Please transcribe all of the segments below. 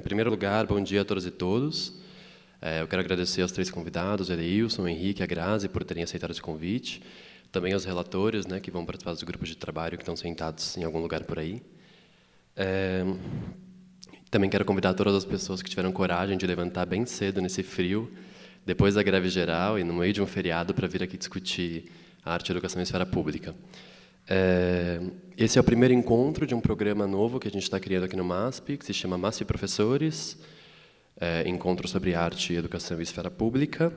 Em primeiro lugar, bom dia a todas e todos. É, eu quero agradecer aos três convidados, Edeilson, Henrique a Grazi, por terem aceitado esse convite. Também aos relatores, né, que vão participar dos grupos de trabalho que estão sentados em algum lugar por aí. É, também quero convidar todas as pessoas que tiveram coragem de levantar bem cedo nesse frio, depois da greve geral e no meio de um feriado, para vir aqui discutir a arte e educação em esfera pública. É, esse é o primeiro encontro de um programa novo que a gente está criando aqui no MASP, que se chama MASP Professores, é, Encontro sobre Arte, Educação e Esfera Pública.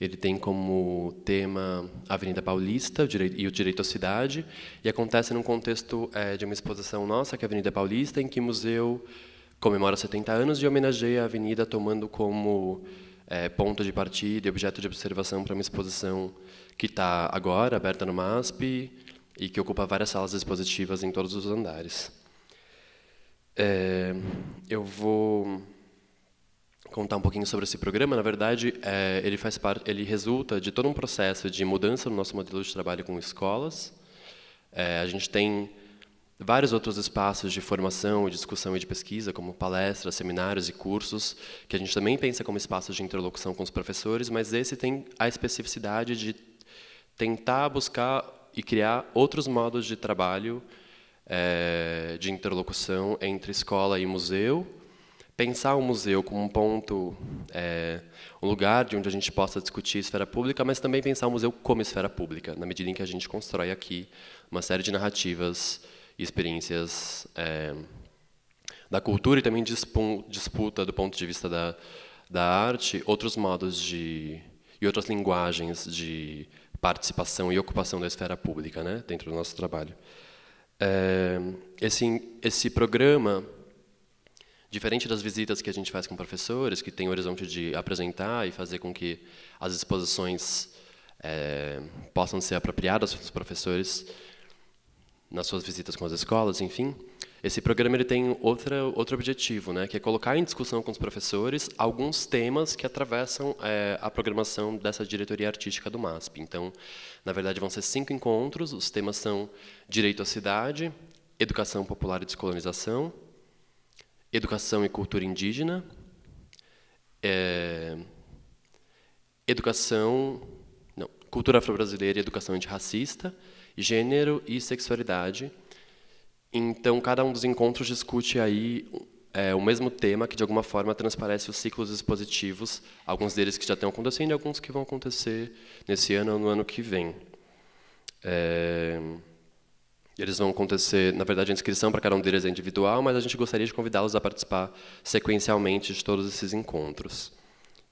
Ele tem como tema a Avenida Paulista e o direito à cidade, e acontece num contexto é, de uma exposição nossa, que é a Avenida Paulista, em que o museu comemora 70 anos e homenageia a avenida tomando como é, ponto de partida e objeto de observação para uma exposição que está agora aberta no MASP, e que ocupa várias salas expositivas em todos os andares. É, eu vou contar um pouquinho sobre esse programa. Na verdade, é, ele faz parte, ele resulta de todo um processo de mudança no nosso modelo de trabalho com escolas. É, a gente tem vários outros espaços de formação, de discussão e de pesquisa, como palestras, seminários e cursos, que a gente também pensa como espaços de interlocução com os professores, mas esse tem a especificidade de tentar buscar e criar outros modos de trabalho, é, de interlocução entre escola e museu, pensar o museu como um ponto, é, um lugar de onde a gente possa discutir esfera pública, mas também pensar o museu como esfera pública, na medida em que a gente constrói aqui uma série de narrativas e experiências é, da cultura e também disputa, do ponto de vista da, da arte, outros modos de e outras linguagens de participação e ocupação da esfera pública né, dentro do nosso trabalho. É, esse, esse programa, diferente das visitas que a gente faz com professores, que tem o horizonte de apresentar e fazer com que as exposições é, possam ser apropriadas pelos professores nas suas visitas com as escolas, enfim, esse programa ele tem outra, outro objetivo, né, que é colocar em discussão com os professores alguns temas que atravessam é, a programação dessa diretoria artística do MASP. Então, na verdade, vão ser cinco encontros. Os temas são direito à cidade, educação popular e descolonização, educação e cultura indígena, é, educação, não, cultura afro-brasileira e educação antirracista, gênero e sexualidade então, cada um dos encontros discute aí é, o mesmo tema que, de alguma forma, transparece os ciclos expositivos, alguns deles que já estão acontecendo e alguns que vão acontecer nesse ano ou no ano que vem. É, eles vão acontecer, na verdade, a inscrição para cada um deles é individual, mas a gente gostaria de convidá-los a participar sequencialmente de todos esses encontros.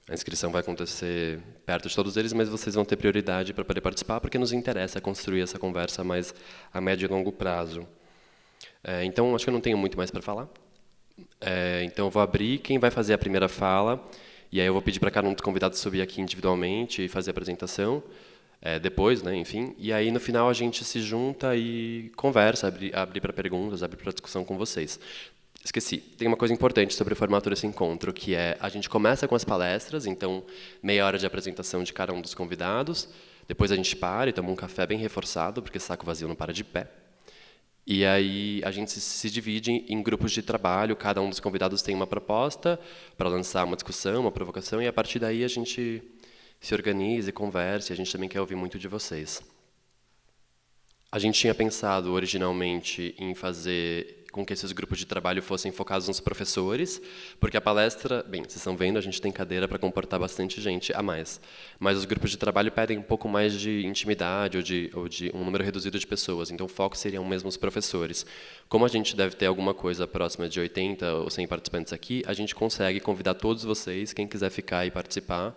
A inscrição vai acontecer perto de todos eles, mas vocês vão ter prioridade para poder participar, porque nos interessa construir essa conversa mais a médio e longo prazo. É, então, acho que eu não tenho muito mais para falar. É, então, eu vou abrir quem vai fazer a primeira fala, e aí eu vou pedir para cada um dos convidados subir aqui individualmente e fazer a apresentação, é, depois, né, enfim. E aí, no final, a gente se junta e conversa, abre, abre para perguntas, abre para discussão com vocês. Esqueci, tem uma coisa importante sobre o formato desse encontro, que é a gente começa com as palestras, então meia hora de apresentação de cada um dos convidados, depois a gente para e toma um café bem reforçado, porque saco vazio não para de pé. E aí a gente se divide em grupos de trabalho, cada um dos convidados tem uma proposta para lançar uma discussão, uma provocação, e a partir daí a gente se organiza e conversa, e a gente também quer ouvir muito de vocês. A gente tinha pensado originalmente em fazer com que esses grupos de trabalho fossem focados nos professores, porque a palestra, bem, vocês estão vendo, a gente tem cadeira para comportar bastante gente a mais, mas os grupos de trabalho pedem um pouco mais de intimidade ou de, ou de um número reduzido de pessoas, então o foco seriam mesmo os professores. Como a gente deve ter alguma coisa próxima de 80 ou 100 participantes aqui, a gente consegue convidar todos vocês, quem quiser ficar e participar,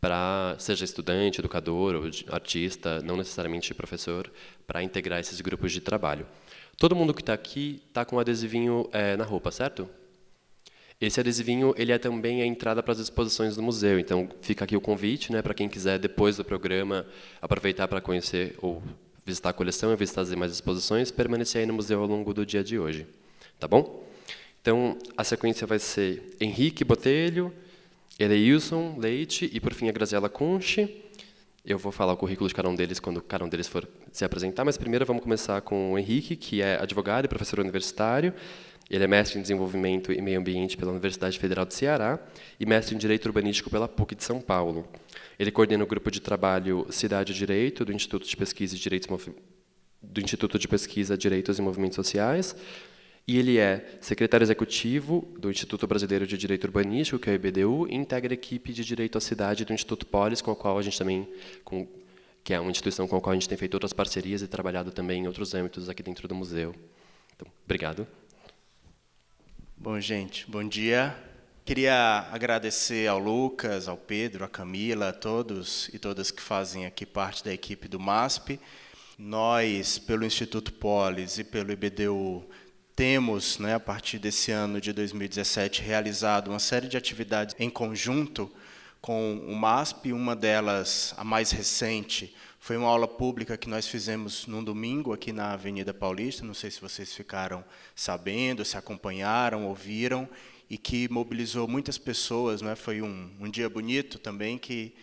para seja estudante, educador ou artista, não necessariamente professor, para integrar esses grupos de trabalho. Todo mundo que está aqui está com um adesivinho é, na roupa, certo? Esse adesivinho ele é também a entrada para as exposições do museu. Então fica aqui o convite, né, para quem quiser depois do programa aproveitar para conhecer ou visitar a coleção e visitar as demais exposições, permanecer aí no museu ao longo do dia de hoje, tá bom? Então a sequência vai ser Henrique Botelho, Eleilson Leite e por fim a Graziela Conche. Eu vou falar o currículo de cada um deles quando cada um deles for se apresentar, mas primeiro vamos começar com o Henrique, que é advogado e professor universitário. Ele é mestre em Desenvolvimento e Meio Ambiente pela Universidade Federal do Ceará e mestre em Direito Urbanístico pela PUC de São Paulo. Ele coordena o grupo de trabalho Cidade e Direito do Instituto de Pesquisa e Direitos do Instituto de Pesquisa Direitos e Movimentos Sociais e ele é secretário executivo do Instituto Brasileiro de Direito Urbanístico, que é o IBDU, e integra a equipe de Direito à Cidade do Instituto Polis, com a qual a gente também, com, que é uma instituição com a qual a gente tem feito outras parcerias e trabalhado também em outros âmbitos aqui dentro do museu. Então, obrigado. Bom, gente, bom dia. Queria agradecer ao Lucas, ao Pedro, à Camila, a todos e todas que fazem aqui parte da equipe do MASP. Nós, pelo Instituto Polis e pelo IBDU, temos, né, a partir desse ano de 2017, realizado uma série de atividades em conjunto com o MASP, uma delas, a mais recente, foi uma aula pública que nós fizemos num domingo aqui na Avenida Paulista, não sei se vocês ficaram sabendo, se acompanharam, ouviram, e que mobilizou muitas pessoas, né? foi um, um dia bonito também, que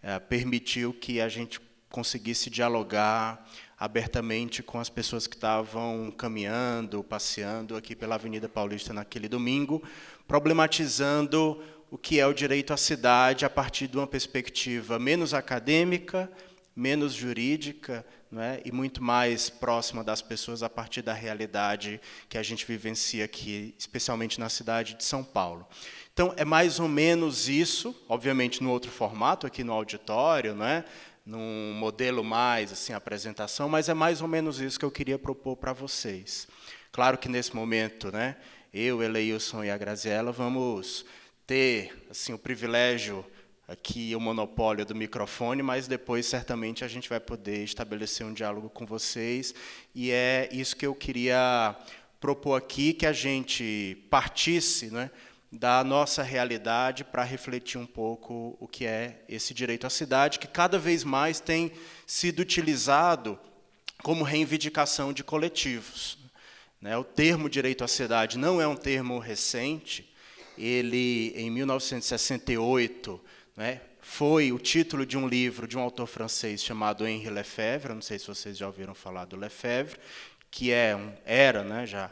é, permitiu que a gente conseguisse dialogar, abertamente com as pessoas que estavam caminhando, passeando aqui pela Avenida Paulista naquele domingo, problematizando o que é o direito à cidade a partir de uma perspectiva menos acadêmica, menos jurídica, é? e muito mais próxima das pessoas a partir da realidade que a gente vivencia aqui, especialmente na cidade de São Paulo. Então, é mais ou menos isso, obviamente no outro formato, aqui no auditório, é num modelo mais assim apresentação, mas é mais ou menos isso que eu queria propor para vocês. Claro que nesse momento, né, eu, Eleilson e a Graziella vamos ter assim o privilégio aqui o monopólio do microfone, mas depois certamente a gente vai poder estabelecer um diálogo com vocês e é isso que eu queria propor aqui que a gente partisse, né, da nossa realidade para refletir um pouco o que é esse direito à cidade, que cada vez mais tem sido utilizado como reivindicação de coletivos. Né? O termo direito à cidade não é um termo recente, ele, em 1968, né, foi o título de um livro de um autor francês chamado Henri Lefebvre, não sei se vocês já ouviram falar do Lefebvre, que é um, era né, já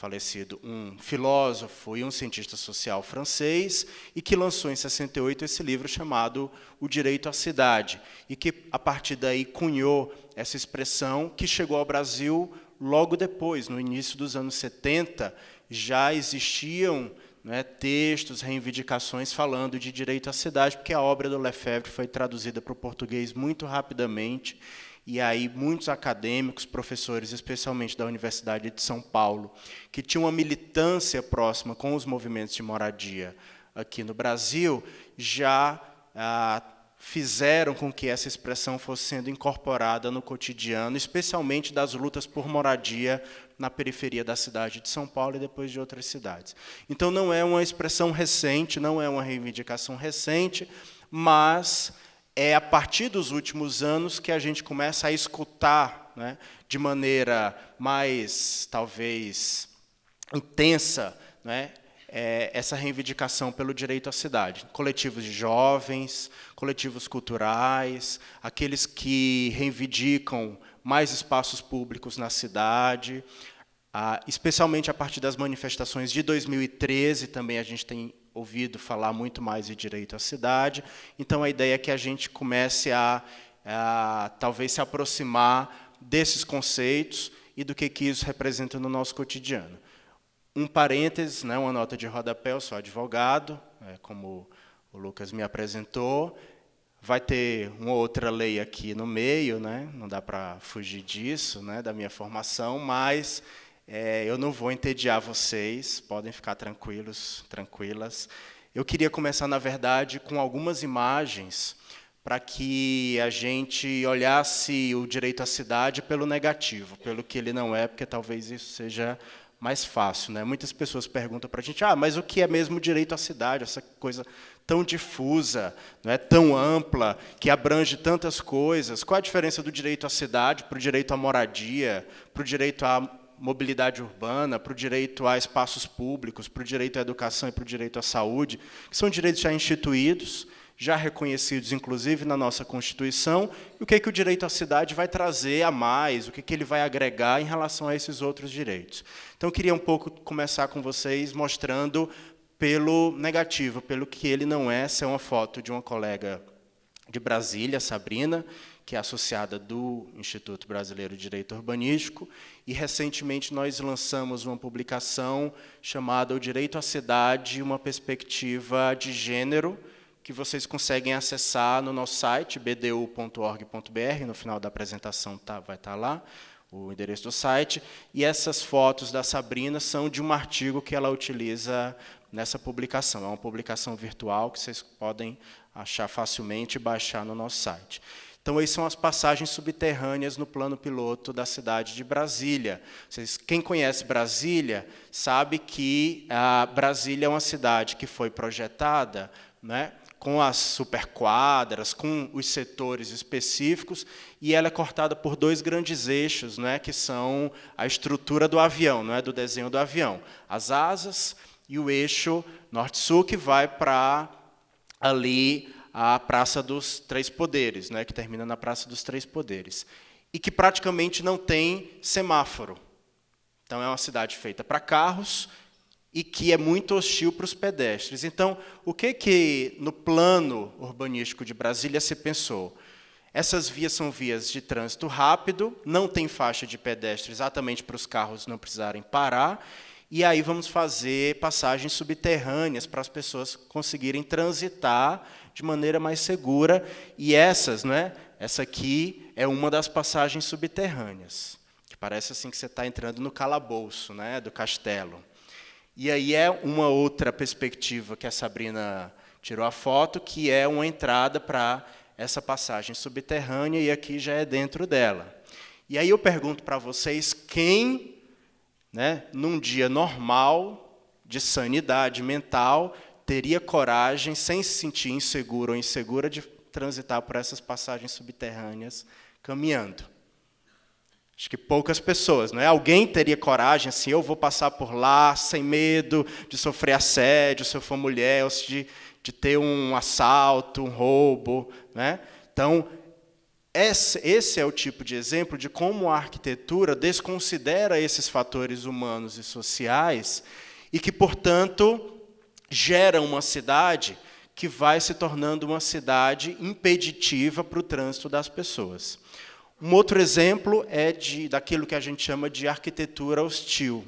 falecido, um filósofo e um cientista social francês, e que lançou em 68 esse livro chamado O Direito à Cidade, e que a partir daí cunhou essa expressão que chegou ao Brasil logo depois, no início dos anos 70, já existiam né, textos, reivindicações falando de direito à cidade, porque a obra do Lefebvre foi traduzida para o português muito rapidamente e aí muitos acadêmicos, professores, especialmente da Universidade de São Paulo, que tinham uma militância próxima com os movimentos de moradia aqui no Brasil, já ah, fizeram com que essa expressão fosse sendo incorporada no cotidiano, especialmente das lutas por moradia na periferia da cidade de São Paulo e depois de outras cidades. Então não é uma expressão recente, não é uma reivindicação recente, mas é a partir dos últimos anos que a gente começa a escutar né, de maneira mais, talvez, intensa né, é, essa reivindicação pelo direito à cidade. Coletivos de jovens, coletivos culturais, aqueles que reivindicam mais espaços públicos na cidade, ah, especialmente a partir das manifestações de 2013, também a gente tem ouvido falar muito mais de direito à cidade. Então, a ideia é que a gente comece a, a talvez se aproximar desses conceitos e do que, que isso representa no nosso cotidiano. Um parênteses, né, uma nota de rodapé, eu sou advogado, né, como o Lucas me apresentou. Vai ter uma outra lei aqui no meio, né? não dá para fugir disso, né? da minha formação, mas é, eu não vou entediar vocês, podem ficar tranquilos, tranquilas. Eu queria começar, na verdade, com algumas imagens para que a gente olhasse o direito à cidade pelo negativo, pelo que ele não é, porque talvez isso seja mais fácil. Né? Muitas pessoas perguntam para a gente, ah, mas o que é mesmo o direito à cidade? Essa coisa tão difusa, não é tão ampla, que abrange tantas coisas. Qual a diferença do direito à cidade para o direito à moradia, para o direito à mobilidade urbana, para o direito a espaços públicos, para o direito à educação e para o direito à saúde, que são direitos já instituídos, já reconhecidos, inclusive, na nossa Constituição, e o que, é que o direito à cidade vai trazer a mais, o que, é que ele vai agregar em relação a esses outros direitos. Então, eu queria um pouco começar com vocês mostrando pelo negativo, pelo que ele não é, essa é uma foto de uma colega de Brasília, Sabrina, que é associada do Instituto Brasileiro de Direito Urbanístico, e recentemente nós lançamos uma publicação chamada O Direito à Cidade, uma perspectiva de gênero, que vocês conseguem acessar no nosso site bdu.org.br, no final da apresentação tá, vai estar tá lá o endereço do site, e essas fotos da Sabrina são de um artigo que ela utiliza nessa publicação. É uma publicação virtual que vocês podem achar facilmente e baixar no nosso site. Então, aí são as passagens subterrâneas no plano piloto da cidade de Brasília. Vocês, quem conhece Brasília sabe que ah, Brasília é uma cidade que foi projetada né, com as superquadras, com os setores específicos, e ela é cortada por dois grandes eixos, né, que são a estrutura do avião, né, do desenho do avião, as asas e o eixo norte-sul que vai para ali a Praça dos Três Poderes, né, que termina na Praça dos Três Poderes, e que praticamente não tem semáforo. Então, é uma cidade feita para carros e que é muito hostil para os pedestres. Então, o que, que no plano urbanístico de Brasília se pensou? Essas vias são vias de trânsito rápido, não tem faixa de pedestre exatamente para os carros não precisarem parar, e aí vamos fazer passagens subterrâneas para as pessoas conseguirem transitar de maneira mais segura. E essas, né? Essa aqui é uma das passagens subterrâneas, que parece assim que você está entrando no calabouço, né? Do castelo. E aí é uma outra perspectiva que a Sabrina tirou a foto, que é uma entrada para essa passagem subterrânea e aqui já é dentro dela. E aí eu pergunto para vocês quem, né, num dia normal de sanidade mental, teria coragem, sem se sentir inseguro ou insegura, de transitar por essas passagens subterrâneas caminhando. Acho que poucas pessoas, não é? Alguém teria coragem assim, eu vou passar por lá sem medo de sofrer assédio, se eu for mulher, ou de, de ter um assalto, um roubo, né? Então, esse é o tipo de exemplo de como a arquitetura desconsidera esses fatores humanos e sociais e que, portanto, gera uma cidade que vai se tornando uma cidade impeditiva para o trânsito das pessoas. Um outro exemplo é de, daquilo que a gente chama de arquitetura hostil.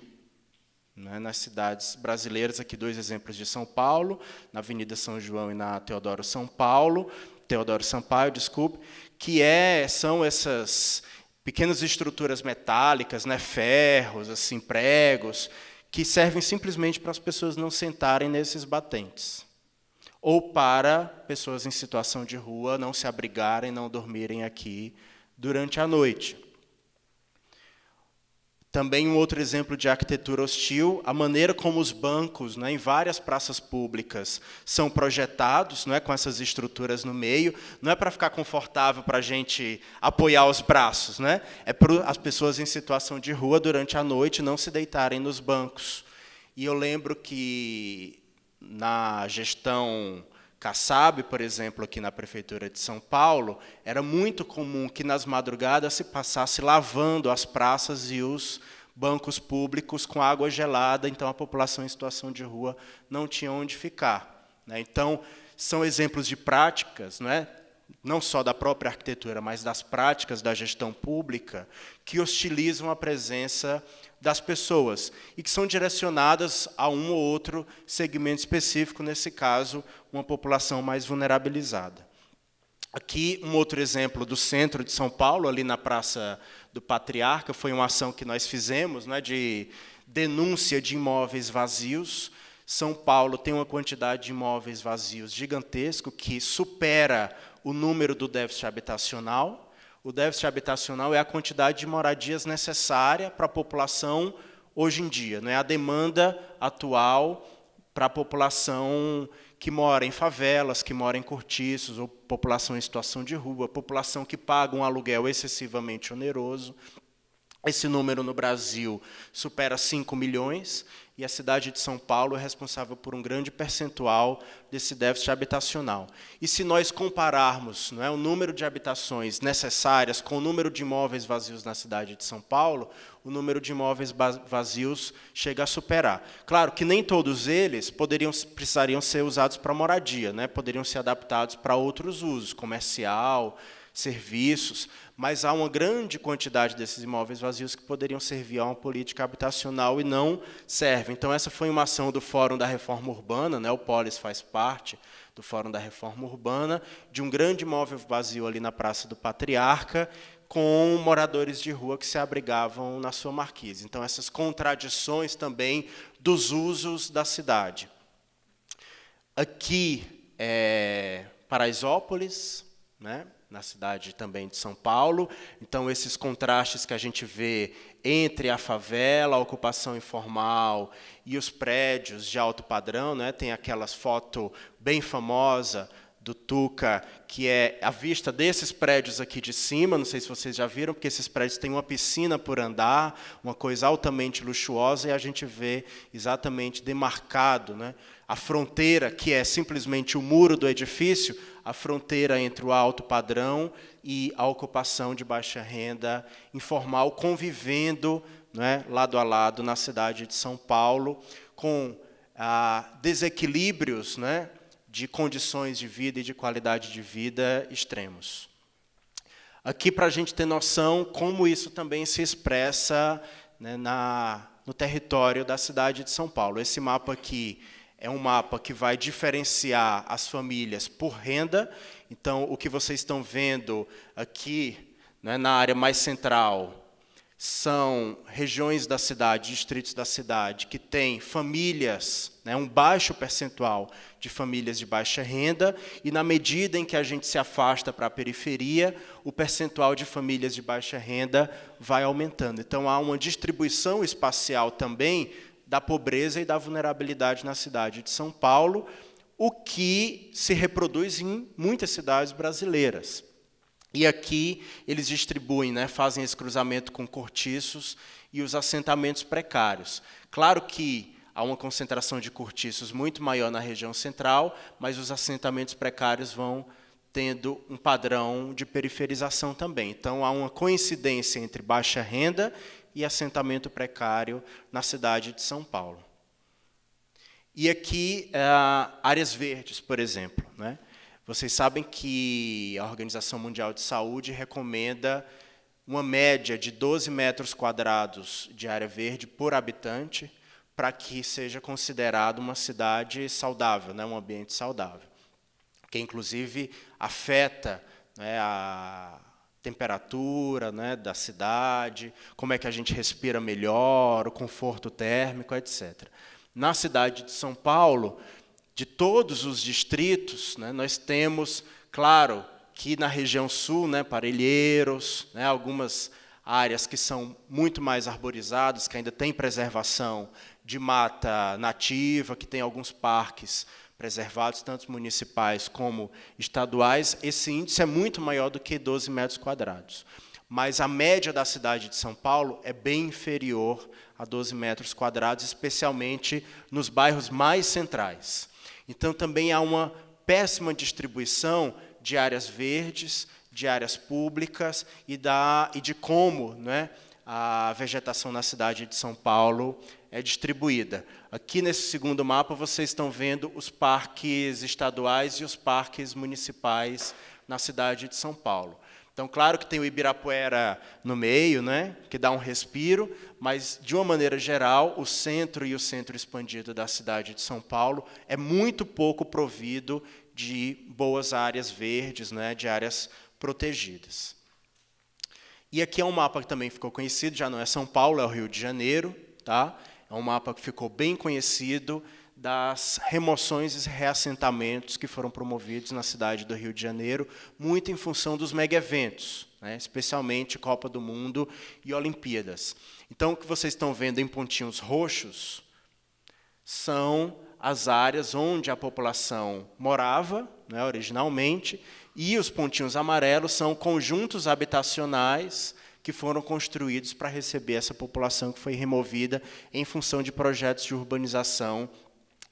Né? Nas cidades brasileiras, aqui dois exemplos de São Paulo, na Avenida São João e na Teodoro São Paulo, Teodoro Sampaio, desculpe, que é, são essas pequenas estruturas metálicas, né? ferros, assim, pregos, que servem simplesmente para as pessoas não sentarem nesses batentes, ou para pessoas em situação de rua não se abrigarem, não dormirem aqui durante a noite. Também um outro exemplo de arquitetura hostil, a maneira como os bancos, né, em várias praças públicas, são projetados, não é, com essas estruturas no meio, não é para ficar confortável para a gente apoiar os braços, né? É para as pessoas em situação de rua durante a noite não se deitarem nos bancos. E eu lembro que na gestão Kassab, por exemplo, aqui na prefeitura de São Paulo, era muito comum que nas madrugadas se passasse lavando as praças e os bancos públicos com água gelada, então a população em situação de rua não tinha onde ficar. Né? Então, são exemplos de práticas, não, é? não só da própria arquitetura, mas das práticas da gestão pública, que hostilizam a presença das pessoas e que são direcionadas a um ou outro segmento específico, nesse caso, uma população mais vulnerabilizada. Aqui, um outro exemplo do centro de São Paulo, ali na Praça do Patriarca, foi uma ação que nós fizemos né, de denúncia de imóveis vazios. São Paulo tem uma quantidade de imóveis vazios gigantesco que supera o número do déficit habitacional. O déficit habitacional é a quantidade de moradias necessária para a população hoje em dia, não é a demanda atual para a população que mora em favelas, que mora em cortiços, ou população em situação de rua, população que paga um aluguel excessivamente oneroso. Esse número no Brasil supera 5 milhões, e a cidade de São Paulo é responsável por um grande percentual desse déficit habitacional. E se nós compararmos não é, o número de habitações necessárias com o número de imóveis vazios na cidade de São Paulo, o número de imóveis vazios chega a superar. Claro que nem todos eles poderiam, precisariam ser usados para moradia, né? poderiam ser adaptados para outros usos, comercial, serviços, mas há uma grande quantidade desses imóveis vazios que poderiam servir a uma política habitacional e não servem. Então, essa foi uma ação do Fórum da Reforma Urbana, né? o Polis faz parte do Fórum da Reforma Urbana, de um grande imóvel vazio ali na Praça do Patriarca, com moradores de rua que se abrigavam na sua marquise. Então, essas contradições também dos usos da cidade. Aqui é Paraisópolis, né? na cidade também de São Paulo. Então, esses contrastes que a gente vê entre a favela, a ocupação informal e os prédios de alto padrão, né? tem aquelas fotos bem famosas do Tuca, que é a vista desses prédios aqui de cima, não sei se vocês já viram, porque esses prédios têm uma piscina por andar, uma coisa altamente luxuosa, e a gente vê exatamente demarcado né, a fronteira, que é simplesmente o muro do edifício, a fronteira entre o alto padrão e a ocupação de baixa renda informal, convivendo né, lado a lado na cidade de São Paulo, com ah, desequilíbrios né, de condições de vida e de qualidade de vida extremos. Aqui, para a gente ter noção como isso também se expressa né, na, no território da cidade de São Paulo. Esse mapa aqui é um mapa que vai diferenciar as famílias por renda. Então, o que vocês estão vendo aqui, né, na área mais central, são regiões da cidade, distritos da cidade, que têm famílias, né, um baixo percentual de famílias de baixa renda, e na medida em que a gente se afasta para a periferia, o percentual de famílias de baixa renda vai aumentando. Então, há uma distribuição espacial também da pobreza e da vulnerabilidade na cidade de São Paulo, o que se reproduz em muitas cidades brasileiras. E aqui eles distribuem, né, fazem esse cruzamento com cortiços e os assentamentos precários. Claro que há uma concentração de cortiços muito maior na região central, mas os assentamentos precários vão tendo um padrão de periferização também. Então há uma coincidência entre baixa renda e assentamento precário na cidade de São Paulo. E aqui, eh, áreas verdes, por exemplo. Né? Vocês sabem que a Organização Mundial de Saúde recomenda uma média de 12 metros quadrados de área verde por habitante para que seja considerada uma cidade saudável, né? um ambiente saudável, que inclusive afeta né, a temperatura né, da cidade, como é que a gente respira melhor, o conforto térmico, etc. Na cidade de São Paulo, de todos os distritos, né, nós temos, claro, que na região sul, né, Parelheiros, né, algumas áreas que são muito mais arborizadas, que ainda têm preservação de mata nativa, que tem alguns parques preservados, tanto municipais como estaduais, esse índice é muito maior do que 12 metros quadrados. Mas a média da cidade de São Paulo é bem inferior a 12 metros quadrados, especialmente nos bairros mais centrais. Então, também há uma péssima distribuição de áreas verdes, de áreas públicas e, da, e de como né, a vegetação na cidade de São Paulo é distribuída. Aqui nesse segundo mapa vocês estão vendo os parques estaduais e os parques municipais na cidade de São Paulo. Então, claro que tem o Ibirapuera no meio, né, que dá um respiro, mas, de uma maneira geral, o centro e o centro expandido da cidade de São Paulo é muito pouco provido de boas áreas verdes, né, de áreas protegidas. E aqui é um mapa que também ficou conhecido, já não é São Paulo, é o Rio de Janeiro. Tá? É um mapa que ficou bem conhecido das remoções e reassentamentos que foram promovidos na cidade do Rio de Janeiro, muito em função dos mega-eventos, né, especialmente Copa do Mundo e Olimpíadas. Então, o que vocês estão vendo em pontinhos roxos são as áreas onde a população morava, né, originalmente, e os pontinhos amarelos são conjuntos habitacionais que foram construídos para receber essa população que foi removida em função de projetos de urbanização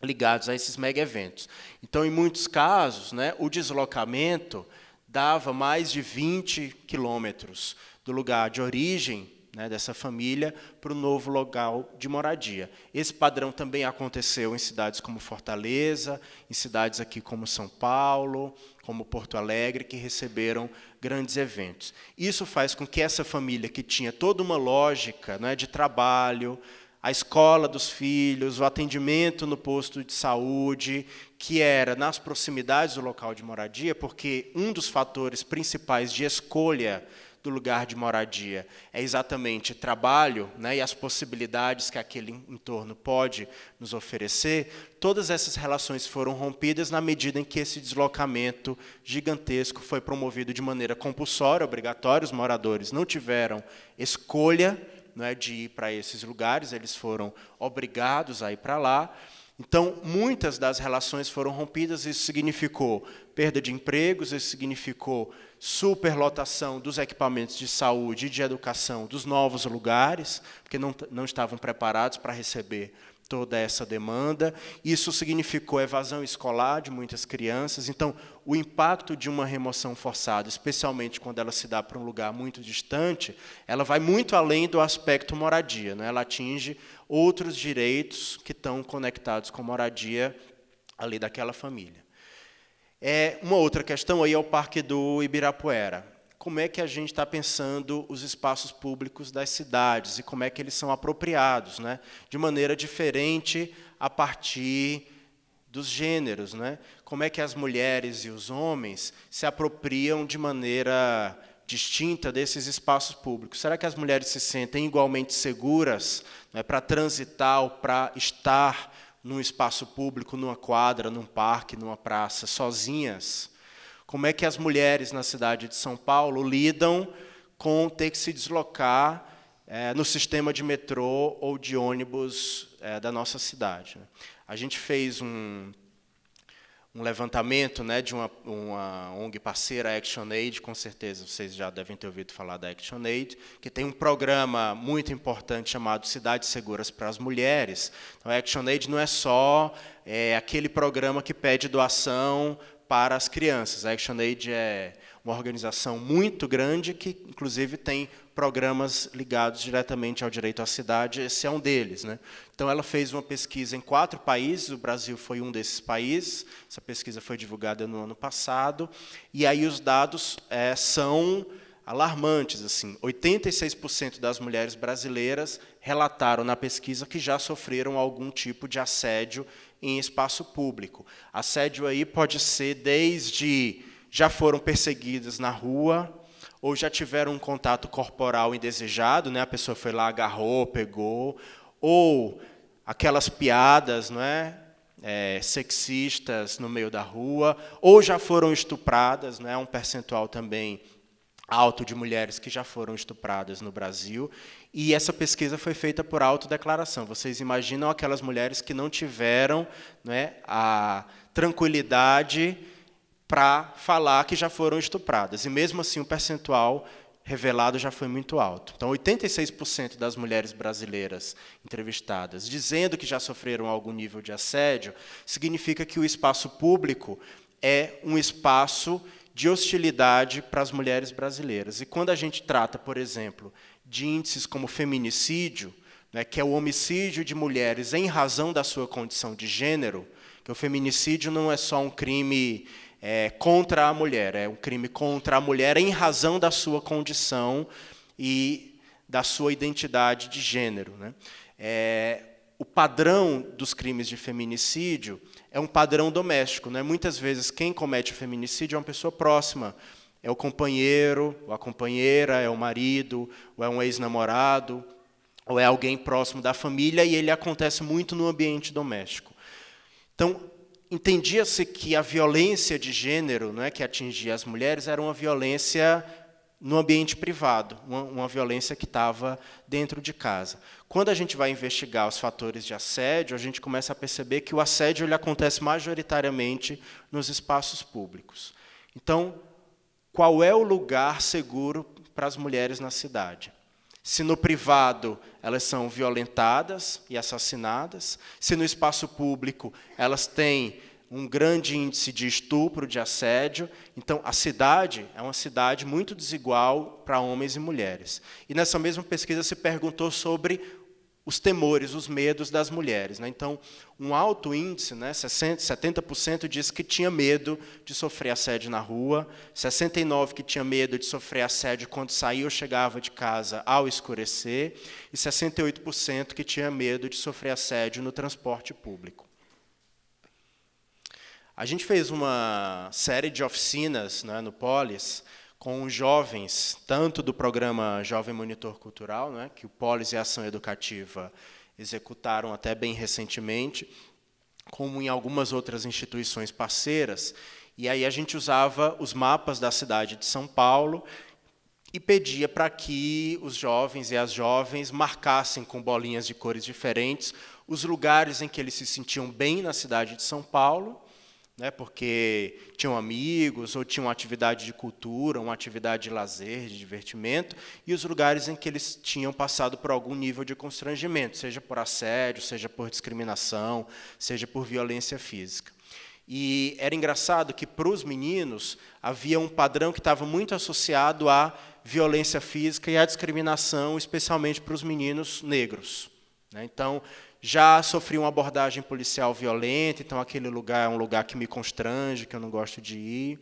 ligados a esses mega eventos. Então, em muitos casos, né, o deslocamento dava mais de 20 quilômetros do lugar de origem né, dessa família para o novo local de moradia. Esse padrão também aconteceu em cidades como Fortaleza, em cidades aqui como São Paulo, como Porto Alegre, que receberam grandes eventos. Isso faz com que essa família, que tinha toda uma lógica né, de trabalho, a escola dos filhos, o atendimento no posto de saúde, que era nas proximidades do local de moradia, porque um dos fatores principais de escolha do lugar de moradia. É exatamente trabalho né, e as possibilidades que aquele entorno pode nos oferecer. Todas essas relações foram rompidas na medida em que esse deslocamento gigantesco foi promovido de maneira compulsória, obrigatória. Os moradores não tiveram escolha é, de ir para esses lugares, eles foram obrigados a ir para lá. Então, muitas das relações foram rompidas, isso significou perda de empregos, isso significou superlotação dos equipamentos de saúde e de educação dos novos lugares, porque não, não estavam preparados para receber toda essa demanda. Isso significou evasão escolar de muitas crianças. Então, o impacto de uma remoção forçada, especialmente quando ela se dá para um lugar muito distante, ela vai muito além do aspecto moradia. Né? Ela atinge outros direitos que estão conectados com moradia ali daquela família. É, uma outra questão aí é o Parque do Ibirapuera. Como é que a gente está pensando os espaços públicos das cidades e como é que eles são apropriados, né? de maneira diferente a partir dos gêneros, né? Como é que as mulheres e os homens se apropriam de maneira distinta desses espaços públicos? Será que as mulheres se sentem igualmente seguras né, para transitar, ou para estar num espaço público, numa quadra, num parque, numa praça, sozinhas. Como é que as mulheres na cidade de São Paulo lidam com ter que se deslocar é, no sistema de metrô ou de ônibus é, da nossa cidade? A gente fez um um levantamento né, de uma, uma ONG parceira, a ActionAid, com certeza vocês já devem ter ouvido falar da ActionAid, que tem um programa muito importante chamado Cidades Seguras para as Mulheres. Então, a ActionAid não é só é, aquele programa que pede doação para as crianças. A ActionAid é uma organização muito grande que, inclusive, tem programas ligados diretamente ao direito à cidade, esse é um deles. Né? Então, ela fez uma pesquisa em quatro países, o Brasil foi um desses países, essa pesquisa foi divulgada no ano passado, e aí os dados é, são alarmantes. Assim, 86% das mulheres brasileiras relataram na pesquisa que já sofreram algum tipo de assédio em espaço público. Assédio aí pode ser desde já foram perseguidas na rua ou já tiveram um contato corporal indesejado, né? A pessoa foi lá, agarrou, pegou, ou aquelas piadas, não é? É, sexistas no meio da rua, ou já foram estupradas, né? Um percentual também alto de mulheres que já foram estupradas no Brasil. E essa pesquisa foi feita por autodeclaração. Vocês imaginam aquelas mulheres que não tiveram é a tranquilidade para falar que já foram estupradas. E mesmo assim, o percentual revelado já foi muito alto. Então, 86% das mulheres brasileiras entrevistadas dizendo que já sofreram algum nível de assédio, significa que o espaço público é um espaço de hostilidade para as mulheres brasileiras. E quando a gente trata, por exemplo, de índices como feminicídio, né, que é o homicídio de mulheres em razão da sua condição de gênero, que o feminicídio não é só um crime é, contra a mulher, é um crime contra a mulher em razão da sua condição e da sua identidade de gênero. Né? É, o padrão dos crimes de feminicídio é um padrão doméstico. Né? Muitas vezes, quem comete o feminicídio é uma pessoa próxima. É o companheiro, ou a companheira, é o marido, ou é um ex-namorado, ou é alguém próximo da família, e ele acontece muito no ambiente doméstico. Então, entendia-se que a violência de gênero não é, que atingia as mulheres era uma violência no ambiente privado, uma, uma violência que estava dentro de casa. Quando a gente vai investigar os fatores de assédio, a gente começa a perceber que o assédio ele acontece majoritariamente nos espaços públicos. Então, qual é o lugar seguro para as mulheres na cidade? Se no privado elas são violentadas e assassinadas, se no espaço público elas têm um grande índice de estupro, de assédio. Então, a cidade é uma cidade muito desigual para homens e mulheres. E nessa mesma pesquisa se perguntou sobre os temores, os medos das mulheres. Né? Então, um alto índice, né, 60, 70% diz que tinha medo de sofrer assédio na rua, 69% que tinha medo de sofrer assédio quando saía ou chegava de casa ao escurecer, e 68% que tinha medo de sofrer assédio no transporte público. A gente fez uma série de oficinas né, no Polis, com os jovens, tanto do programa Jovem Monitor Cultural, né, que o Polis e a Ação Educativa executaram até bem recentemente, como em algumas outras instituições parceiras. E aí a gente usava os mapas da cidade de São Paulo e pedia para que os jovens e as jovens marcassem com bolinhas de cores diferentes os lugares em que eles se sentiam bem na cidade de São Paulo né, porque tinham amigos ou tinham atividade de cultura, uma atividade de lazer, de divertimento, e os lugares em que eles tinham passado por algum nível de constrangimento, seja por assédio, seja por discriminação, seja por violência física. E era engraçado que para os meninos havia um padrão que estava muito associado à violência física e à discriminação, especialmente para os meninos negros. Né. Então, já sofri uma abordagem policial violenta, então aquele lugar é um lugar que me constrange, que eu não gosto de ir.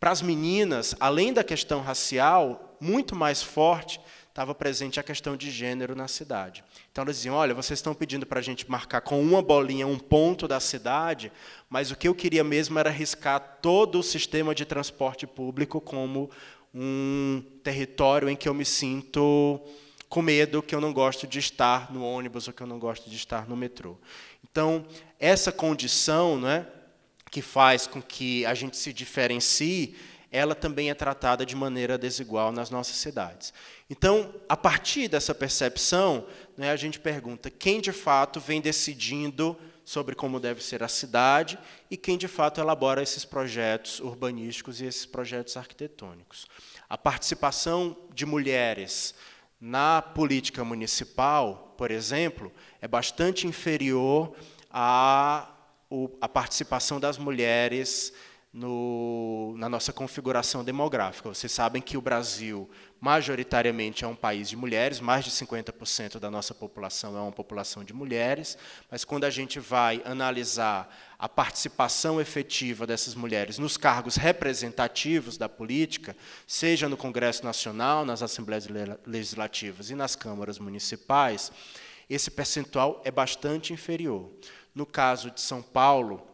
Para as meninas, além da questão racial, muito mais forte estava presente a questão de gênero na cidade. Então elas diziam: olha, vocês estão pedindo para a gente marcar com uma bolinha um ponto da cidade, mas o que eu queria mesmo era riscar todo o sistema de transporte público como um território em que eu me sinto com medo que eu não gosto de estar no ônibus ou que eu não gosto de estar no metrô. Então, essa condição né, que faz com que a gente se diferencie, ela também é tratada de maneira desigual nas nossas cidades. Então, a partir dessa percepção, né, a gente pergunta quem de fato vem decidindo sobre como deve ser a cidade e quem de fato elabora esses projetos urbanísticos e esses projetos arquitetônicos. A participação de mulheres na política municipal, por exemplo, é bastante inferior à a participação das mulheres no, na nossa configuração demográfica. Vocês sabem que o Brasil, majoritariamente, é um país de mulheres, mais de 50% da nossa população é uma população de mulheres, mas quando a gente vai analisar a participação efetiva dessas mulheres nos cargos representativos da política, seja no Congresso Nacional, nas Assembleias Legislativas e nas câmaras municipais, esse percentual é bastante inferior. No caso de São Paulo,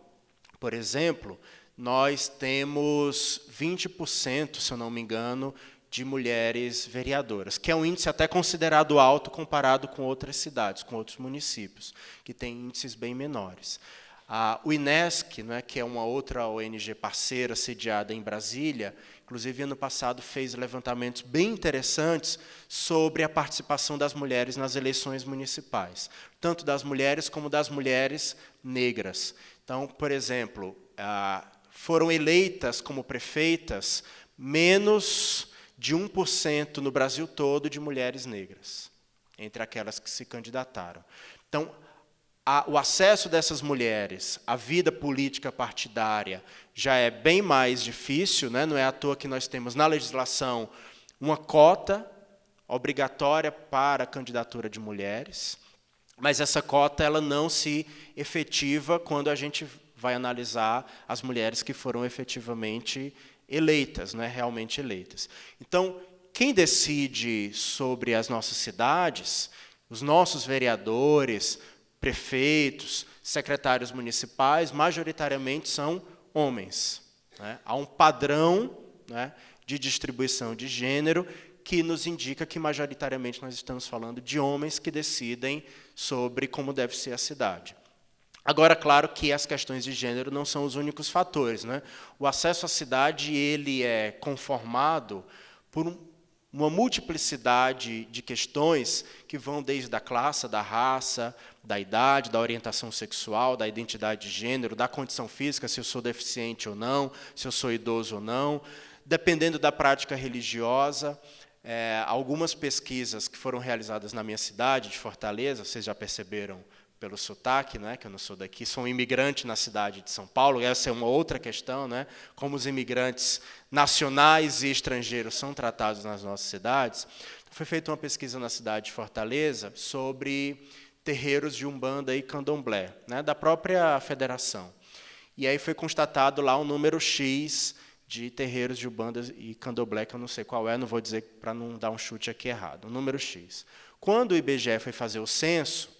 por exemplo, nós temos 20%, se eu não me engano, de mulheres vereadoras, que é um índice até considerado alto comparado com outras cidades, com outros municípios, que têm índices bem menores. o INESC, né, que é uma outra ONG parceira sediada em Brasília, inclusive ano passado fez levantamentos bem interessantes sobre a participação das mulheres nas eleições municipais, tanto das mulheres como das mulheres negras. Então, por exemplo, foram eleitas como prefeitas menos de 1% no Brasil todo de mulheres negras, entre aquelas que se candidataram. Então, a, o acesso dessas mulheres à vida política partidária já é bem mais difícil, né? não é à toa que nós temos na legislação uma cota obrigatória para a candidatura de mulheres, mas essa cota ela não se efetiva quando a gente vai analisar as mulheres que foram efetivamente eleitas, né, realmente eleitas. Então, quem decide sobre as nossas cidades, os nossos vereadores, prefeitos, secretários municipais, majoritariamente são homens. Né? Há um padrão né, de distribuição de gênero que nos indica que, majoritariamente, nós estamos falando de homens que decidem sobre como deve ser a cidade. Agora, claro que as questões de gênero não são os únicos fatores. Né? O acesso à cidade ele é conformado por um, uma multiplicidade de questões que vão desde a classe, da raça, da idade, da orientação sexual, da identidade de gênero, da condição física, se eu sou deficiente ou não, se eu sou idoso ou não, dependendo da prática religiosa. É, algumas pesquisas que foram realizadas na minha cidade, de Fortaleza, vocês já perceberam pelo sotaque, né, que eu não sou daqui, sou um imigrante na cidade de São Paulo, essa é uma outra questão, né, como os imigrantes nacionais e estrangeiros são tratados nas nossas cidades. Foi feita uma pesquisa na cidade de Fortaleza sobre terreiros de Umbanda e Candomblé, né, da própria federação. E aí foi constatado lá um número X de terreiros de Umbanda e Candomblé, que eu não sei qual é, não vou dizer para não dar um chute aqui errado, um número X. Quando o IBGE foi fazer o censo,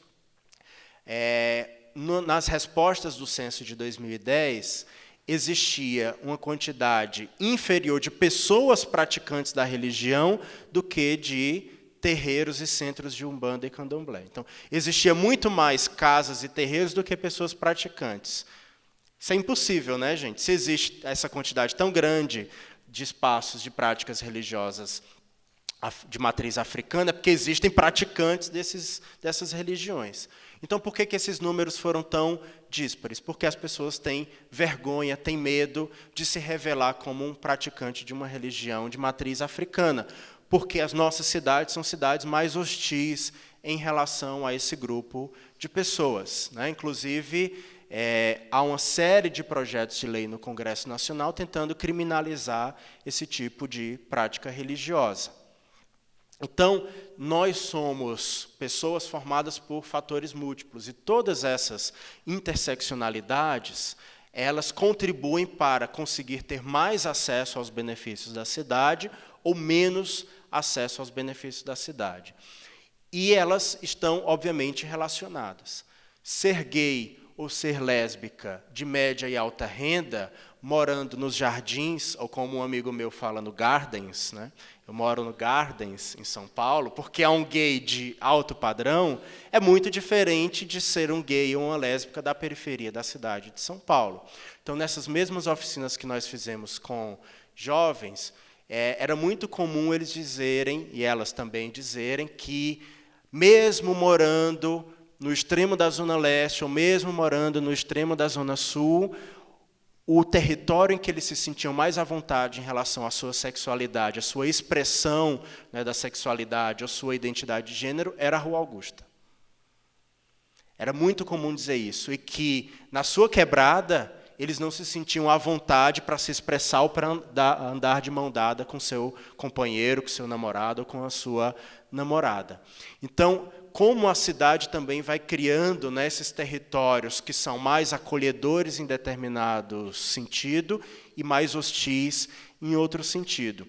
é, no, nas respostas do censo de 2010, existia uma quantidade inferior de pessoas praticantes da religião do que de terreiros e centros de umbanda e candomblé. Então, existia muito mais casas e terreiros do que pessoas praticantes. Isso é impossível, né, gente? Se existe essa quantidade tão grande de espaços de práticas religiosas de matriz africana, é porque existem praticantes desses, dessas religiões. Então, por que, que esses números foram tão díspares? Porque as pessoas têm vergonha, têm medo de se revelar como um praticante de uma religião de matriz africana, porque as nossas cidades são cidades mais hostis em relação a esse grupo de pessoas. Né? Inclusive, é, há uma série de projetos de lei no Congresso Nacional tentando criminalizar esse tipo de prática religiosa. Então, nós somos pessoas formadas por fatores múltiplos e todas essas interseccionalidades, elas contribuem para conseguir ter mais acesso aos benefícios da cidade ou menos acesso aos benefícios da cidade. E elas estão obviamente relacionadas. Ser gay ou ser lésbica de média e alta renda morando nos jardins, ou como um amigo meu fala, no Gardens, né? eu moro no Gardens, em São Paulo, porque é um gay de alto padrão, é muito diferente de ser um gay ou uma lésbica da periferia da cidade de São Paulo. Então, nessas mesmas oficinas que nós fizemos com jovens, é, era muito comum eles dizerem, e elas também dizerem, que mesmo morando no extremo da Zona Leste, ou mesmo morando no extremo da Zona Sul, o território em que eles se sentiam mais à vontade em relação à sua sexualidade, à sua expressão né, da sexualidade à sua identidade de gênero, era a Rua Augusta. Era muito comum dizer isso. E que, na sua quebrada, eles não se sentiam à vontade para se expressar ou para andar de mão dada com seu companheiro, com seu namorado ou com a sua namorada. Então, como a cidade também vai criando né, esses territórios que são mais acolhedores em determinado sentido e mais hostis em outro sentido.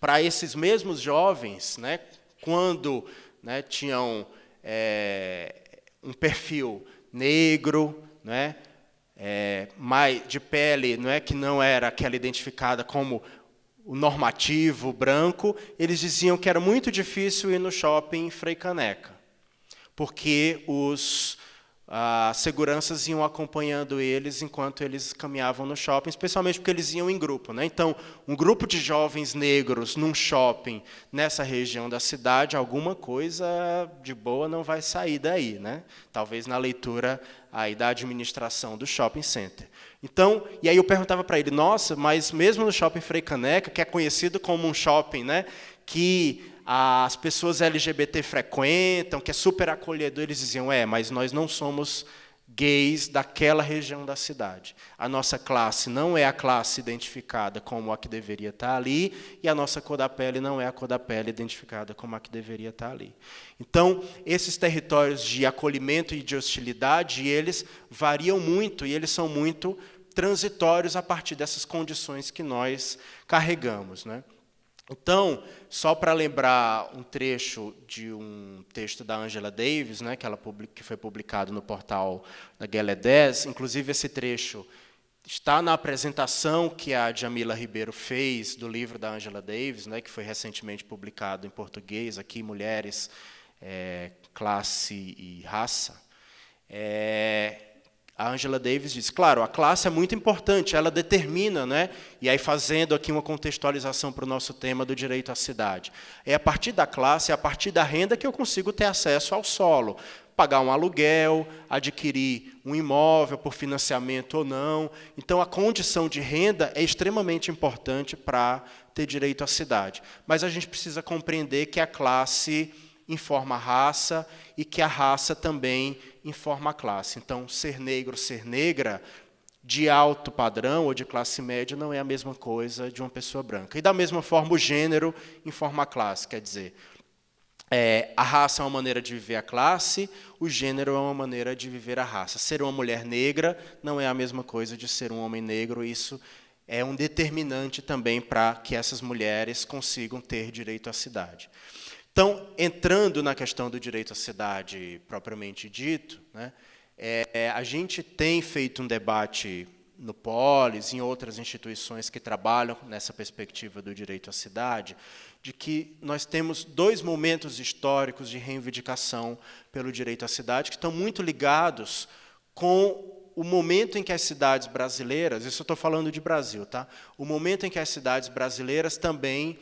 Para esses mesmos jovens, né, quando né, tinham é, um perfil negro, né, é, mais, de pele não é que não era aquela identificada como o normativo branco, eles diziam que era muito difícil ir no shopping Frei Caneca porque os ah, seguranças iam acompanhando eles enquanto eles caminhavam no shopping, especialmente porque eles iam em grupo. Né? Então, um grupo de jovens negros num shopping nessa região da cidade, alguma coisa de boa não vai sair daí. Né? Talvez na leitura aí da administração do shopping center. Então, e aí eu perguntava para ele, nossa, mas mesmo no shopping Frei Caneca, que é conhecido como um shopping né, que as pessoas LGBT frequentam, que é super acolhedor, eles diziam: é, mas nós não somos gays daquela região da cidade. A nossa classe não é a classe identificada como a que deveria estar ali, e a nossa cor da pele não é a cor da pele identificada como a que deveria estar ali. Então, esses territórios de acolhimento e de hostilidade, eles variam muito e eles são muito transitórios a partir dessas condições que nós carregamos, né? Então, só para lembrar um trecho de um texto da Angela Davis, né, que, ela que foi publicado no portal da Guelé 10, inclusive esse trecho está na apresentação que a Jamila Ribeiro fez do livro da Angela Davis, né, que foi recentemente publicado em português, aqui, Mulheres, é, Classe e Raça. É, a Angela Davis diz: claro, a classe é muito importante, ela determina, né? E aí fazendo aqui uma contextualização para o nosso tema do direito à cidade. É a partir da classe, é a partir da renda que eu consigo ter acesso ao solo, pagar um aluguel, adquirir um imóvel por financiamento ou não. Então a condição de renda é extremamente importante para ter direito à cidade. Mas a gente precisa compreender que a classe informa a raça e que a raça também informa a classe. Então, ser negro, ser negra, de alto padrão ou de classe média não é a mesma coisa de uma pessoa branca. E da mesma forma, o gênero informa a classe, quer dizer, é, a raça é uma maneira de viver a classe, o gênero é uma maneira de viver a raça. Ser uma mulher negra não é a mesma coisa de ser um homem negro, isso é um determinante também para que essas mulheres consigam ter direito à cidade. Então, entrando na questão do direito à cidade propriamente dito, né, é, é, a gente tem feito um debate no Polis, em outras instituições que trabalham nessa perspectiva do direito à cidade, de que nós temos dois momentos históricos de reivindicação pelo direito à cidade que estão muito ligados com o momento em que as cidades brasileiras, isso eu estou falando de Brasil, tá? O momento em que as cidades brasileiras também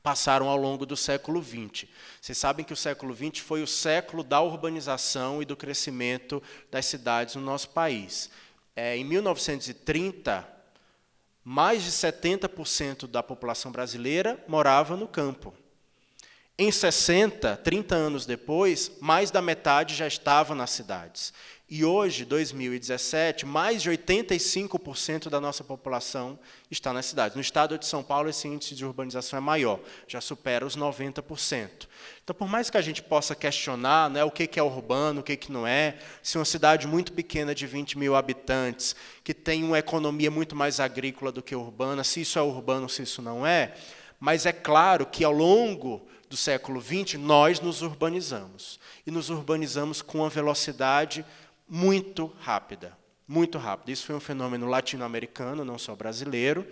passaram ao longo do século XX. Vocês sabem que o século XX foi o século da urbanização e do crescimento das cidades no nosso país. É, em 1930, mais de 70% da população brasileira morava no campo. Em 60, 30 anos depois, mais da metade já estava nas cidades. E hoje, 2017, mais de 85% da nossa população está nas cidades. No estado de São Paulo, esse índice de urbanização é maior, já supera os 90%. Então, por mais que a gente possa questionar né, o que é urbano, o que não é, se uma cidade muito pequena de 20 mil habitantes, que tem uma economia muito mais agrícola do que urbana, se isso é urbano, se isso não é, mas é claro que ao longo do século XX nós nos urbanizamos. E nos urbanizamos com uma velocidade muito rápida, muito rápida. Isso foi um fenômeno latino-americano, não só brasileiro.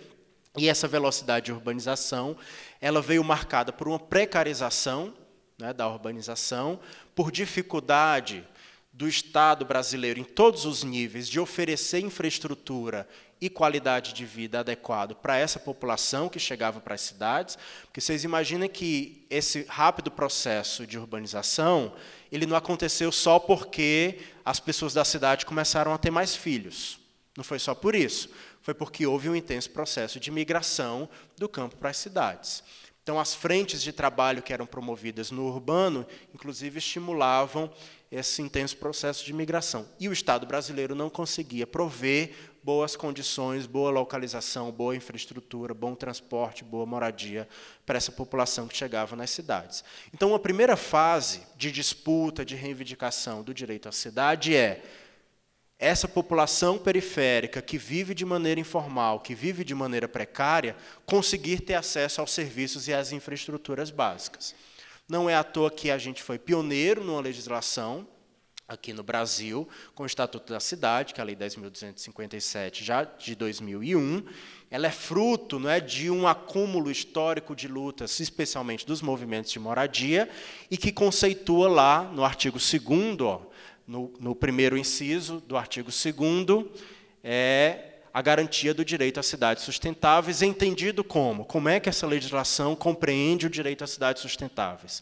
E essa velocidade de urbanização, ela veio marcada por uma precarização né, da urbanização, por dificuldade do Estado brasileiro em todos os níveis de oferecer infraestrutura e qualidade de vida adequado para essa população que chegava para as cidades, porque vocês imaginem que esse rápido processo de urbanização ele não aconteceu só porque as pessoas da cidade começaram a ter mais filhos. Não foi só por isso. Foi porque houve um intenso processo de migração do campo para as cidades. Então, as frentes de trabalho que eram promovidas no urbano, inclusive, estimulavam esse intenso processo de migração. E o Estado brasileiro não conseguia prover boas condições, boa localização, boa infraestrutura, bom transporte, boa moradia para essa população que chegava nas cidades. Então, a primeira fase de disputa, de reivindicação do direito à cidade é essa população periférica que vive de maneira informal, que vive de maneira precária, conseguir ter acesso aos serviços e às infraestruturas básicas. Não é à toa que a gente foi pioneiro numa legislação aqui no Brasil, com o Estatuto da Cidade, que é a Lei 10.257, já de 2001. Ela é fruto não é, de um acúmulo histórico de lutas, especialmente dos movimentos de moradia, e que conceitua lá, no artigo 2 no, no primeiro inciso do artigo 2 é a garantia do direito às cidades sustentáveis, entendido como? Como é que essa legislação compreende o direito às cidades sustentáveis?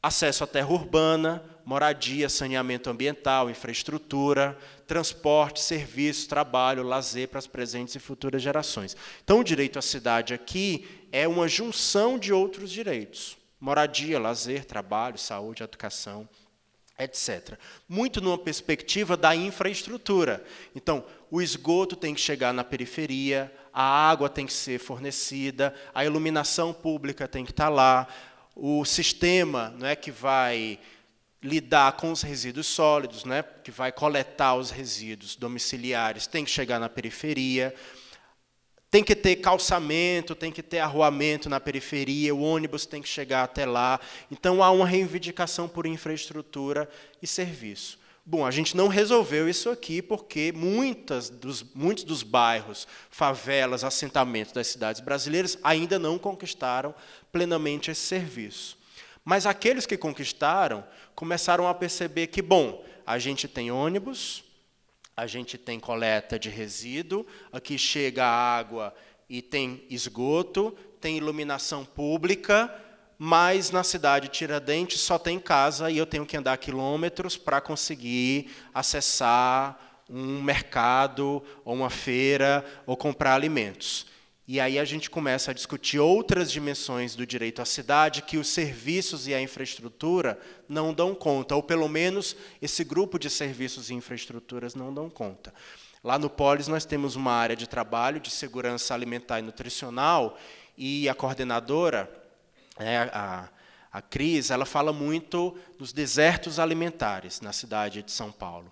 Acesso à terra urbana, moradia, saneamento ambiental, infraestrutura, transporte, serviço, trabalho, lazer para as presentes e futuras gerações. Então, o direito à cidade aqui é uma junção de outros direitos: moradia, lazer, trabalho, saúde, educação, etc. Muito numa perspectiva da infraestrutura. Então, o esgoto tem que chegar na periferia, a água tem que ser fornecida, a iluminação pública tem que estar lá, o sistema não é que vai lidar com os resíduos sólidos, né, que vai coletar os resíduos domiciliares, tem que chegar na periferia, tem que ter calçamento, tem que ter arruamento na periferia, o ônibus tem que chegar até lá. Então há uma reivindicação por infraestrutura e serviço. Bom, a gente não resolveu isso aqui porque muitas dos, muitos dos bairros, favelas, assentamentos das cidades brasileiras ainda não conquistaram plenamente esse serviço. Mas aqueles que conquistaram começaram a perceber que, bom, a gente tem ônibus, a gente tem coleta de resíduo, aqui chega a água e tem esgoto, tem iluminação pública, mas na cidade Tiradentes só tem casa e eu tenho que andar quilômetros para conseguir acessar um mercado ou uma feira ou comprar alimentos. E aí a gente começa a discutir outras dimensões do direito à cidade que os serviços e a infraestrutura não dão conta, ou pelo menos esse grupo de serviços e infraestruturas não dão conta. Lá no Polis nós temos uma área de trabalho de segurança alimentar e nutricional e a coordenadora, né, a, a Cris, ela fala muito dos desertos alimentares na cidade de São Paulo,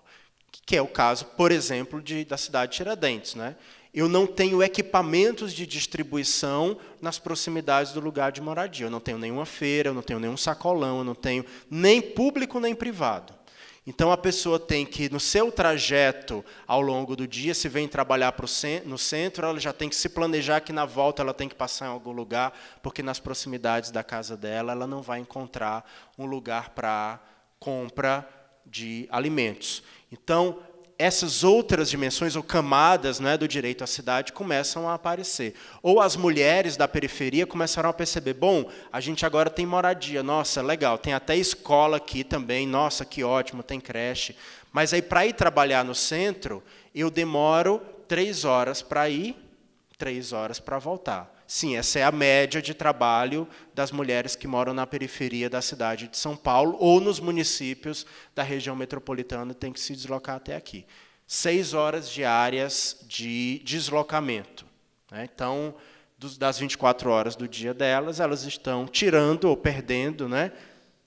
que é o caso, por exemplo, de, da cidade de Tiradentes, né? eu não tenho equipamentos de distribuição nas proximidades do lugar de moradia. Eu não tenho nenhuma feira, eu não tenho nenhum sacolão, eu não tenho nem público nem privado. Então a pessoa tem que, no seu trajeto ao longo do dia, se vem trabalhar no centro, ela já tem que se planejar que na volta ela tem que passar em algum lugar, porque nas proximidades da casa dela ela não vai encontrar um lugar para compra de alimentos. Então, essas outras dimensões ou camadas né, do direito à cidade começam a aparecer. Ou as mulheres da periferia começaram a perceber: bom, a gente agora tem moradia, nossa, legal, tem até escola aqui também, nossa, que ótimo, tem creche. Mas aí, para ir trabalhar no centro, eu demoro três horas para ir, três horas para voltar. Sim, essa é a média de trabalho das mulheres que moram na periferia da cidade de São Paulo ou nos municípios da região metropolitana tem que se deslocar até aqui. Seis horas diárias de deslocamento. Né? Então, das 24 horas do dia delas, elas estão tirando ou perdendo né,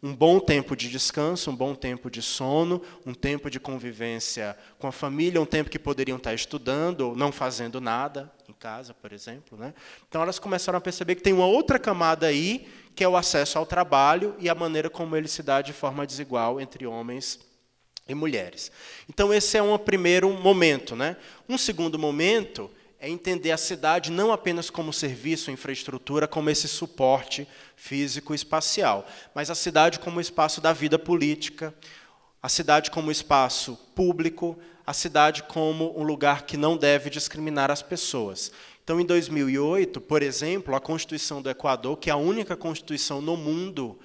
um bom tempo de descanso, um bom tempo de sono, um tempo de convivência com a família, um tempo que poderiam estar estudando ou não fazendo nada casa, por exemplo. Né? Então elas começaram a perceber que tem uma outra camada aí, que é o acesso ao trabalho e a maneira como ele se dá de forma desigual entre homens e mulheres. Então esse é um primeiro momento. Né? Um segundo momento é entender a cidade não apenas como serviço, infraestrutura, como esse suporte físico e espacial, mas a cidade como espaço da vida política, a cidade como espaço público, a cidade como um lugar que não deve discriminar as pessoas. Então, em 2008, por exemplo, a Constituição do Equador, que é a única Constituição no mundo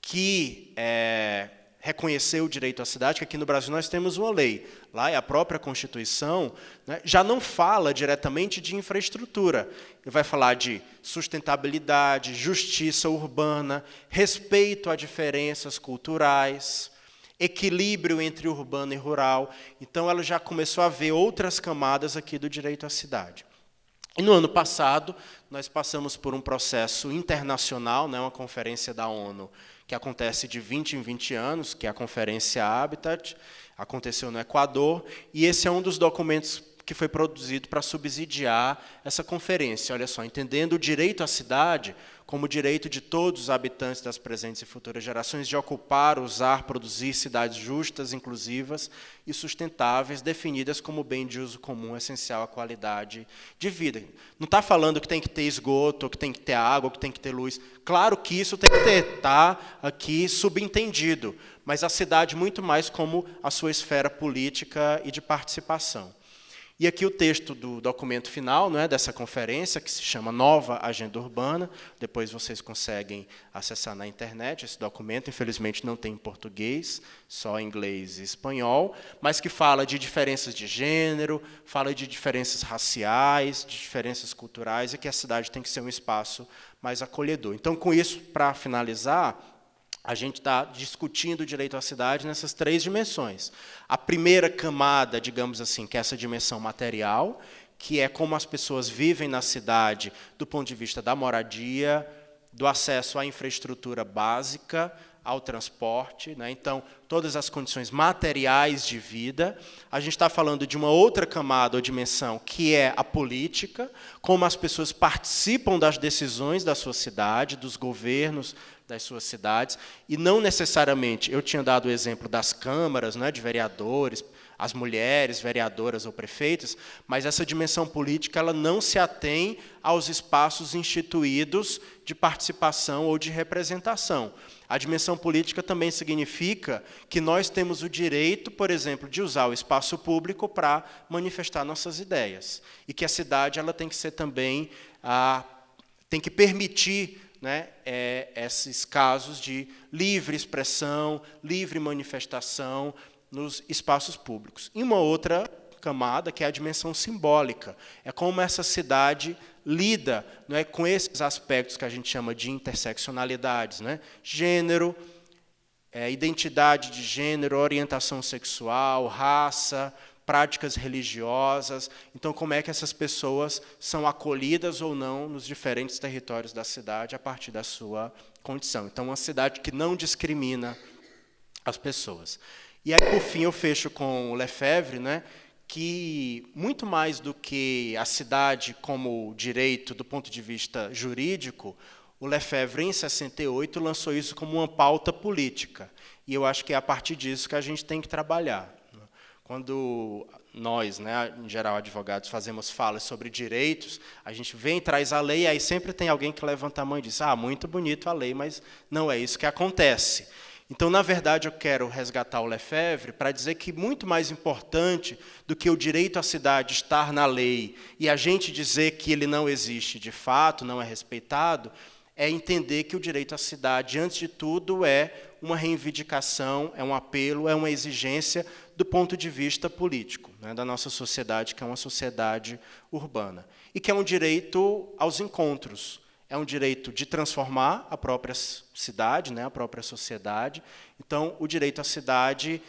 que é, reconheceu o direito à cidade, que aqui no Brasil nós temos uma lei, lá é a própria Constituição, né, já não fala diretamente de infraestrutura. Ele vai falar de sustentabilidade, justiça urbana, respeito a diferenças culturais equilíbrio entre urbano e rural. Então, ela já começou a ver outras camadas aqui do direito à cidade. E no ano passado, nós passamos por um processo internacional, né, uma conferência da ONU, que acontece de 20 em 20 anos, que é a Conferência Habitat, aconteceu no Equador, e esse é um dos documentos que foi produzido para subsidiar essa conferência. Olha só, entendendo o direito à cidade como o direito de todos os habitantes das presentes e futuras gerações de ocupar, usar, produzir cidades justas, inclusivas e sustentáveis, definidas como bem de uso comum essencial à qualidade de vida. Não está falando que tem que ter esgoto, que tem que ter água, que tem que ter luz. Claro que isso tem que ter, está aqui subentendido, mas a cidade muito mais como a sua esfera política e de participação. E aqui o texto do documento final é dessa conferência, que se chama Nova Agenda Urbana. Depois vocês conseguem acessar na internet esse documento. Infelizmente não tem em português, só em inglês e espanhol, mas que fala de diferenças de gênero, fala de diferenças raciais, de diferenças culturais, e que a cidade tem que ser um espaço mais acolhedor. Então, com isso, para finalizar, a gente está discutindo o direito à cidade nessas três dimensões. A primeira camada, digamos assim, que é essa dimensão material, que é como as pessoas vivem na cidade do ponto de vista da moradia, do acesso à infraestrutura básica, ao transporte, né? então, todas as condições materiais de vida. A gente está falando de uma outra camada ou dimensão, que é a política, como as pessoas participam das decisões da sociedade, dos governos, das suas cidades, e não necessariamente, eu tinha dado o exemplo das câmaras, né, de vereadores, as mulheres, vereadoras ou prefeitas, mas essa dimensão política ela não se atém aos espaços instituídos de participação ou de representação. A dimensão política também significa que nós temos o direito, por exemplo, de usar o espaço público para manifestar nossas ideias, e que a cidade ela tem que ser também a tem que permitir né, é, esses casos de livre expressão, livre manifestação nos espaços públicos. E uma outra camada, que é a dimensão simbólica. É como essa cidade lida não é, com esses aspectos que a gente chama de interseccionalidades. Né? Gênero, é, identidade de gênero, orientação sexual, raça, práticas religiosas. Então, como é que essas pessoas são acolhidas ou não nos diferentes territórios da cidade a partir da sua condição? Então, uma cidade que não discrimina as pessoas. E aí, por fim, eu fecho com o Lefebvre, né, que, muito mais do que a cidade como direito do ponto de vista jurídico, o Lefebvre, em 68, lançou isso como uma pauta política. E eu acho que é a partir disso que a gente tem que trabalhar. Quando nós, né, em geral advogados, fazemos falas sobre direitos, a gente vem e traz a lei, e aí sempre tem alguém que levanta a mão e diz: Ah, muito bonito a lei, mas não é isso que acontece. Então, na verdade, eu quero resgatar o Lefebvre para dizer que muito mais importante do que o direito à cidade estar na lei e a gente dizer que ele não existe de fato, não é respeitado, é entender que o direito à cidade, antes de tudo, é uma reivindicação, é um apelo, é uma exigência do ponto de vista político né, da nossa sociedade, que é uma sociedade urbana. E que é um direito aos encontros, é um direito de transformar a própria cidade, né, a própria sociedade. Então, o direito à cidade,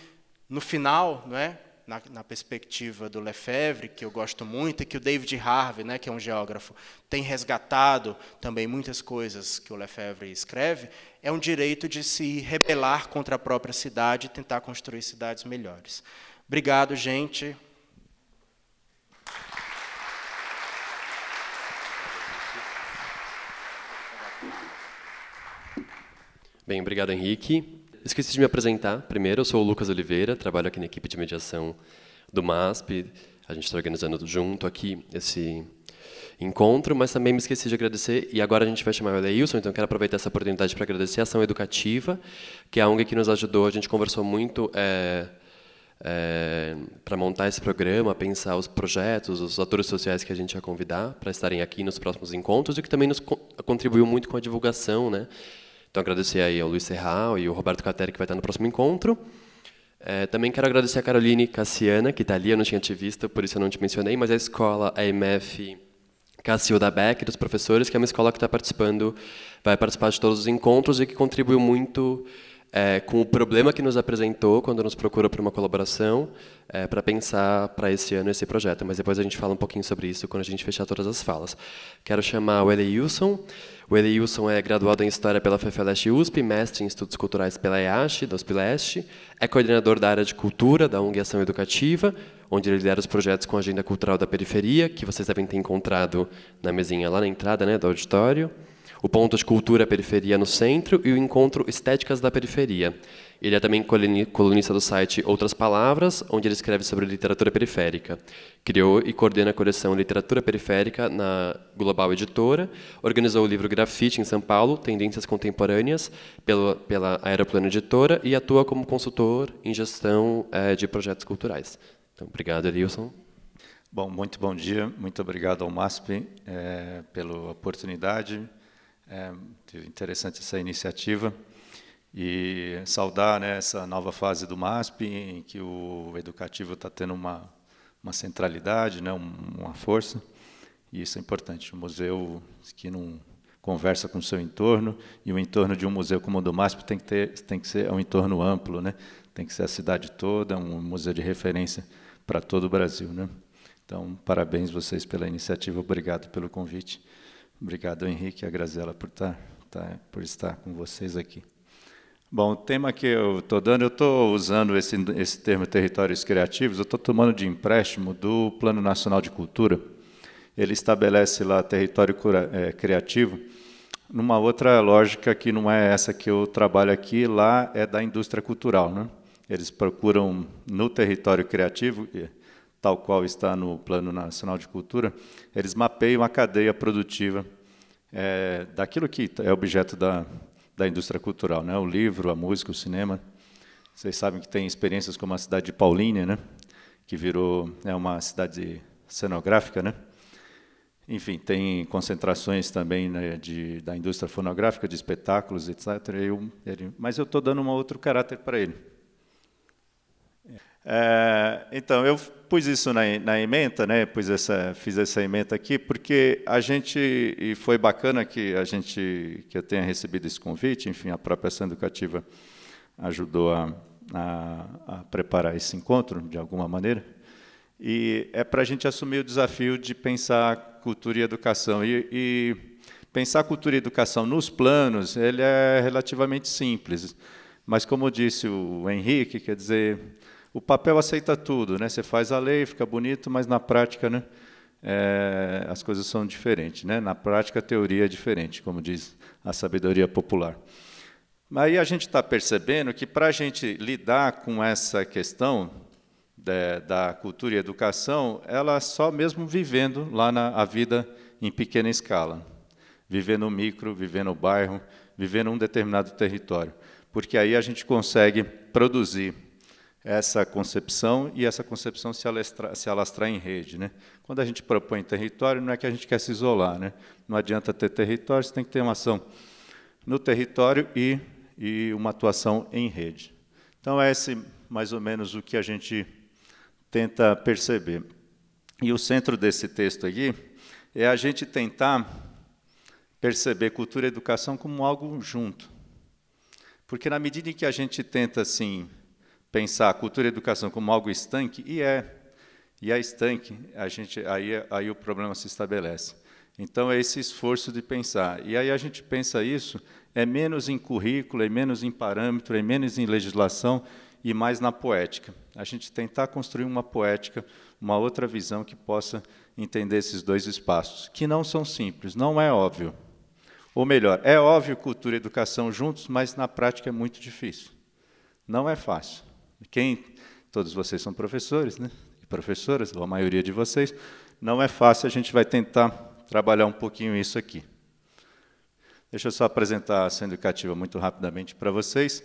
no final, não é, na, na, perspectiva do Lefebvre, que eu gosto muito, e que o David Harvey, né, que é um geógrafo, tem resgatado também muitas coisas que o Lefebvre escreve, é um direito de se rebelar contra a própria cidade e tentar construir cidades melhores. Obrigado, gente. Bem, obrigado, Henrique esqueci de me apresentar primeiro. Eu sou o Lucas Oliveira, trabalho aqui na equipe de mediação do MASP. A gente está organizando junto aqui esse encontro, mas também me esqueci de agradecer, e agora a gente vai chamar o Eleilson, então quero aproveitar essa oportunidade para agradecer a Ação Educativa, que é a ONG que nos ajudou, a gente conversou muito é, é, para montar esse programa, pensar os projetos, os atores sociais que a gente ia convidar para estarem aqui nos próximos encontros, e que também nos contribuiu muito com a divulgação, né? Então agradecer aí ao Luiz Serral e ao Roberto Cateri, que vai estar no próximo encontro. É, também quero agradecer a Caroline Cassiana, que está ali, eu não tinha te visto, por isso eu não te mencionei, mas a escola AMF Cassilda Beck, dos professores, que é uma escola que está participando, vai participar de todos os encontros e que contribuiu muito é, com o problema que nos apresentou quando nos procurou para uma colaboração, é, para pensar para esse ano esse projeto. Mas depois a gente fala um pouquinho sobre isso quando a gente fechar todas as falas. Quero chamar o Eli Wilson. O Eliilson é graduado em História pela FFLEST USP, mestre em Estudos Culturais pela EASH, da USP-Leste, é coordenador da área de Cultura da ONG Ação Educativa, onde ele lidera os projetos com a Agenda Cultural da Periferia, que vocês devem ter encontrado na mesinha lá na entrada né, do auditório, o Ponto de Cultura Periferia no Centro e o Encontro Estéticas da Periferia, ele é também colunista do site Outras Palavras, onde ele escreve sobre literatura periférica. Criou e coordena a coleção Literatura Periférica na Global Editora, organizou o livro Grafite em São Paulo, Tendências Contemporâneas, pela, pela Aeroplano Editora, e atua como consultor em gestão é, de projetos culturais. Então, obrigado, Edilson. Bom, muito bom dia. Muito obrigado ao MASP é, pela oportunidade. É interessante essa iniciativa e saudar né, essa nova fase do MASP, em que o educativo está tendo uma, uma centralidade, né, uma força, e isso é importante. O museu que não conversa com o seu entorno, e o entorno de um museu como o do MASP tem que, ter, tem que ser é um entorno amplo, né? tem que ser a cidade toda, um museu de referência para todo o Brasil. Né? Então, parabéns vocês pela iniciativa, obrigado pelo convite. Obrigado, Henrique e a Graziela, por tá, tá, por estar com vocês aqui. Bom, o tema que eu estou dando, eu estou usando esse, esse termo territórios criativos, eu estou tomando de empréstimo do Plano Nacional de Cultura. Ele estabelece lá território cura, é, criativo numa outra lógica que não é essa que eu trabalho aqui, lá é da indústria cultural. Né? Eles procuram no território criativo, tal qual está no Plano Nacional de Cultura, eles mapeiam a cadeia produtiva é, daquilo que é objeto da da indústria cultural, né? O livro, a música, o cinema. Vocês sabem que tem experiências como a cidade de Paulínia, né? Que virou é uma cidade cenográfica, né? Enfim, tem concentrações também né, de, da indústria fonográfica, de espetáculos, etc. Eu, ele, mas eu estou dando um outro caráter para ele. É, então, eu pus isso na, na emenda, né? Pus essa, fiz essa emenda aqui, porque a gente e foi bacana que a gente que eu tenha recebido esse convite. Enfim, a própria ação educativa ajudou a, a, a preparar esse encontro de alguma maneira. E é para a gente assumir o desafio de pensar cultura e educação. E, e pensar cultura e educação nos planos, ele é relativamente simples. Mas como disse o Henrique, quer dizer o papel aceita tudo, né? Você faz a lei, fica bonito, mas na prática, né? É, as coisas são diferentes, né? Na prática, a teoria é diferente, como diz a sabedoria popular. Aí a gente está percebendo que para a gente lidar com essa questão de, é, da cultura e educação, ela só mesmo vivendo lá na a vida em pequena escala, vivendo no micro, vivendo no bairro, vivendo um determinado território, porque aí a gente consegue produzir essa concepção e essa concepção se, se alastrar em rede. Né? Quando a gente propõe território, não é que a gente quer se isolar. Né? Não adianta ter território, você tem que ter uma ação no território e, e uma atuação em rede. Então, é esse mais ou menos o que a gente tenta perceber. E o centro desse texto aqui é a gente tentar perceber cultura e educação como algo junto. Porque na medida em que a gente tenta, assim, pensar a cultura e a educação como algo estanque, e é. E é estanque, a gente, aí, aí o problema se estabelece. Então, é esse esforço de pensar. E aí a gente pensa isso, é menos em currículo, é menos em parâmetro, é menos em legislação e mais na poética. A gente tentar construir uma poética, uma outra visão que possa entender esses dois espaços, que não são simples, não é óbvio. Ou melhor, é óbvio cultura e educação juntos, mas na prática é muito difícil. Não é fácil. Quem, todos vocês são professores, né? E professoras, ou a maioria de vocês, não é fácil, a gente vai tentar trabalhar um pouquinho isso aqui. Deixa eu só apresentar a ação educativa muito rapidamente para vocês.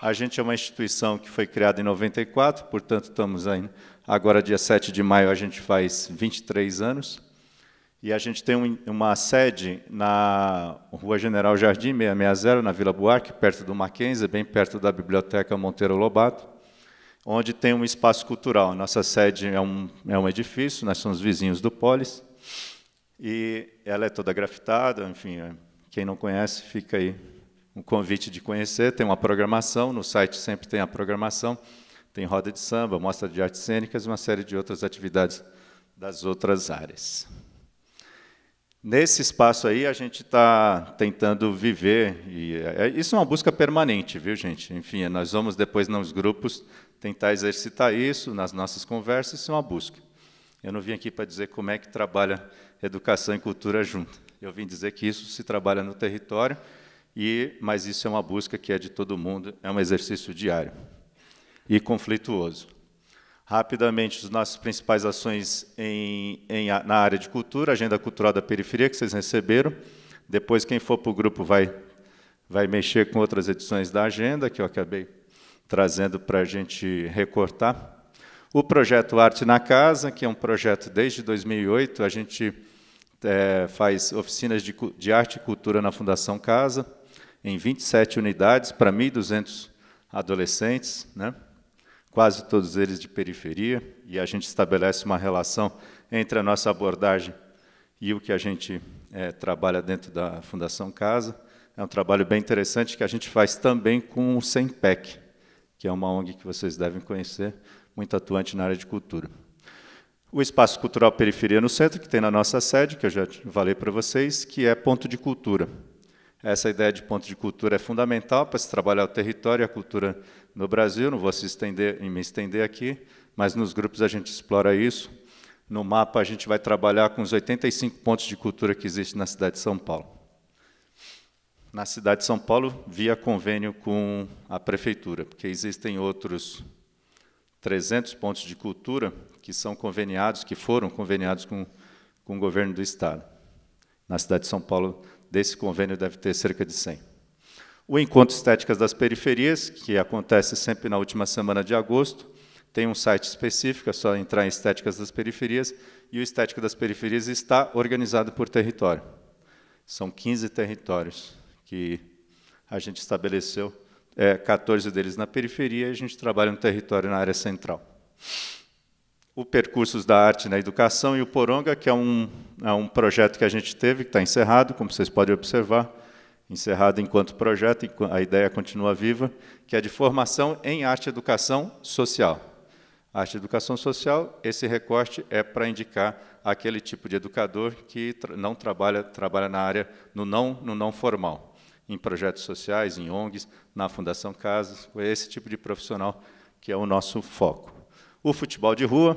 A gente é uma instituição que foi criada em 94, portanto, estamos aí, agora, dia 7 de maio, a gente faz 23 anos. E a gente tem um, uma sede na Rua General Jardim, 660, na Vila Buarque, perto do Mackenzie, bem perto da Biblioteca Monteiro Lobato onde tem um espaço cultural. Nossa sede é um, é um edifício, nós somos vizinhos do Polis, e ela é toda grafitada, enfim, é, quem não conhece, fica aí um convite de conhecer, tem uma programação, no site sempre tem a programação, tem roda de samba, mostra de artes cênicas e uma série de outras atividades das outras áreas. Nesse espaço aí, a gente está tentando viver, e é, é, isso é uma busca permanente, viu, gente? Enfim, é, nós vamos depois nos grupos tentar exercitar isso nas nossas conversas, isso é uma busca. Eu não vim aqui para dizer como é que trabalha educação e cultura junto. Eu vim dizer que isso se trabalha no território, e mas isso é uma busca que é de todo mundo, é um exercício diário e conflituoso. Rapidamente, as nossas principais ações em, em, na área de cultura, agenda cultural da periferia que vocês receberam. Depois, quem for para o grupo vai, vai mexer com outras edições da agenda, que eu acabei trazendo para a gente recortar. O projeto Arte na Casa, que é um projeto desde 2008, a gente é, faz oficinas de, de, arte e cultura na Fundação Casa, em 27 unidades, para 1.200 adolescentes, né? quase todos eles de periferia, e a gente estabelece uma relação entre a nossa abordagem e o que a gente é, trabalha dentro da Fundação Casa. É um trabalho bem interessante que a gente faz também com o SEMPEC, que é uma ONG que vocês devem conhecer, muito atuante na área de cultura. O Espaço Cultural Periferia no Centro, que tem na nossa sede, que eu já falei para vocês, que é ponto de cultura. Essa ideia de ponto de cultura é fundamental para se trabalhar o território e a cultura no Brasil. Não vou se estender, me estender aqui, mas nos grupos a gente explora isso. No mapa, a gente vai trabalhar com os 85 pontos de cultura que existem na cidade de São Paulo na cidade de São Paulo via convênio com a prefeitura, porque existem outros 300 pontos de cultura que são conveniados, que foram conveniados com, com o governo do Estado. Na cidade de São Paulo, desse convênio deve ter cerca de 100. O Encontro Estéticas das Periferias, que acontece sempre na última semana de agosto, tem um site específico, é só entrar em Estéticas das Periferias, e o Estética das Periferias está organizado por território. São 15 territórios que a gente estabeleceu, é, 14 deles na periferia, e a gente trabalha no território na área central. O Percursos da Arte na Educação e o Poronga, que é um, é um projeto que a gente teve, que está encerrado, como vocês podem observar, encerrado enquanto projeto, a ideia continua viva, que é de formação em arte e educação social. Arte e educação social, esse recorte é para indicar aquele tipo de educador que tra não trabalha, trabalha na área no não, no não formal em projetos sociais, em ONGs, na Fundação Casas. É esse tipo de profissional que é o nosso foco. O futebol de rua,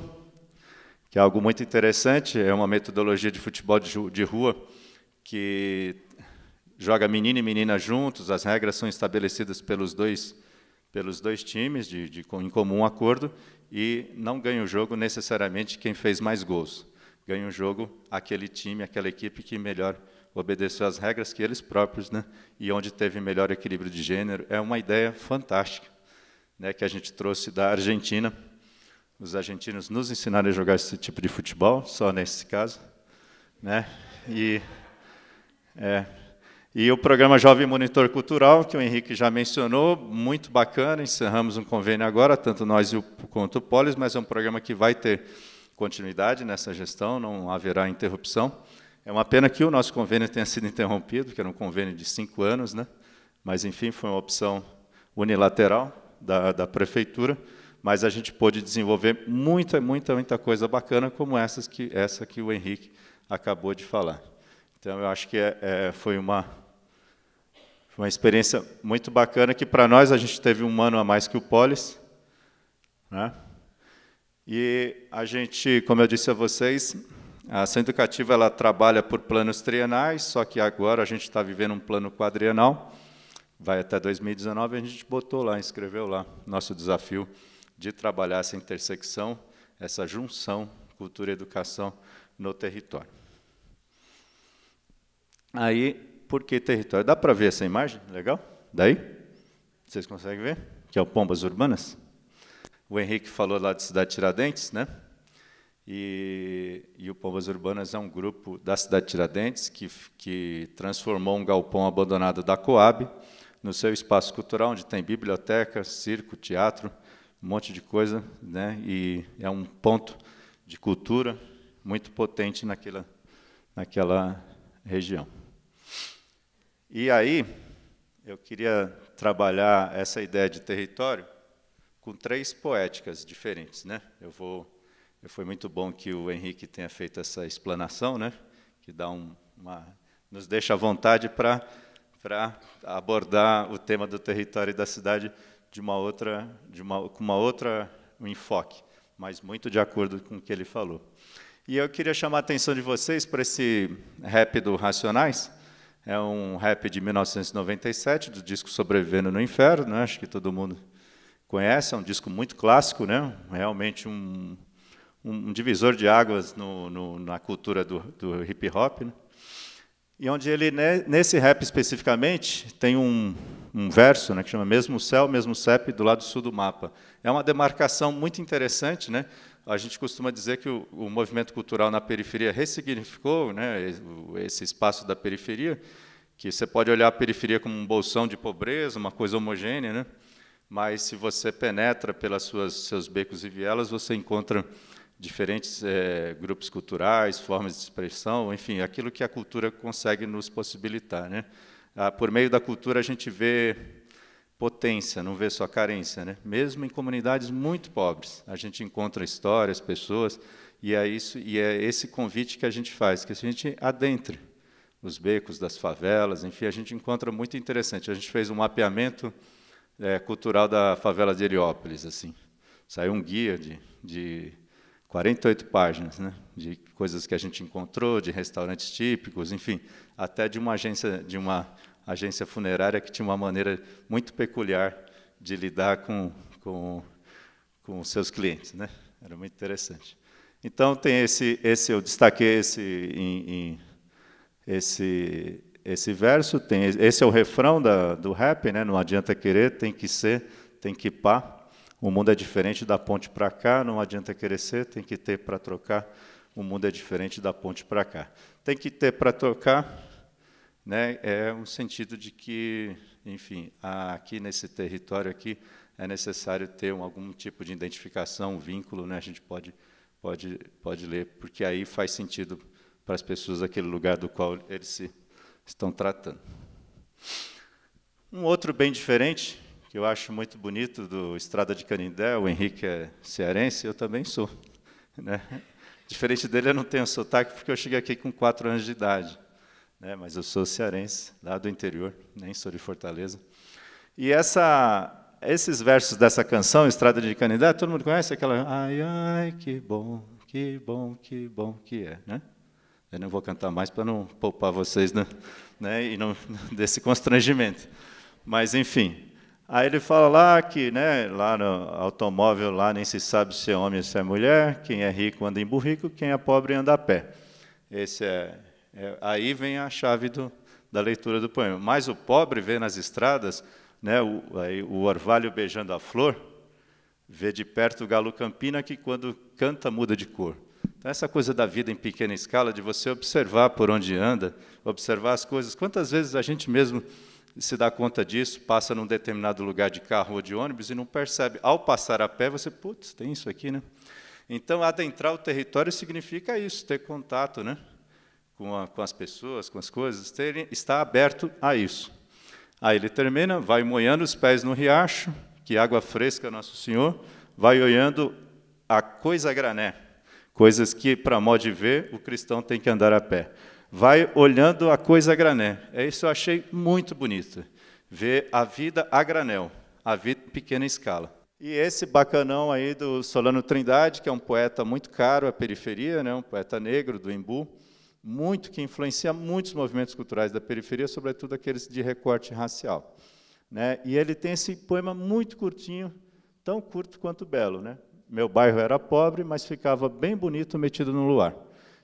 que é algo muito interessante, é uma metodologia de futebol de rua que joga menino e menina juntos, as regras são estabelecidas pelos dois, pelos dois times, de, de, em comum acordo, e não ganha o jogo necessariamente quem fez mais gols. Ganha o jogo aquele time, aquela equipe que melhor obedeceu às regras que eles próprios, né? e onde teve melhor equilíbrio de gênero. É uma ideia fantástica né? que a gente trouxe da Argentina. Os argentinos nos ensinaram a jogar esse tipo de futebol, só nesse caso. Né? E, é, e o programa Jovem Monitor Cultural, que o Henrique já mencionou, muito bacana, encerramos um convênio agora, tanto nós quanto o Polis, mas é um programa que vai ter continuidade nessa gestão, não haverá interrupção. É uma pena que o nosso convênio tenha sido interrompido, que era um convênio de cinco anos, né? mas, enfim, foi uma opção unilateral da, da prefeitura, mas a gente pôde desenvolver muita, muita, muita coisa bacana, como essas que, essa que o Henrique acabou de falar. Então, eu acho que é, é, foi uma, uma experiência muito bacana, que para nós a gente teve um ano a mais que o Polis, né? e a gente, como eu disse a vocês, a ação educativa ela trabalha por planos trienais, só que agora a gente está vivendo um plano quadrienal. Vai até 2019, a gente botou lá, escreveu lá nosso desafio de trabalhar essa intersecção, essa junção cultura e educação no território. Aí, por que território? Dá para ver essa imagem? Legal? Daí? Vocês conseguem ver? Que é o Pombas Urbanas. O Henrique falou lá de Cidade Tiradentes, né? E, e, o Pombas Urbanas é um grupo da cidade de Tiradentes que, que transformou um galpão abandonado da Coab no seu espaço cultural, onde tem biblioteca, circo, teatro, um monte de coisa, né? e é um ponto de cultura muito potente naquela, naquela região. E aí, eu queria trabalhar essa ideia de território com três poéticas diferentes. Né? Eu vou foi muito bom que o Henrique tenha feito essa explanação, né? que dá um, uma, nos deixa à vontade para abordar o tema do território e da cidade de uma outra, de uma, com uma outra um enfoque, mas muito de acordo com o que ele falou. E eu queria chamar a atenção de vocês para esse rap do Racionais. É um rap de 1997 do disco Sobrevivendo no Inferno, né? acho que todo mundo conhece, é um disco muito clássico, né? Realmente um um, divisor de águas no, no, na cultura do, do hip hop, né? e onde ele né, nesse rap especificamente tem um, um verso né, que chama mesmo céu mesmo CEP do lado sul do mapa. É uma demarcação muito interessante, né? A gente costuma dizer que o, o movimento cultural na periferia ressignificou, né, esse espaço da periferia, que você pode olhar a periferia como um bolsão de pobreza, uma coisa homogênea, né? Mas se você penetra pelas suas seus becos e vielas, você encontra diferentes é, grupos culturais, formas de expressão, enfim, aquilo que a cultura consegue nos possibilitar. Né? Ah, por meio da cultura, a gente vê potência, não vê só carência. Né? Mesmo em comunidades muito pobres, a gente encontra histórias, pessoas, e é, isso, e é esse convite que a gente faz, que a gente adentre os becos das favelas, enfim, a gente encontra muito interessante. A gente fez um mapeamento é, cultural da favela de Heliópolis, assim. Saiu um guia de, de 48 páginas, né, de coisas que a gente encontrou, de restaurantes típicos, enfim, até de uma agência de uma agência funerária que tinha uma maneira muito peculiar de lidar com com, com os seus clientes, né? Era muito interessante. Então tem esse esse eu destaquei esse em, em, esse esse verso tem esse é o refrão da, do rap, né? Não adianta querer, tem que ser, tem que pá. O mundo é diferente da ponte para cá, não adianta querer ser, tem que ter para trocar. O mundo é diferente da ponte para cá. Tem que ter para trocar, né? É um sentido de que, enfim, aqui nesse território aqui é necessário ter um, algum tipo de identificação, um vínculo, né? A gente pode pode pode ler, porque aí faz sentido para as pessoas daquele lugar do qual eles se estão tratando. Um outro bem diferente que eu acho muito bonito do Estrada de Canindé, o Henrique é cearense, eu também sou. Né? Diferente dele, eu não tenho sotaque, porque eu cheguei aqui com quatro anos de idade. Né? Mas eu sou cearense, lá do interior, nem sou de Fortaleza. E essa esses versos dessa canção, Estrada de Canindé, todo mundo conhece aquela. Ai, ai, que bom, que bom, que bom que é, né? Eu não vou cantar mais para não poupar vocês né? né? E não, desse constrangimento. Mas, enfim, Aí ele fala lá que, né, lá no automóvel, lá nem se sabe se é homem ou se é mulher, quem é rico anda em burrico, quem é pobre anda a pé. Esse é, é aí vem a chave do, da leitura do poema. Mas o pobre vê nas estradas, né, o, aí, o orvalho beijando a flor, vê de perto o galo campina que quando canta muda de cor. Então, essa coisa da vida em pequena escala, de você observar por onde anda, observar as coisas. Quantas vezes a gente mesmo se dá conta disso, passa num determinado lugar de carro ou de ônibus e não percebe. Ao passar a pé, você, putz, tem isso aqui, né? Então, adentrar o território significa isso, ter contato né? com, a, com as pessoas, com as coisas, ter, estar aberto a isso. Aí ele termina, vai moiando os pés no riacho, que água fresca Nosso Senhor, vai olhando a coisa grané, coisas que, para modo de ver, o cristão tem que andar a pé vai olhando a coisa a grané. É isso eu achei muito bonito, ver a vida a granel, a vida em pequena escala. E esse bacanão aí do Solano Trindade, que é um poeta muito caro à periferia, né, um poeta negro do Embu, muito que influencia muitos movimentos culturais da periferia, sobretudo aqueles de recorte racial. Né? E ele tem esse poema muito curtinho, tão curto quanto belo, né? Meu bairro era pobre, mas ficava bem bonito metido no luar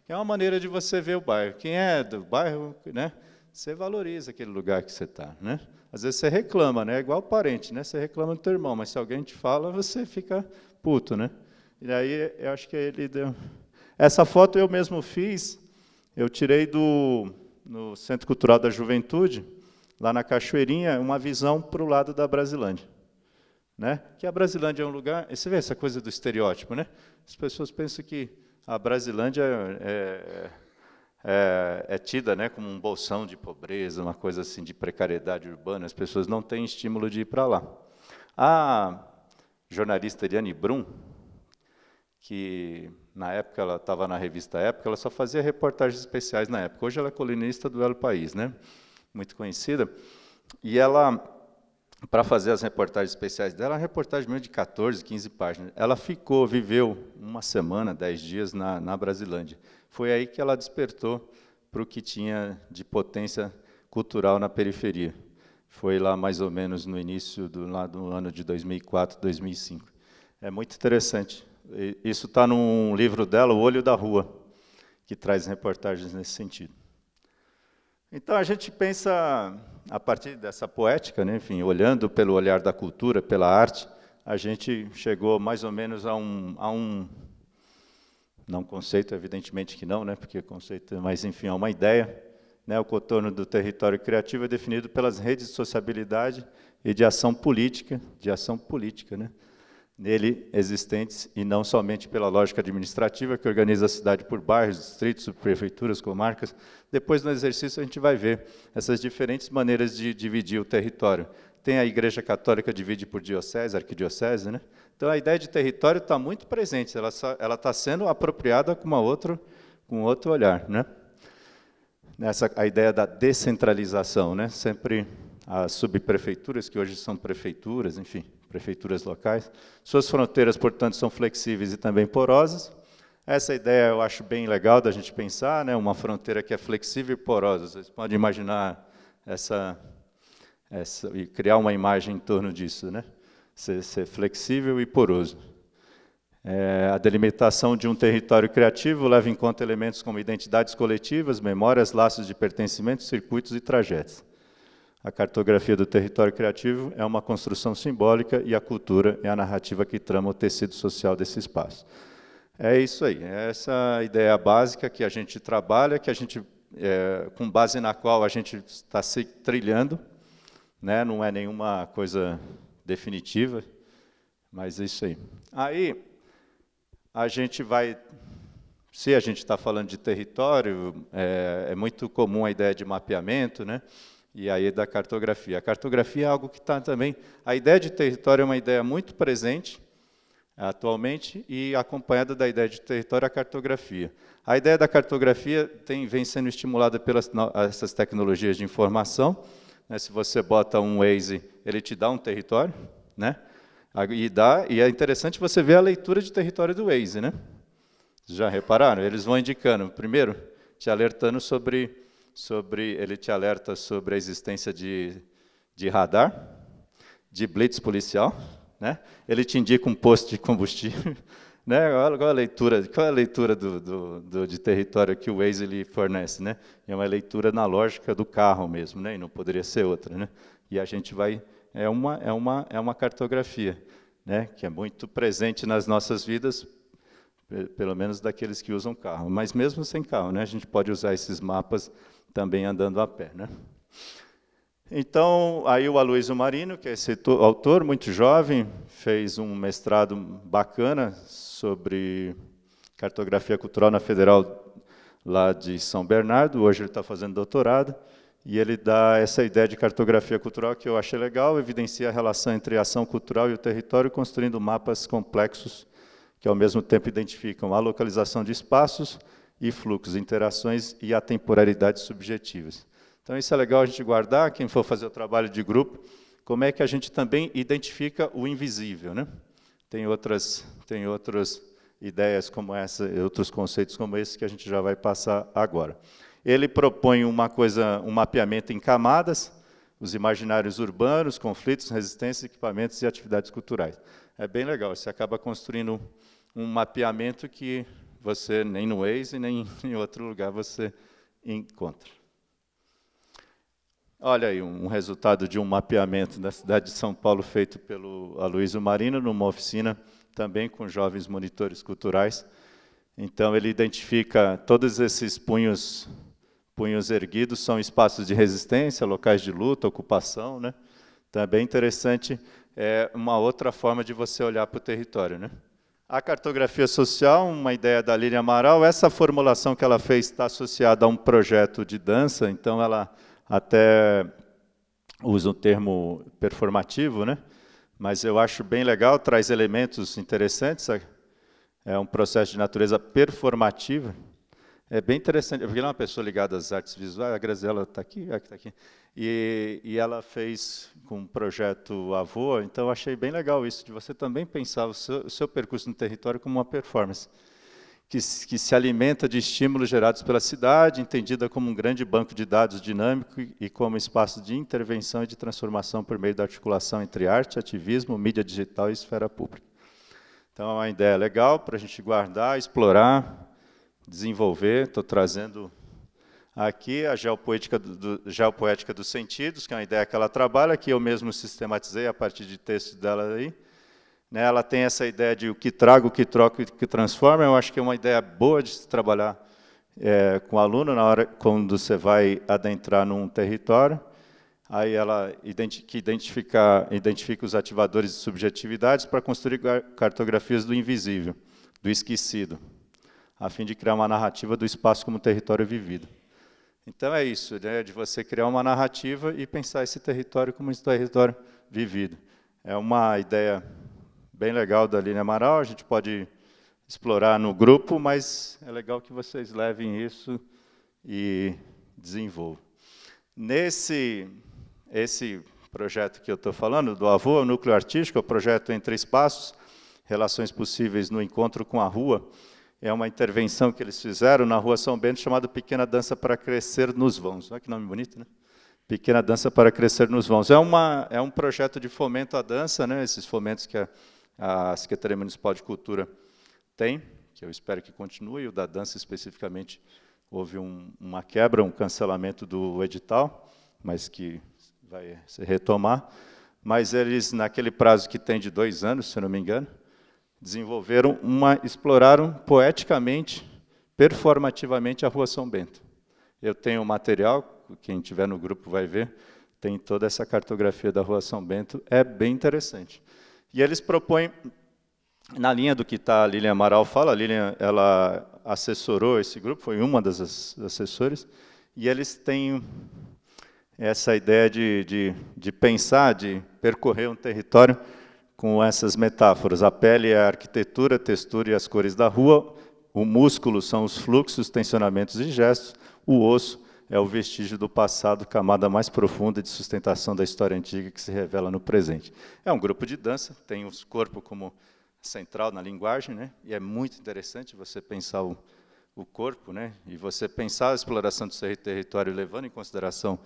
que é uma maneira de você ver o bairro. Quem é do bairro, né? Você valoriza aquele lugar que você está, né? Às vezes você reclama, né? É igual parente, né? Você reclama do teu irmão, mas se alguém te fala, você fica puto, né? E aí eu acho que ele deu. Essa foto eu mesmo fiz. Eu tirei do no Centro Cultural da Juventude, lá na Cachoeirinha, uma visão para o lado da Brasilândia. Né? Que a Brasilândia é um lugar. Você vê essa coisa do estereótipo, né? As pessoas pensam que a Brasilândia é, é, é, é, tida né, como um bolsão de pobreza, uma coisa assim de precariedade urbana, as pessoas não têm estímulo de ir para lá. A jornalista Eliane Brum, que na época ela estava na revista Época, ela só fazia reportagens especiais na época. Hoje ela é colunista do El País, né? muito conhecida. E ela para fazer as reportagens especiais dela, uma reportagem meio de 14, 15 páginas. Ela ficou, viveu uma semana, 10 dias na, na Brasilândia. Foi aí que ela despertou para o que tinha de potência cultural na periferia. Foi lá mais ou menos no início do, lá do ano de 2004, 2005. É muito interessante. Isso está num livro dela, O Olho da Rua, que traz reportagens nesse sentido. Então a gente pensa a partir dessa poética, né, enfim, olhando pelo olhar da cultura, pela arte, a gente chegou mais ou menos a um, a um não conceito, evidentemente que não, né, porque conceito, mas enfim, a uma ideia. Né, o contorno do território criativo é definido pelas redes de sociabilidade e de ação política, de ação política, né, nele existentes e não somente pela lógica administrativa que organiza a cidade por bairros, distritos, subprefeituras, comarcas. Depois no exercício a gente vai ver essas diferentes maneiras de dividir o território. Tem a Igreja Católica divide por diocese, arquidiocese, né? Então a ideia de território está muito presente, ela está sendo apropriada com uma outra, com outro olhar, né? Nessa a ideia da descentralização, né? Sempre as subprefeituras que hoje são prefeituras, enfim, prefeituras locais. Suas fronteiras, portanto, são flexíveis e também porosas. Essa ideia eu acho bem legal da gente pensar, né? uma fronteira que é flexível e porosa. Vocês podem imaginar essa, essa e criar uma imagem em torno disso, né? ser, ser flexível e poroso. É, a delimitação de um território criativo leva em conta elementos como identidades coletivas, memórias, laços de pertencimento, circuitos e trajetos. A cartografia do território criativo é uma construção simbólica e a cultura é a narrativa que trama o tecido social desse espaço. É isso aí, é essa ideia básica que a gente trabalha, que a gente, é, com base na qual a gente está se trilhando, né? não é nenhuma coisa definitiva, mas é isso aí. Aí, a gente vai se a gente está falando de território, é, é, muito comum a ideia de mapeamento, né? e aí da cartografia. A cartografia é algo que está também. A ideia de território é uma ideia muito presente atualmente e acompanhada da ideia de território a cartografia. A ideia da cartografia tem, vem sendo estimulada pelas essas tecnologias de informação. Né, se você bota um Waze, ele te dá um território, né? E dá e é interessante você ver a leitura de território do Waze, né? Já repararam? Eles vão indicando, primeiro, te alertando sobre sobre, ele te alerta sobre a existência de, de radar, de blitz policial, né? Ele te indica um posto de combustível, né? Qual é a leitura, qual é a leitura do, do, do, de território que o Waze ele fornece, né? É uma leitura na lógica do carro mesmo, né? E não poderia ser outra, né? E a gente vai é uma é uma é uma cartografia, né? Que é muito presente nas nossas vidas, pelo menos daqueles que usam carro. Mas mesmo sem carro, né? A gente pode usar esses mapas também andando a pé. Né? Então, aí o Aloysio Marino, que é esse autor, muito jovem, fez um mestrado bacana sobre cartografia cultural na Federal lá de São Bernardo, hoje ele está fazendo doutorado, e ele dá essa ideia de cartografia cultural que eu achei legal, evidencia a relação entre a ação cultural e o território, construindo mapas complexos que, ao mesmo tempo, identificam a localização de espaços, e fluxos, interações e atemporalidades subjetivas. Então, isso é legal a gente guardar, quem for fazer o trabalho de grupo, como é que a gente também identifica o invisível. Né? Tem, outras, tem outras ideias como essa, outros conceitos como esse que a gente já vai passar agora. Ele propõe uma coisa, um mapeamento em camadas, os imaginários urbanos, conflitos, resistências, equipamentos e atividades culturais. É bem legal, você acaba construindo um mapeamento que você nem no Waze, nem em outro lugar você encontra. Olha aí um resultado de um mapeamento da cidade de São Paulo feito pelo Aloysio Marino numa oficina também com jovens monitores culturais. Então ele identifica todos esses punhos punhos erguidos são espaços de resistência, locais de luta, ocupação, né? Também então, é interessante é uma outra forma de você olhar para o território, né? A cartografia social, uma ideia da Lília Amaral, essa formulação que ela fez está associada a um projeto de dança, então ela até usa um termo performativo, né? mas eu acho bem legal, traz elementos interessantes, é, é um processo de natureza performativa. É bem interessante, porque ela é uma pessoa ligada às artes visuais, a Graziela está aqui, está aqui. E, e ela fez com o projeto Avô, então achei bem legal isso, de você também pensar o seu, o seu percurso no território como uma performance. Que, que, se alimenta de estímulos gerados pela cidade, entendida como um grande banco de dados dinâmico e, e como espaço de intervenção e de transformação por meio da articulação entre arte, ativismo, mídia digital e esfera pública. Então, é uma ideia legal para a gente guardar, explorar, desenvolver. Estou trazendo Aqui, a geopoética, do, do, geopoética dos sentidos, que é uma ideia que ela trabalha, que eu mesmo sistematizei a partir de texto dela aí. Né, ela tem essa ideia de o que trago, o que troco e o que transforma. Eu acho que é uma ideia boa de se trabalhar é, com o aluno na hora quando você vai adentrar num território. Aí ela que identifica, identifica os ativadores de subjetividades para construir cartografias do invisível, do esquecido, a fim de criar uma narrativa do espaço como território vivido. Então é isso, né, de você criar uma narrativa e pensar esse território como um território vivido. É uma ideia bem legal da Aline Amaral, a gente pode explorar no grupo, mas é legal que vocês levem isso e desenvolvam. Nesse esse projeto que eu estou falando, do Avô, o Núcleo Artístico, o é projeto Entre Espaços, Relações Possíveis no Encontro com a Rua, é uma intervenção que eles fizeram na Rua São Bento chamada Pequena Dança para Crescer nos Vãos. Olha que nome bonito, né? Pequena Dança para Crescer nos Vãos. É, uma, é um projeto de fomento à dança, né? esses fomentos que a, a Secretaria Municipal de Cultura tem, que eu espero que continue, o da dança especificamente houve um, uma quebra, um cancelamento do edital, mas que vai se retomar. Mas eles, naquele prazo que tem de dois anos, se não me engano, desenvolveram uma exploraram poeticamente, performativamente a Rua São Bento. Eu tenho o material, quem tiver no grupo vai ver, tem toda essa cartografia da Rua São Bento, é bem interessante. E eles propõem, na linha do que tá a Lilian Amaral fala, a Lilian ela assessorou esse grupo, foi uma das assessores, e eles têm essa ideia de, de, de pensar, de percorrer um território com essas metáforas. A pele é a arquitetura, a textura e as cores da rua. O músculo são os fluxos, tensionamentos e gestos. O osso é o vestígio do passado, camada mais profunda de sustentação da história antiga que se revela no presente. É um grupo de dança, tem o corpo como central na linguagem, né? e é muito interessante você pensar o, o corpo, né? e você pensar a exploração do seu território levando em consideração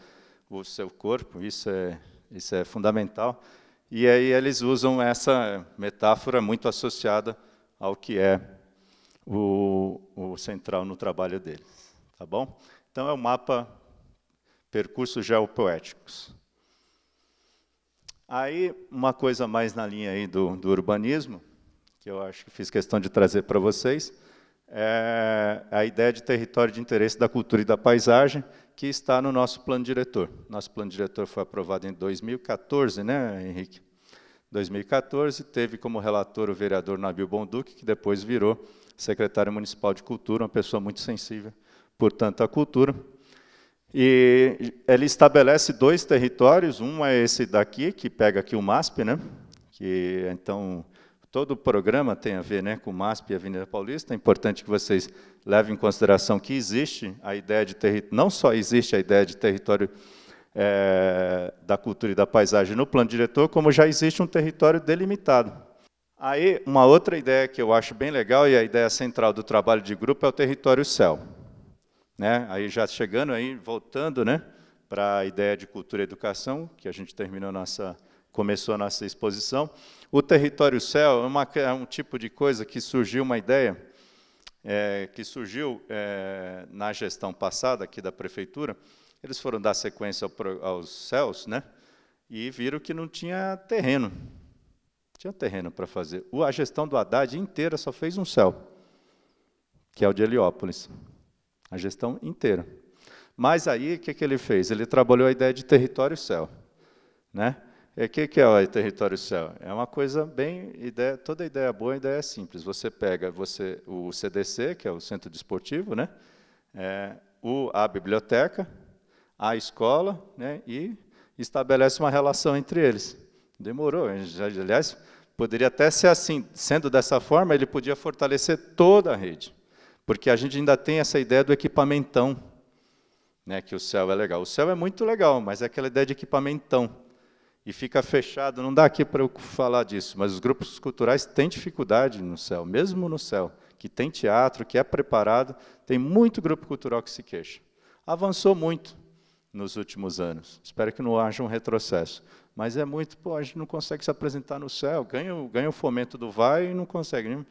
o seu corpo, isso é, isso é fundamental. E aí eles usam essa metáfora muito associada ao que é o, o central no trabalho deles. Tá bom? Então é o um mapa percursos geopoéticos. Aí, uma coisa mais na linha aí do, do urbanismo, que eu acho que fiz questão de trazer para vocês, é a ideia de território de interesse da cultura e da paisagem, que está no nosso plano diretor. Nosso plano diretor foi aprovado em 2014, né, Henrique? 2014, teve como relator o vereador Nabil Bonduque, que depois virou secretário municipal de cultura, uma pessoa muito sensível, portanto, à cultura. E ele estabelece dois territórios, um é esse daqui, que pega aqui o MASP, né? que é, então todo o programa tem a ver né, com o MASP e a Avenida Paulista, é importante que vocês levem em consideração que existe a ideia de território, não só existe a ideia de território é, da cultura e da paisagem no plano diretor, como já existe um território delimitado. Aí, uma outra ideia que eu acho bem legal, e a ideia central do trabalho de grupo, é o território céu. Né? Aí, já chegando, aí, voltando né, para a ideia de cultura e educação, que a gente terminou nossa, começou a nossa exposição, o território céu é, uma, é um tipo de coisa que surgiu uma ideia, é, que surgiu é, na gestão passada aqui da prefeitura. Eles foram dar sequência ao, aos céus, né? E viram que não tinha terreno. Não tinha terreno para fazer. O, a gestão do Haddad inteira só fez um céu, que é o de Heliópolis. A gestão inteira. Mas aí, o que, que ele fez? Ele trabalhou a ideia de território-céu. Né? O é, que, que é o território céu? É uma coisa bem ideia, toda ideia boa, ideia é simples. Você pega você o CDC, que é o centro desportivo, né? É, a biblioteca, a escola, né? E estabelece uma relação entre eles. Demorou, aliás, poderia até ser assim. Sendo dessa forma, ele podia fortalecer toda a rede, porque a gente ainda tem essa ideia do equipamentão, né? Que o céu é legal. O céu é muito legal, mas é aquela ideia de equipamentão e fica fechado. Não dá aqui para eu falar disso, mas os grupos culturais têm dificuldade no céu, mesmo no céu, que tem teatro, que é preparado, tem muito grupo cultural que se queixa. Avançou muito nos últimos anos. Espero que não haja um retrocesso. Mas é muito, pô, a gente não consegue se apresentar no céu, ganha, ganha o fomento do vai e não consegue. Né?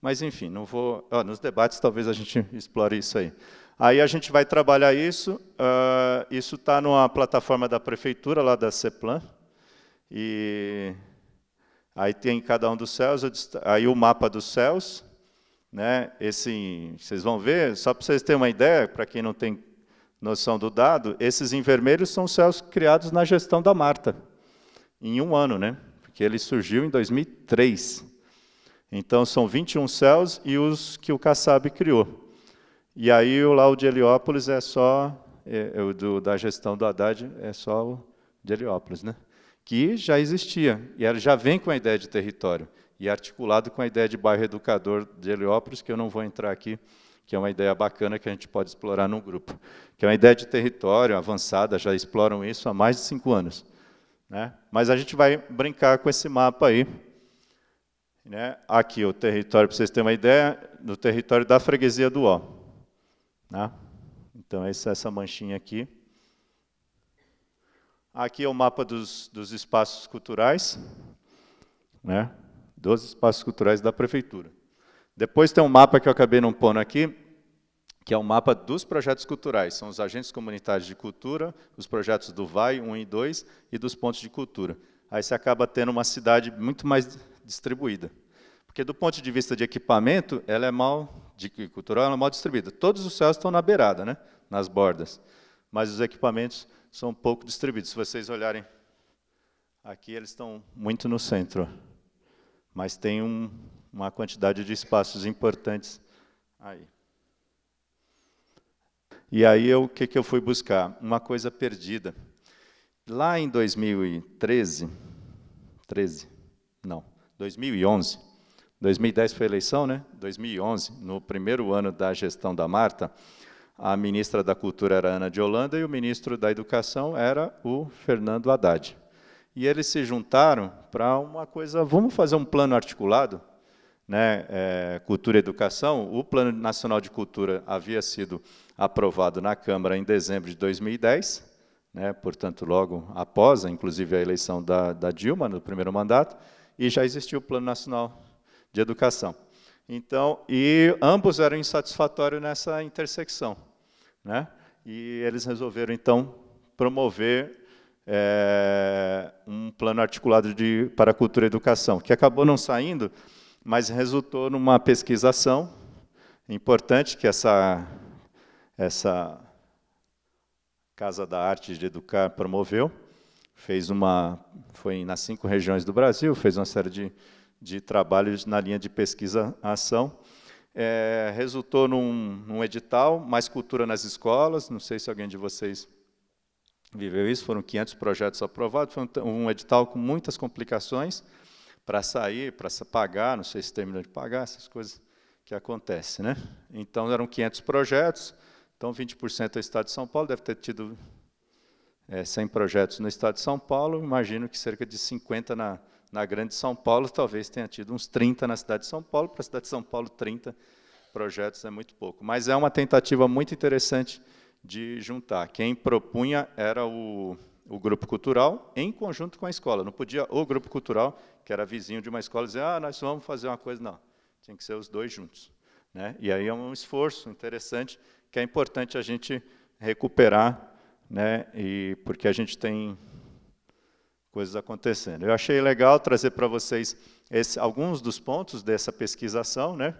Mas, enfim, não vou. Ó, nos debates talvez a gente explore isso aí. Aí a gente vai trabalhar isso. Uh, isso está numa plataforma da prefeitura, lá da CEPLAN, e aí tem cada um dos céus, aí o mapa dos céus, né? Esse, vocês vão ver, só para vocês terem uma ideia, para quem não tem noção do dado, esses em vermelho são os céus criados na gestão da Marta, em um ano, né? Porque ele surgiu em 2003. Então são 21 céus e os que o Kassab criou. E aí o lá o de Heliópolis é só, é, é, o do, da gestão do Haddad é só o de Heliópolis, né? que já existia, e ela já vem com a ideia de território, e é articulado com a ideia de bairro educador de Heliópolis, que eu não vou entrar aqui, que é uma ideia bacana que a gente pode explorar no grupo, que é uma ideia de território avançada, já exploram isso há mais de cinco anos. Né? Mas a gente vai brincar com esse mapa aí. Né? Aqui o território, para vocês terem uma ideia, do território da freguesia do Ó. Né? Então, essa, essa manchinha aqui. Aqui é o mapa dos, dos espaços culturais, né? dos espaços culturais da prefeitura. Depois tem um mapa que eu acabei não pondo aqui, que é o um mapa dos projetos culturais. São os agentes comunitários de cultura, os projetos do VAI 1 e 2 e dos pontos de cultura. Aí você acaba tendo uma cidade muito mais distribuída. Porque do ponto de vista de equipamento, ela é mal de cultural, ela é mal distribuída. Todos os céus estão na beirada, né? nas bordas. Mas os equipamentos são pouco distribuídos. Se vocês olharem aqui, eles estão muito no centro, mas tem um, uma quantidade de espaços importantes aí. E aí o que, que eu fui buscar? Uma coisa perdida. Lá em 2013, 13, não, 2011, 2010 foi eleição, né? 2011, no primeiro ano da gestão da Marta, a ministra da Cultura era Ana de Holanda e o ministro da Educação era o Fernando Haddad. E eles se juntaram para uma coisa, vamos fazer um plano articulado, né, é, cultura e educação. O Plano Nacional de Cultura havia sido aprovado na Câmara em dezembro de 2010, né, portanto, logo após, inclusive, a eleição da, da Dilma, no primeiro mandato, e já existia o Plano Nacional de Educação. Então, e ambos eram insatisfatórios nessa intersecção, né? E eles resolveram então promover é, um plano articulado de, para cultura e educação, que acabou não saindo, mas resultou numa pesquisação importante que essa essa Casa da Arte de Educar promoveu, fez uma foi nas cinco regiões do Brasil, fez uma série de de trabalhos na linha de pesquisa-ação. É, resultou num, num, edital, Mais Cultura nas Escolas, não sei se alguém de vocês viveu isso, foram 500 projetos aprovados, foi um, um edital com muitas complicações para sair, para pagar, não sei se terminou de pagar, essas coisas que acontecem. Né? Então, eram 500 projetos, então 20% é o Estado de São Paulo, deve ter tido é, 100 projetos no Estado de São Paulo, imagino que cerca de 50 na na Grande São Paulo, talvez tenha tido uns 30 na cidade de São Paulo, para a cidade de São Paulo, 30 projetos é muito pouco. Mas é uma tentativa muito interessante de juntar. Quem propunha era o, o grupo cultural em conjunto com a escola. Não podia o grupo cultural, que era vizinho de uma escola, dizer, ah, nós vamos fazer uma coisa. Não, tinha que ser os dois juntos. Né? E aí é um esforço interessante que é importante a gente recuperar, né? e porque a gente tem coisas acontecendo. Eu achei legal trazer para vocês esse, alguns dos pontos dessa pesquisação, né?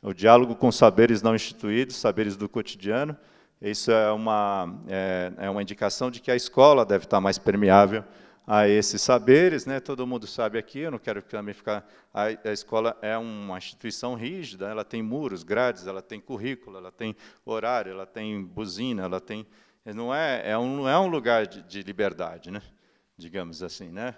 o diálogo com saberes não instituídos, saberes do cotidiano. Isso é uma, é, é uma indicação de que a escola deve estar mais permeável a esses saberes, né? Todo mundo sabe aqui, eu não quero também ficar a, a, escola é uma instituição rígida, ela tem muros, grades, ela tem currículo, ela tem horário, ela tem buzina, ela tem não é, é um, não é um lugar de, de liberdade, né? digamos assim, né?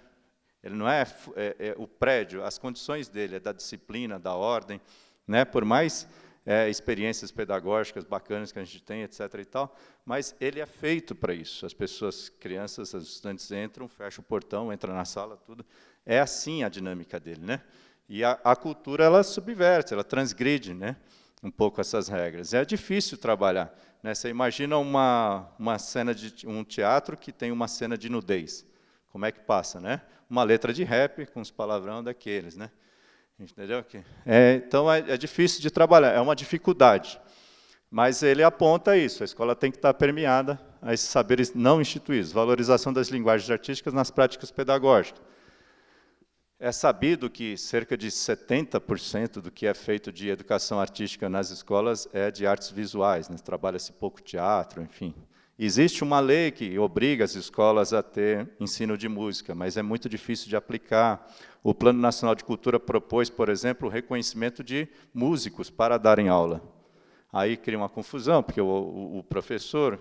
Ele não é, é, é, o prédio, as condições dele, é da disciplina, da ordem, né? Por mais é, experiências pedagógicas bacanas que a gente tem, etc. e tal, mas ele é feito para isso. As pessoas, crianças, os estudantes entram, fecham o portão, entram na sala, tudo. É assim a dinâmica dele, né? E a, a cultura ela subverte, ela transgride, né? Um pouco essas regras. É difícil trabalhar. Né? Você imagina uma, uma cena de um teatro que tem uma cena de nudez como é que passa, né? Uma letra de rap com os palavrão daqueles, né? Entendeu? É, então é, é, difícil de trabalhar, é uma dificuldade. Mas ele aponta isso, a escola tem que estar permeada a esses saberes não instituídos, valorização das linguagens artísticas nas práticas pedagógicas. É sabido que cerca de 70% do que é feito de educação artística nas escolas é de artes visuais, né? trabalha-se pouco teatro, enfim. Existe uma lei que obriga as escolas a ter ensino de música, mas é muito difícil de aplicar. O Plano Nacional de Cultura propôs, por exemplo, o reconhecimento de músicos para darem aula. Aí cria uma confusão, porque o, o, o professor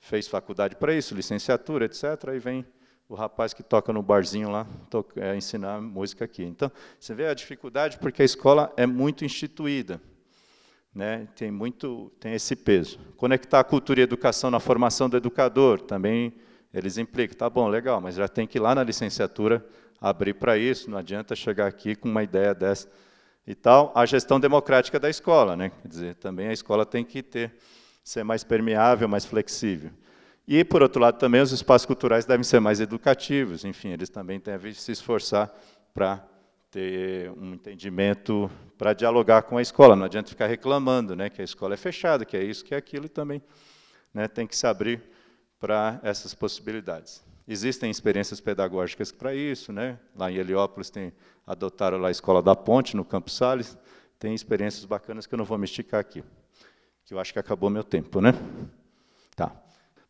fez faculdade para isso, licenciatura, etc. Aí vem o rapaz que toca no barzinho lá toca, é, ensinar música aqui. Então, você vê a dificuldade porque a escola é muito instituída né, tem muito tem esse peso. Conectar a cultura e a educação na formação do educador, também eles implicam, tá bom, legal, mas já tem que ir lá na licenciatura abrir para isso, não adianta chegar aqui com uma ideia dessa e tal. A gestão democrática da escola, né? Quer dizer, também a escola tem que ter ser mais permeável, mais flexível. E por outro lado também os espaços culturais devem ser mais educativos, enfim, eles também devem se esforçar para ter um entendimento para dialogar com a escola. Não adianta ficar reclamando né, que a escola é fechada, que é isso, que é aquilo, e também né, tem que se abrir para essas possibilidades. Existem experiências pedagógicas para isso, né? Lá em Heliópolis tem adotaram lá a escola da Ponte no Campos Sales, tem experiências bacanas que eu não vou me esticar aqui, que eu acho que acabou meu tempo, né? Tá.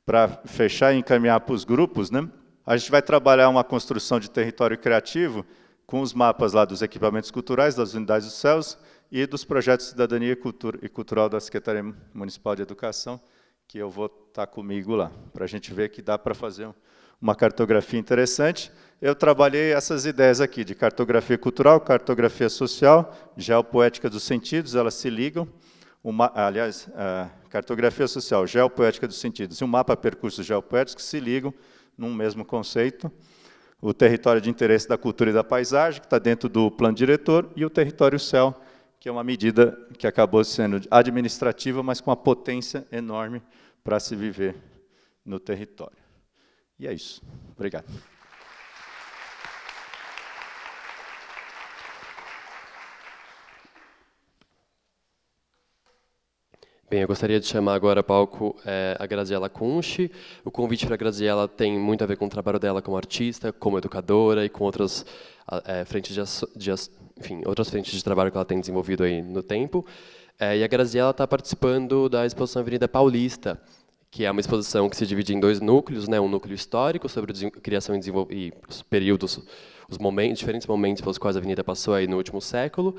Para fechar e encaminhar para os grupos, né? A gente vai trabalhar uma construção de território criativo com os mapas lá dos equipamentos culturais, das unidades dos céus e dos projetos de cidadania e, cultura, e cultural da Secretaria Municipal de Educação, que eu vou estar tá comigo lá, para a gente ver que dá para fazer uma cartografia interessante. Eu trabalhei essas ideias aqui de cartografia cultural, cartografia social, geopoética dos sentidos, elas se ligam. Uma, aliás, é, cartografia social, geopoética dos sentidos e o um mapa percursos geopoéticos se ligam num mesmo conceito o território de interesse da cultura e da paisagem, que está dentro do plano diretor, e o território céu, que é uma medida que acabou sendo administrativa, mas com uma potência enorme para se viver no território. E é isso. Obrigado. Bem, eu gostaria de chamar agora a palco é, a Graziela Conche. O convite para a Graziela tem muito a ver com o trabalho dela como artista, como educadora e com outras é, frentes de, de, enfim, outras frentes de trabalho que ela tem desenvolvido aí no tempo. É, e a Graziela está participando da exposição Avenida Paulista, que é uma exposição que se divide em dois núcleos, né? um núcleo histórico sobre a criação e, e os períodos, os momentos, diferentes momentos pelos quais a Avenida passou aí no último século,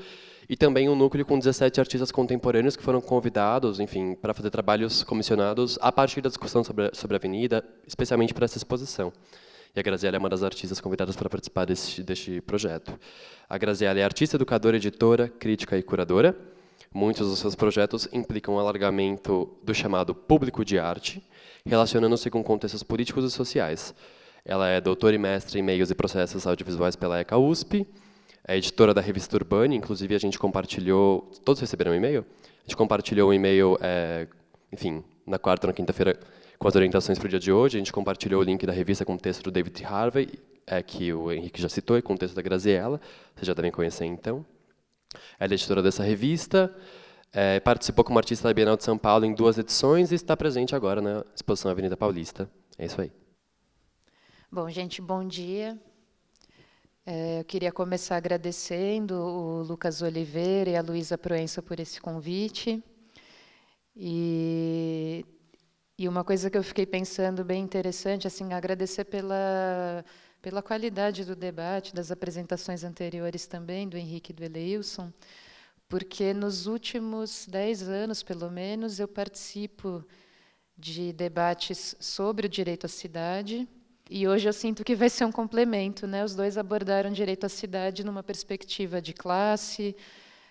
e também um núcleo com 17 artistas contemporâneos que foram convidados, enfim, para fazer trabalhos comissionados a partir da discussão sobre a, sobre a Avenida, especialmente para essa exposição. E a Graziella é uma das artistas convidadas para participar deste, deste projeto. A Graziella é artista, educadora, editora, crítica e curadora. Muitos dos seus projetos implicam o alargamento do chamado público de arte, relacionando-se com contextos políticos e sociais. Ela é doutora e mestre em meios e processos audiovisuais pela ECA USP, é editora da revista Urbani, inclusive a gente compartilhou, todos receberam um e-mail? A gente compartilhou um e-mail, é, enfim, na quarta ou na quinta-feira, com as orientações para o dia de hoje, a gente compartilhou o link da revista com o texto do David Harvey, é, que o Henrique já citou, e com o texto da Graziella, vocês já devem conhecer então. Ela é editora dessa revista, é, participou como artista da Bienal de São Paulo em duas edições e está presente agora na exposição Avenida Paulista. É isso aí. Bom, gente, bom dia. É, eu queria começar agradecendo o Lucas Oliveira e a Luísa Proença por esse convite. E, e uma coisa que eu fiquei pensando bem interessante, assim, agradecer pela pela qualidade do debate, das apresentações anteriores também, do Henrique e do Eleilson, porque nos últimos dez anos, pelo menos, eu participo de debates sobre o direito à cidade, e hoje eu sinto que vai ser um complemento, né? Os dois abordaram direito à cidade numa perspectiva de classe,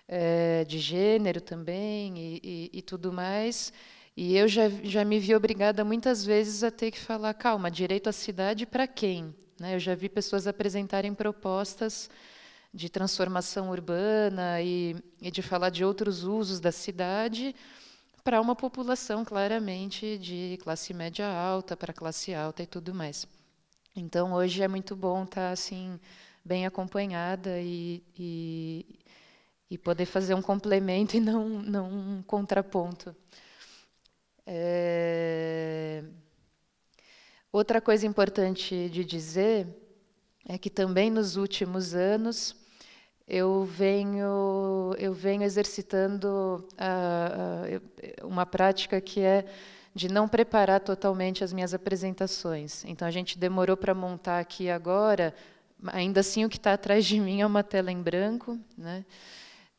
é, de gênero também e, e, e, tudo mais. E eu já, já me vi obrigada muitas vezes a ter que falar, calma, direito à cidade para quem? Né? Eu já vi pessoas apresentarem propostas de transformação urbana e, e de falar de outros usos da cidade para uma população claramente de classe média alta, para classe alta e tudo mais. Então, hoje é muito bom estar tá, assim bem acompanhada e, e, e poder fazer um complemento e não, não um contraponto. É... Outra coisa importante de dizer é que também nos últimos anos eu venho eu venho exercitando uh, uma prática que é de não preparar totalmente as minhas apresentações. Então a gente demorou para montar aqui agora. Ainda assim, o que está atrás de mim é uma tela em branco, né?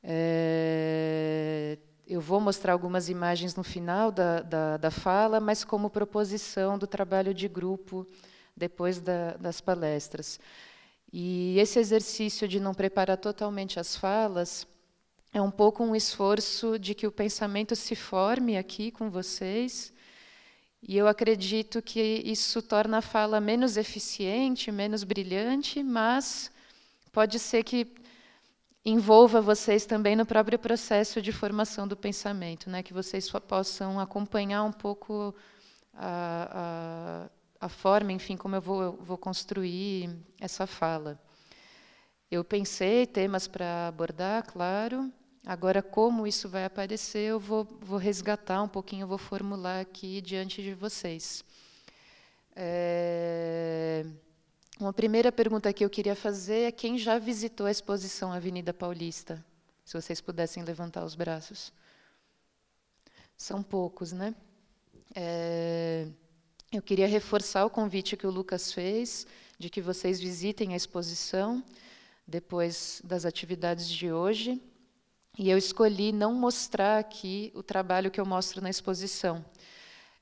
É, eu vou mostrar algumas imagens no final da, da, da fala, mas como proposição do trabalho de grupo depois da, das palestras. E esse exercício de não preparar totalmente as falas é um pouco um esforço de que o pensamento se forme aqui com vocês. E eu acredito que isso torna a fala menos eficiente, menos brilhante, mas pode ser que envolva vocês também no próprio processo de formação do pensamento, né? que vocês possam acompanhar um pouco a, a, a forma, enfim, como eu vou, eu vou construir essa fala. Eu pensei temas para abordar, claro. Agora, como isso vai aparecer, eu vou, vou resgatar um pouquinho, eu vou formular aqui diante de vocês. É... Uma primeira pergunta que eu queria fazer é quem já visitou a exposição Avenida Paulista? Se vocês pudessem levantar os braços. São poucos, né? É, eu queria reforçar o convite que o Lucas fez de que vocês visitem a exposição depois das atividades de hoje. E eu escolhi não mostrar aqui o trabalho que eu mostro na exposição.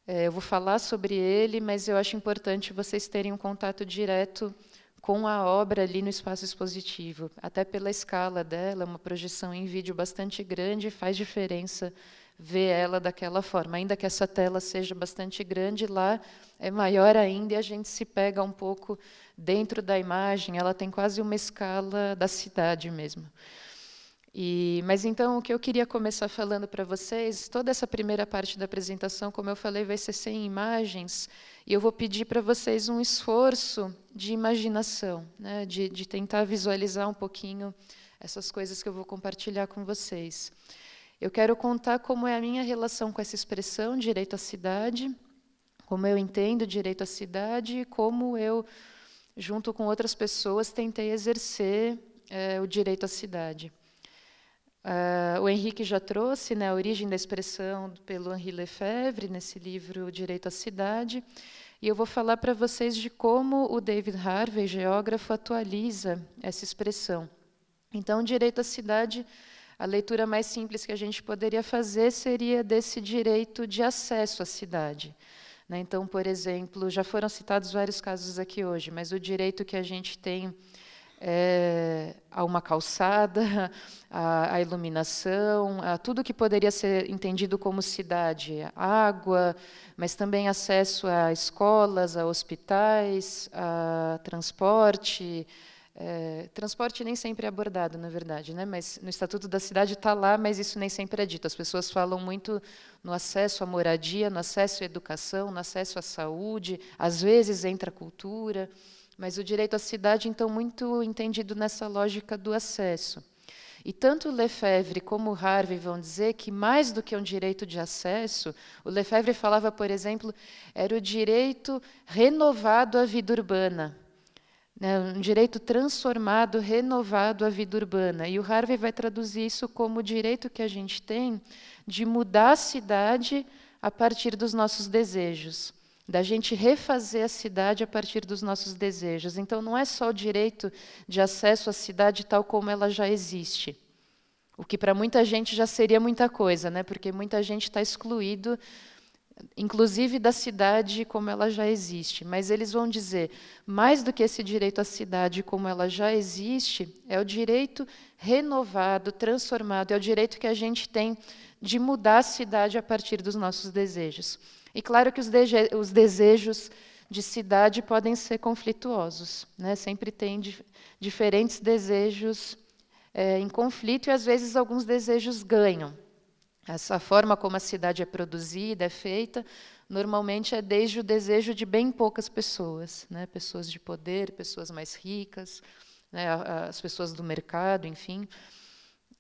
É, eu vou falar sobre ele, mas eu acho importante vocês terem um contato direto com a obra ali no espaço expositivo. Até pela escala dela, uma projeção em vídeo bastante grande, faz diferença ver ela daquela forma. Ainda que essa tela seja bastante grande, lá é maior ainda e a gente se pega um pouco dentro da imagem, ela tem quase uma escala da cidade mesmo. E, mas então, o que eu queria começar falando para vocês, toda essa primeira parte da apresentação, como eu falei, vai ser sem imagens, e eu vou pedir para vocês um esforço de imaginação, né, de, de tentar visualizar um pouquinho essas coisas que eu vou compartilhar com vocês. Eu quero contar como é a minha relação com essa expressão, direito à cidade, como eu entendo direito à cidade e como eu, junto com outras pessoas, tentei exercer é, o direito à cidade. Uh, o Henrique já trouxe né, a origem da expressão pelo Henri Lefebvre, nesse livro Direito à Cidade, e eu vou falar para vocês de como o David Harvey, geógrafo, atualiza essa expressão. Então, direito à cidade, a leitura mais simples que a gente poderia fazer seria desse direito de acesso à cidade. Né? Então, por exemplo, já foram citados vários casos aqui hoje, mas o direito que a gente tem é, a uma calçada, a, a iluminação, a tudo que poderia ser entendido como cidade, água, mas também acesso a escolas, a hospitais, a transporte. É, transporte nem sempre é abordado, na verdade, né? mas no Estatuto da Cidade está lá, mas isso nem sempre é dito. As pessoas falam muito no acesso à moradia, no acesso à educação, no acesso à saúde, às vezes entra a cultura. Mas o direito à cidade, então, muito entendido nessa lógica do acesso. E tanto Lefebvre como Harvey vão dizer que, mais do que um direito de acesso, o Lefebvre falava, por exemplo, era o direito renovado à vida urbana. Né, um direito transformado, renovado à vida urbana. E o Harvey vai traduzir isso como o direito que a gente tem de mudar a cidade a partir dos nossos desejos da gente refazer a cidade a partir dos nossos desejos. Então, não é só o direito de acesso à cidade tal como ela já existe. O que para muita gente já seria muita coisa, né? porque muita gente está excluído, inclusive da cidade como ela já existe. Mas eles vão dizer, mais do que esse direito à cidade como ela já existe, é o direito renovado, transformado, é o direito que a gente tem de mudar a cidade a partir dos nossos desejos. E claro que os, os desejos de cidade podem ser conflituosos. Né? Sempre tem di diferentes desejos é, em conflito e, às vezes, alguns desejos ganham. Essa forma como a cidade é produzida, é feita, normalmente é desde o desejo de bem poucas pessoas, né? pessoas de poder, pessoas mais ricas, né? as pessoas do mercado, enfim.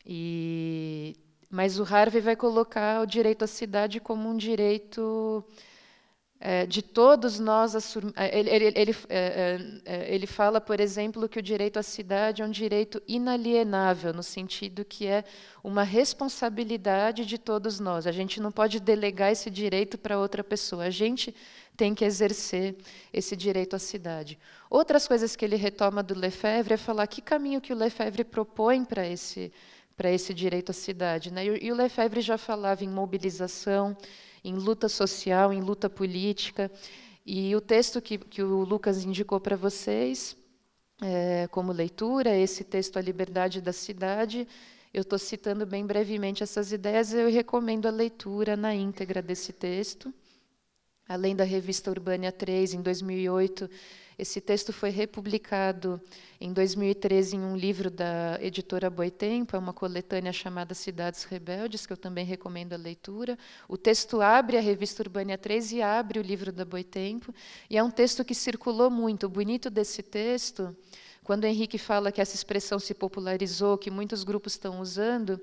E mas o Harvey vai colocar o direito à cidade como um direito é, de todos nós. É, ele, ele, ele, é, é, é, ele fala, por exemplo, que o direito à cidade é um direito inalienável, no sentido que é uma responsabilidade de todos nós. A gente não pode delegar esse direito para outra pessoa. A gente tem que exercer esse direito à cidade. Outras coisas que ele retoma do Lefebvre é falar que caminho que o Lefebvre propõe para esse para esse direito à cidade. Né? E, e o Lefebvre já falava em mobilização, em luta social, em luta política. E o texto que, que o Lucas indicou para vocês, é, como leitura, esse texto A Liberdade da Cidade, eu estou citando bem brevemente essas ideias, eu recomendo a leitura na íntegra desse texto. Além da revista Urbânia 3, em 2008, esse texto foi republicado em 2013 em um livro da editora Boitempo, é uma coletânea chamada Cidades Rebeldes, que eu também recomendo a leitura. O texto abre a revista Urbânia 3 e abre o livro da Boitempo, e é um texto que circulou muito. O bonito desse texto quando o Henrique fala que essa expressão se popularizou, que muitos grupos estão usando,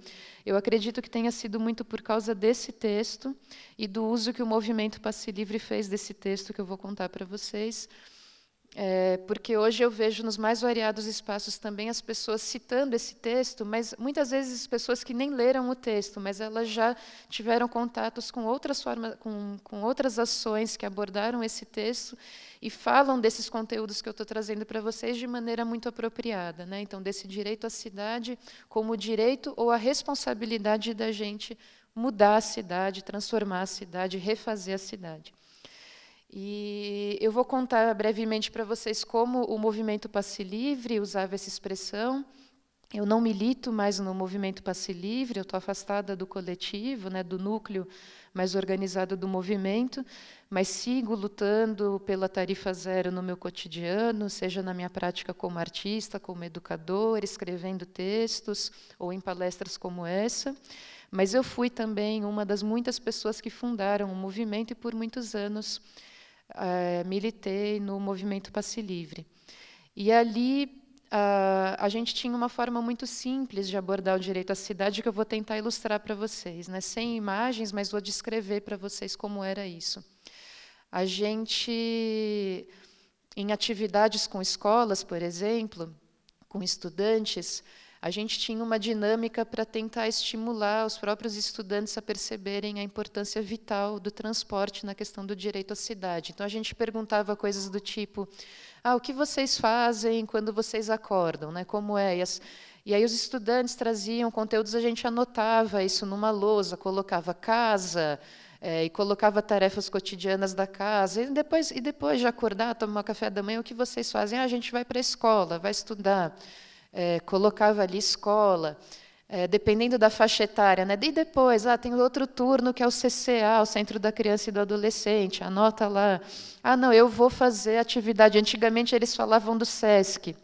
eu acredito que tenha sido muito por causa desse texto e do uso que o movimento Passe Livre fez desse texto que eu vou contar para vocês. É, porque hoje eu vejo nos mais variados espaços também as pessoas citando esse texto, mas muitas vezes pessoas que nem leram o texto, mas elas já tiveram contatos com outras formas, com, com outras ações que abordaram esse texto e falam desses conteúdos que eu estou trazendo para vocês de maneira muito apropriada, né? Então desse direito à cidade como direito ou a responsabilidade da gente mudar a cidade, transformar a cidade, refazer a cidade. E eu vou contar brevemente para vocês como o movimento Passe Livre usava essa expressão. Eu não milito mais no movimento Passe Livre, eu estou afastada do coletivo, né, do núcleo mais organizado do movimento, mas sigo lutando pela tarifa zero no meu cotidiano, seja na minha prática como artista, como educador, escrevendo textos ou em palestras como essa. Mas eu fui também uma das muitas pessoas que fundaram o movimento e por muitos anos é, militei no movimento Passe Livre. E ali Uh, a gente tinha uma forma muito simples de abordar o direito à cidade que eu vou tentar ilustrar para vocês, né? sem imagens, mas vou descrever para vocês como era isso. A gente, em atividades com escolas, por exemplo, com estudantes, a gente tinha uma dinâmica para tentar estimular os próprios estudantes a perceberem a importância vital do transporte na questão do direito à cidade. Então, a gente perguntava coisas do tipo: ah, o que vocês fazem quando vocês acordam? Né? Como é? E as, e aí os estudantes traziam conteúdos, a gente anotava isso numa lousa, colocava casa é, e colocava tarefas cotidianas da casa. E depois, e depois de acordar, tomar café da manhã, o que vocês fazem? Ah, a gente vai para a escola, vai estudar é, colocava ali escola, é, dependendo da faixa etária, né? E depois, ah, tem outro turno que é o CCA, o Centro da Criança e do Adolescente, anota lá. Ah, não, eu vou fazer atividade. Antigamente eles falavam do SESC.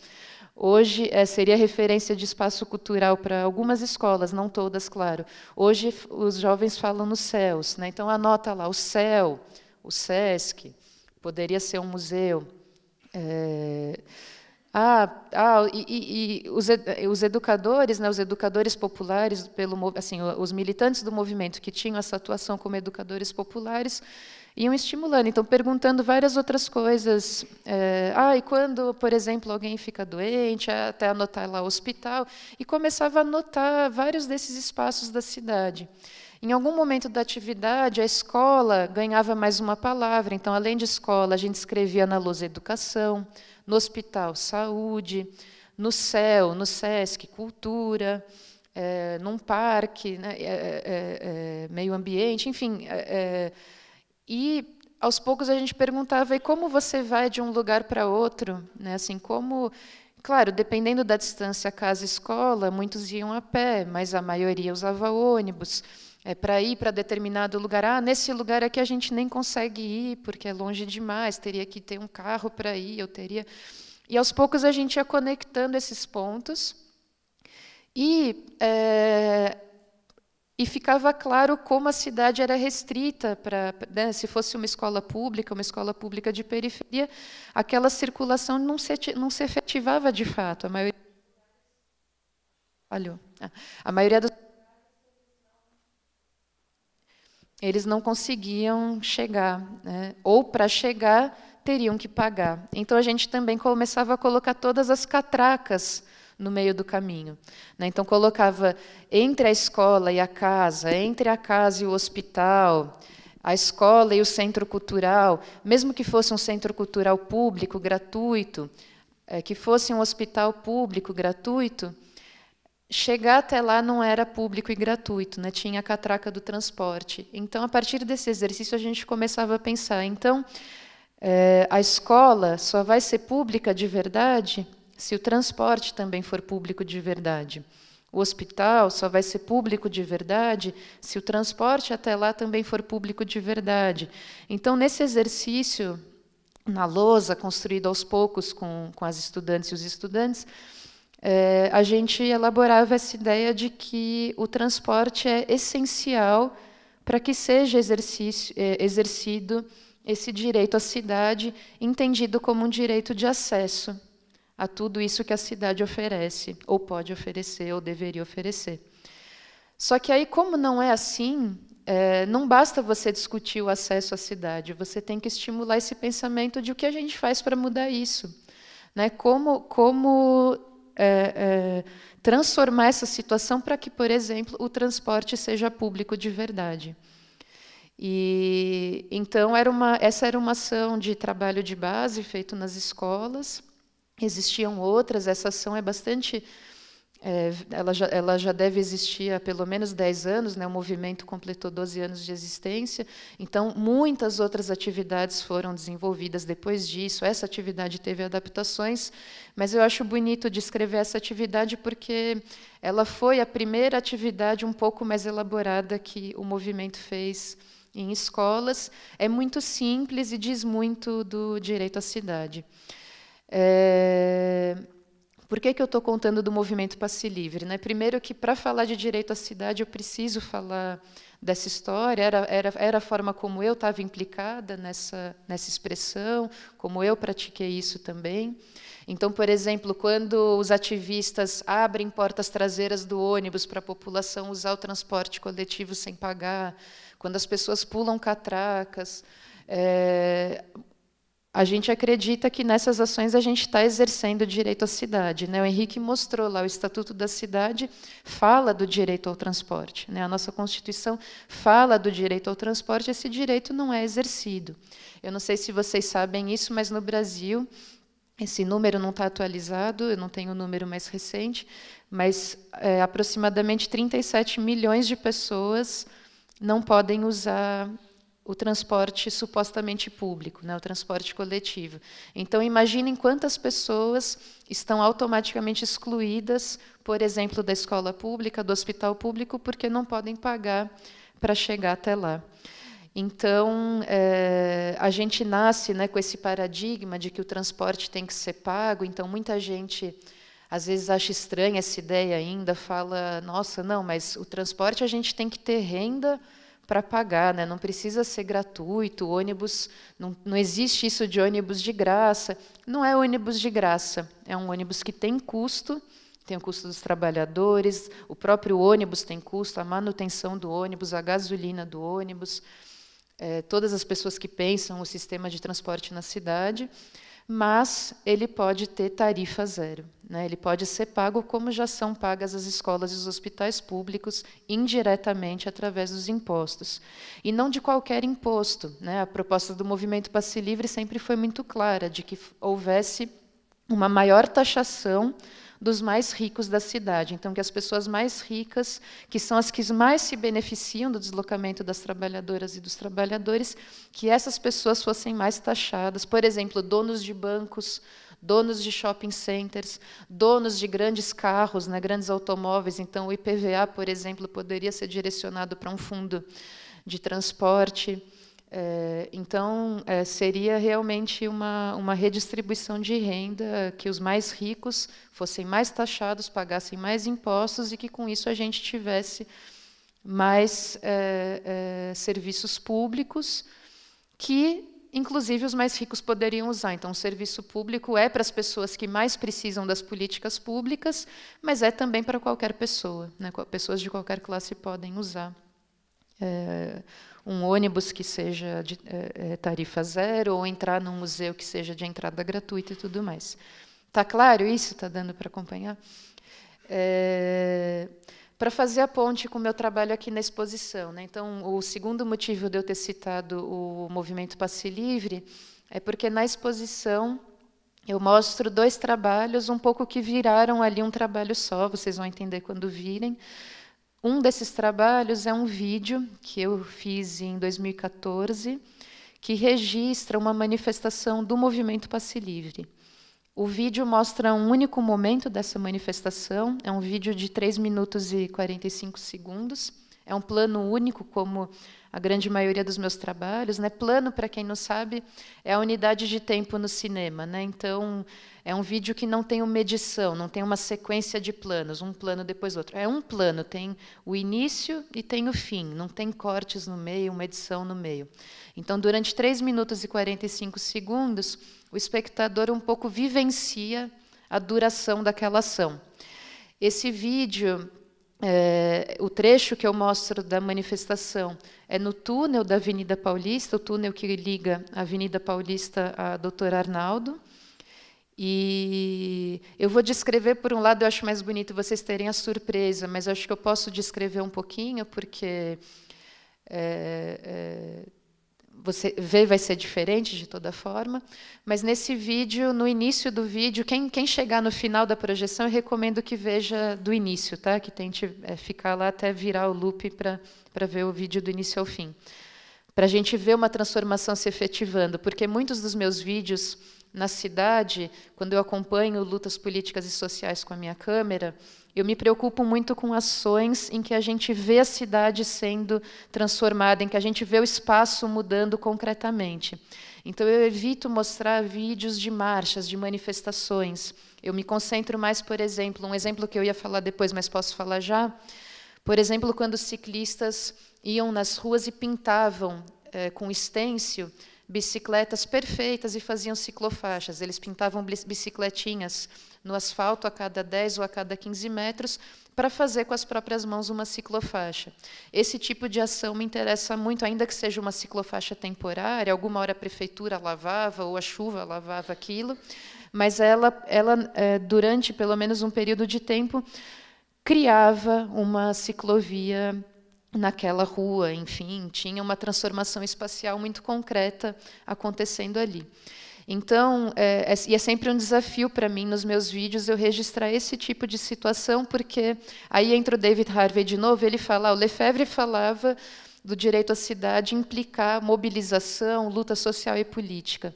Hoje é, seria referência de espaço cultural para algumas escolas, não todas, claro. Hoje os jovens falam nos céus, né? Então anota lá o céu, o SESC, poderia ser um museu. É ah, ah e, e os, os, educadores, né, os educadores populares, pelo, assim, os militantes do movimento que tinham essa atuação como educadores populares, iam estimulando, então perguntando várias outras coisas. É, ah, e quando, por exemplo, alguém fica doente, até anotar lá o hospital, e começava a anotar vários desses espaços da cidade. Em algum momento da atividade, a escola ganhava mais uma palavra, então, além de escola, a gente escrevia na lousa educação no hospital, saúde, no céu, no SESC, cultura, é, num parque, né, é, é, é, é meio ambiente, enfim. É, e aos poucos a gente perguntava e como você vai de um lugar para outro, né? Assim, como, claro, dependendo da distância casa escola, muitos iam a pé, mas a maioria usava ônibus é para ir para determinado lugar. Ah, nesse lugar aqui a gente nem consegue ir porque é longe demais, teria que ter um carro para ir, eu teria. E aos poucos a gente ia conectando esses pontos e, é, e ficava claro como a cidade era restrita para né, se fosse uma escola pública, uma escola pública de periferia, aquela circulação não se, não se efetivava de fato. A maioria, Alô. Ah, a maioria dos eles não conseguiam chegar, né? ou para chegar teriam que pagar. Então a gente também começava a colocar todas as catracas no meio do caminho. Né? Então colocava entre a escola e a casa, entre a casa e o hospital, a escola e o centro cultural, mesmo que fosse um centro cultural público gratuito, eh, que fosse um hospital público gratuito, chegar até lá não era público e gratuito, né? tinha a catraca do transporte. Então, a partir desse exercício, a gente começava a pensar: então, é, a escola só vai ser pública de verdade se o transporte também for público de verdade. O hospital só vai ser público de verdade se o transporte até lá também for público de verdade. Então, nesse exercício, na lousa, construído aos poucos com, com as estudantes e os estudantes, é, a gente elaborava essa ideia de que o transporte é essencial para que seja é, exercido esse direito à cidade, entendido como um direito de acesso a tudo isso que a cidade oferece, ou pode oferecer, ou deveria oferecer. Só que aí, como não é assim, é, não basta você discutir o acesso à cidade, você tem que estimular esse pensamento de o que a gente faz para mudar isso. Né? Como, como é, é, transformar essa situação para que, por exemplo, o transporte seja público de verdade. E então era uma, essa era uma ação de trabalho de base feito nas escolas. Existiam outras. Essa ação é bastante é, ela, já, ela já deve existir há pelo menos 10 anos, né, o movimento completou 12 anos de existência, então muitas outras atividades foram desenvolvidas depois disso. Essa atividade teve adaptações, mas eu acho bonito descrever essa atividade porque ela foi a primeira atividade um pouco mais elaborada que o movimento fez em escolas. É muito simples e diz muito do direito à cidade. É... Por que, que eu estou contando do movimento Passe Livre? Né? Primeiro que, para falar de direito à cidade, eu preciso falar dessa história, era, era, era a forma como eu estava implicada nessa, nessa expressão, como eu pratiquei isso também. Então, por exemplo, quando os ativistas abrem portas traseiras do ônibus para a população usar o transporte coletivo sem pagar, quando as pessoas pulam catracas, é, a gente acredita que nessas ações a gente está exercendo o direito à cidade. Né? O Henrique mostrou lá, o Estatuto da Cidade fala do direito ao transporte. Né? A nossa Constituição fala do direito ao transporte, esse direito não é exercido. Eu não sei se vocês sabem isso, mas no Brasil, esse número não está atualizado, eu não tenho o um número mais recente, mas é, aproximadamente 37 milhões de pessoas não podem usar o transporte supostamente público, né, o transporte coletivo. Então, imaginem quantas pessoas estão automaticamente excluídas, por exemplo, da escola pública, do hospital público, porque não podem pagar para chegar até lá. Então, é, a gente nasce né, com esse paradigma de que o transporte tem que ser pago, então, muita gente às vezes acha estranha essa ideia ainda, fala: nossa, não, mas o transporte a gente tem que ter renda para pagar, né? não precisa ser gratuito, ônibus, não, não existe isso de ônibus de graça. Não é ônibus de graça, é um ônibus que tem custo, tem o custo dos trabalhadores, o próprio ônibus tem custo, a manutenção do ônibus, a gasolina do ônibus, é, todas as pessoas que pensam o sistema de transporte na cidade, mas ele pode ter tarifa zero. Né? Ele pode ser pago como já são pagas as escolas e os hospitais públicos, indiretamente através dos impostos. E não de qualquer imposto. Né? A proposta do movimento Passe Livre sempre foi muito clara, de que houvesse uma maior taxação dos mais ricos da cidade. Então, que as pessoas mais ricas, que são as que mais se beneficiam do deslocamento das trabalhadoras e dos trabalhadores, que essas pessoas fossem mais taxadas. Por exemplo, donos de bancos, donos de shopping centers, donos de grandes carros, né, grandes automóveis. Então, o IPVA, por exemplo, poderia ser direcionado para um fundo de transporte. É, então, é, seria realmente uma, uma redistribuição de renda, que os mais ricos fossem mais taxados, pagassem mais impostos e que, com isso, a gente tivesse mais é, é serviços públicos que inclusive os mais ricos poderiam usar. Então, o serviço público é para as pessoas que mais precisam das políticas públicas, mas é também para qualquer pessoa. Né? Pessoas de qualquer classe podem usar. É, um ônibus que seja de é, é, tarifa zero, ou entrar num museu que seja de entrada gratuita e tudo mais. Está claro isso? Está dando para acompanhar? É, para fazer a ponte com o meu trabalho aqui na exposição. Né? Então, o segundo motivo de eu ter citado o movimento Passe Livre é porque na exposição eu mostro dois trabalhos, um pouco que viraram ali um trabalho só, vocês vão entender quando virem. Um desses trabalhos é um vídeo que eu fiz em 2014, que registra uma manifestação do movimento Passe Livre. O vídeo mostra um único momento dessa manifestação, é um vídeo de 3 minutos e 45 segundos. É um plano único, como a grande maioria dos meus trabalhos. Né? Plano, para quem não sabe, é a unidade de tempo no cinema. Né? Então, é um vídeo que não tem uma edição, não tem uma sequência de planos, um plano depois do outro. É um plano, tem o início e tem o fim, não tem cortes no meio, uma edição no meio. Então, durante 3 minutos e 45 segundos, o espectador um pouco vivencia a duração daquela ação. Esse vídeo, é, o trecho que eu mostro da manifestação, é no túnel da Avenida Paulista, o túnel que liga a Avenida Paulista à Dr. Arnaldo. E eu vou descrever, por um lado, eu acho mais bonito vocês terem a surpresa, mas acho que eu posso descrever um pouquinho, porque é, é, você vê vai ser diferente de toda forma, mas nesse vídeo, no início do vídeo, quem, quem chegar no final da projeção, eu recomendo que veja do início, tá? que tente é, ficar lá até virar o loop para ver o vídeo do início ao fim. Para a gente ver uma transformação se efetivando, porque muitos dos meus vídeos na cidade, quando eu acompanho lutas políticas e sociais com a minha câmera, eu me preocupo muito com ações em que a gente vê a cidade sendo transformada, em que a gente vê o espaço mudando concretamente. Então, eu evito mostrar vídeos de marchas, de manifestações. Eu me concentro mais, por exemplo, um exemplo que eu ia falar depois, mas posso falar já. Por exemplo, quando ciclistas iam nas ruas e pintavam é, com estêncil bicicletas perfeitas e faziam ciclofaixas. Eles pintavam bicicletinhas no asfalto a cada 10 ou a cada 15 metros para fazer com as próprias mãos uma ciclofaixa. Esse tipo de ação me interessa muito, ainda que seja uma ciclofaixa temporária, alguma hora a prefeitura lavava ou a chuva lavava aquilo, mas ela, ela é, durante pelo menos um período de tempo, criava uma ciclovia naquela rua, enfim, tinha uma transformação espacial muito concreta acontecendo ali. Então, é, é, e é sempre um desafio para mim nos meus vídeos eu registrar esse tipo de situação, porque aí entra o David Harvey de novo, ele fala, ah, o Lefebvre falava do direito à cidade implicar mobilização, luta social e política.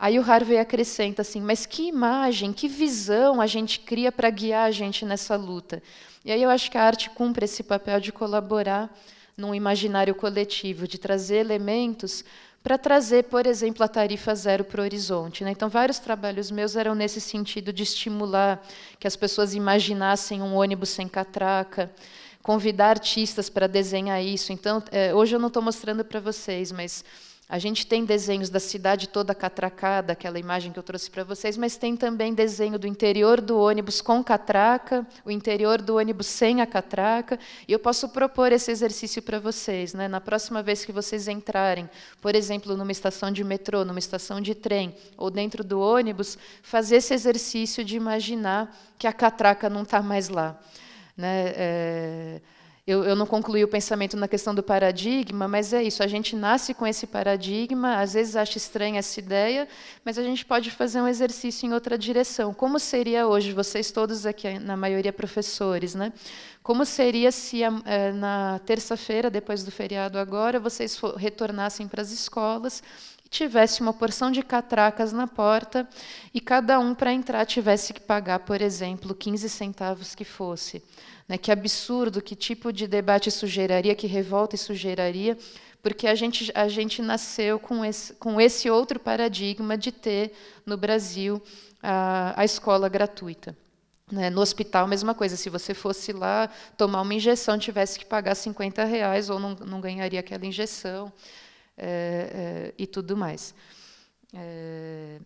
Aí o Harvey acrescenta assim: mas que imagem, que visão a gente cria para guiar a gente nessa luta? E aí eu acho que a arte cumpre esse papel de colaborar num imaginário coletivo, de trazer elementos para trazer, por exemplo, a tarifa zero para o horizonte. Né? Então, vários trabalhos meus eram nesse sentido de estimular que as pessoas imaginassem um ônibus sem catraca, convidar artistas para desenhar isso. Então, é, hoje eu não estou mostrando para vocês, mas a gente tem desenhos da cidade toda catracada, aquela imagem que eu trouxe para vocês, mas tem também desenho do interior do ônibus com catraca, o interior do ônibus sem a catraca. E eu posso propor esse exercício para vocês. Né? Na próxima vez que vocês entrarem, por exemplo, numa estação de metrô, numa estação de trem, ou dentro do ônibus, fazer esse exercício de imaginar que a catraca não está mais lá. Né? É eu, eu, não concluí o pensamento na questão do paradigma, mas é isso. A gente nasce com esse paradigma, às vezes acha estranha essa ideia, mas a gente pode fazer um exercício em outra direção. Como seria hoje, vocês todos aqui, na maioria professores, né? Como seria se é, na terça-feira, depois do feriado agora, vocês retornassem para as escolas? tivesse uma porção de catracas na porta e cada um para entrar tivesse que pagar, por exemplo, 15 centavos que fosse. Né? Que absurdo, que tipo de debate sugeraria que revolta sugeraria porque a gente, a gente nasceu com esse, com esse outro paradigma de ter no Brasil a, a escola gratuita. Né? No hospital, mesma coisa. Se você fosse lá tomar uma injeção, tivesse que pagar 50 reais ou não, não ganharia aquela injeção uh, e tudo mais. Eh,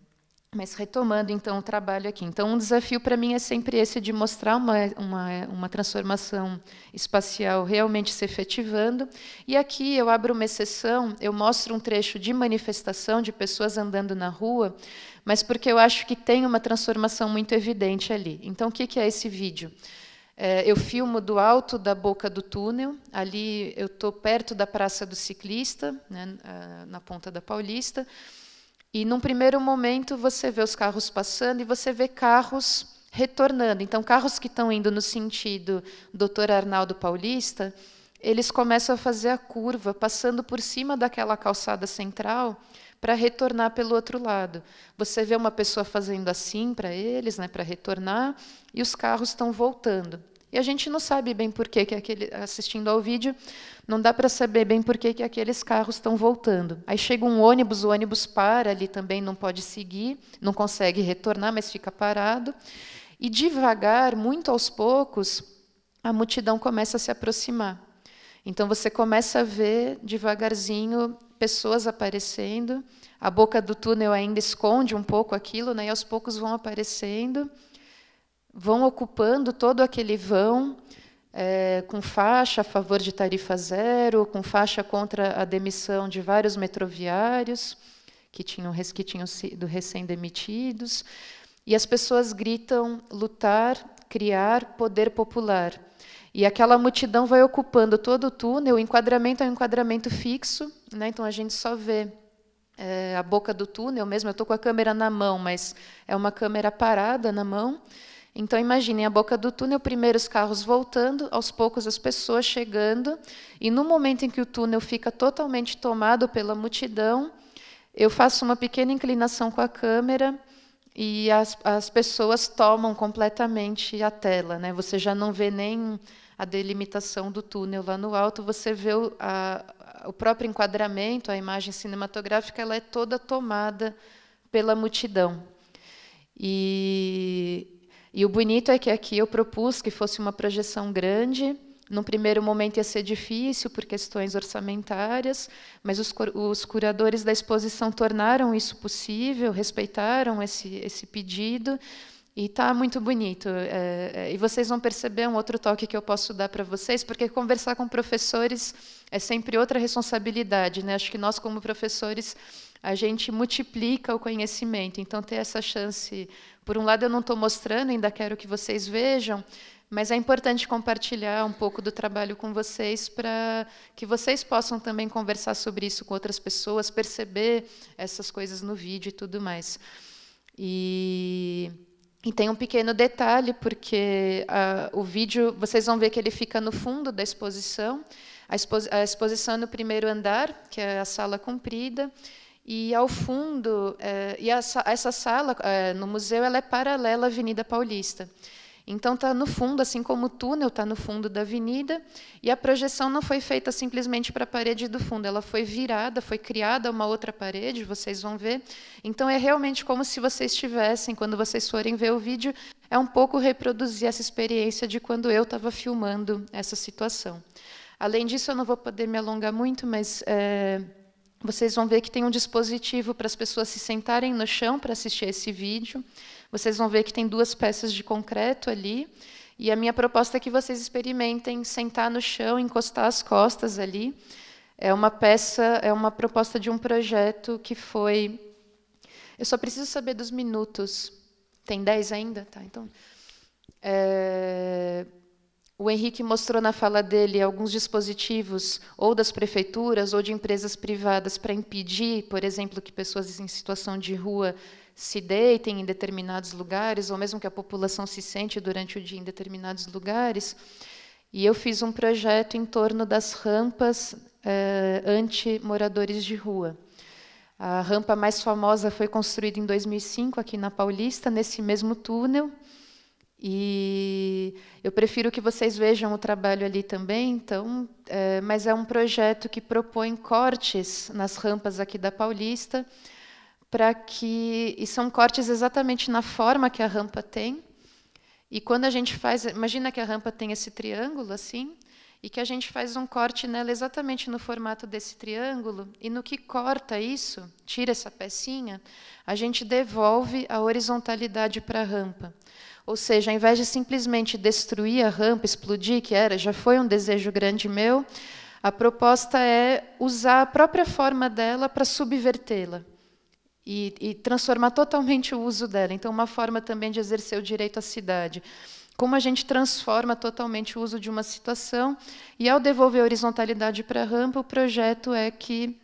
mas retomando então o trabalho aqui. Então, um desafio para mim é sempre esse de mostrar uma, uma, uma, transformação espacial realmente se efetivando. E aqui eu abro uma exceção, eu mostro um trecho de manifestação de pessoas andando na rua, mas porque eu acho que tem uma transformação muito evidente ali. Então, o que é esse vídeo? É, eu filmo do alto da boca do túnel, ali eu estou perto da Praça do Ciclista, né, na ponta da Paulista, e num primeiro momento você vê os carros passando e você vê carros retornando. Então, carros que estão indo no sentido Dr. Arnaldo Paulista, eles começam a fazer a curva, passando por cima daquela calçada central, para retornar pelo outro lado. Você vê uma pessoa fazendo assim para eles, né, para retornar, e os carros estão voltando. E a gente não sabe bem por que, que aquele, assistindo ao vídeo, não dá para saber bem por que, que aqueles carros estão voltando. Aí chega um ônibus, o ônibus para ali também, não pode seguir, não consegue retornar, mas fica parado. E devagar, muito aos poucos, a multidão começa a se aproximar. Então você começa a ver devagarzinho pessoas aparecendo, a boca do túnel ainda esconde um pouco aquilo, né? e aos poucos vão aparecendo, vão ocupando todo aquele vão, é, com faixa a favor de tarifa zero, com faixa contra a demissão de vários metroviários que tinham, que tinham sido recém-demitidos. E as pessoas gritam lutar, criar, poder popular. E aquela multidão vai ocupando todo o túnel, o enquadramento é um enquadramento fixo, né? então a gente só vê é, a boca do túnel mesmo. Eu estou com a câmera na mão, mas é uma câmera parada na mão. Então, imaginem a boca do túnel, primeiro os carros voltando, aos poucos as pessoas chegando, e no momento em que o túnel fica totalmente tomado pela multidão, eu faço uma pequena inclinação com a câmera e as, as pessoas tomam completamente a tela. Né? Você já não vê nem a delimitação do túnel lá no alto, você vê o, a, o próprio enquadramento, a imagem cinematográfica, ela é toda tomada pela multidão. E, e o bonito é que aqui eu propus que fosse uma projeção grande, num primeiro momento ia ser difícil por questões orçamentárias, mas os, os, curadores da exposição tornaram isso possível, respeitaram esse, esse pedido e está muito bonito. É, é, e vocês vão perceber um outro toque que eu posso dar para vocês, porque conversar com professores é sempre outra responsabilidade. Né? Acho que nós, como professores, a gente multiplica o conhecimento. Então, ter essa chance. Por um lado, eu não estou mostrando, ainda quero que vocês vejam, mas é importante compartilhar um pouco do trabalho com vocês para que vocês possam também conversar sobre isso com outras pessoas, perceber essas coisas no vídeo e tudo mais. E e tem um pequeno detalhe, porque uh, o vídeo, vocês vão ver que ele fica no fundo da exposição. A, a exposição é no primeiro andar, que é a sala comprida, e ao fundo, é, e a, essa sala é, no museu ela é paralela à Avenida Paulista. Então está no fundo, assim como o túnel está no fundo da avenida, e a projeção não foi feita simplesmente para a parede do fundo, ela foi virada, foi criada uma outra parede, vocês vão ver. Então é realmente como se vocês estivessem, quando vocês forem ver o vídeo, é um pouco reproduzir essa experiência de quando eu estava filmando essa situação. Além disso, eu não vou poder me alongar muito, mas é, vocês vão ver que tem um dispositivo para as pessoas se sentarem no chão para assistir esse vídeo. Vocês vão ver que tem duas peças de concreto ali. E a minha proposta é que vocês experimentem sentar no chão, encostar as costas ali. É uma peça, é uma proposta de um projeto que foi. Eu só preciso saber dos minutos. Tem dez ainda? Tá, então. É... O Henrique mostrou na fala dele alguns dispositivos, ou das prefeituras, ou de empresas privadas, para impedir, por exemplo, que pessoas em situação de rua se deitem em determinados lugares, ou mesmo que a população se sente durante o dia em determinados lugares. E eu fiz um projeto em torno das rampas eh, anti-moradores de rua. A rampa mais famosa foi construída em 2005, aqui na Paulista, nesse mesmo túnel. E eu prefiro que vocês vejam o trabalho ali também, então, é, mas é um projeto que propõe cortes nas rampas aqui da Paulista para que e são cortes exatamente na forma que a rampa tem. E quando a gente faz, imagina que a rampa tem esse triângulo assim, e que a gente faz um corte nela exatamente no formato desse triângulo, e no que corta isso, tira essa pecinha, a gente devolve a horizontalidade para a rampa. Ou seja, ao invés de simplesmente destruir a rampa, explodir, que era, já foi um desejo grande meu, a proposta é usar a própria forma dela para subvertê-la e, e transformar totalmente o uso dela. Então, uma forma também de exercer o direito à cidade como a gente transforma totalmente o uso de uma situação. E ao devolver a horizontalidade para a rampa, o projeto é que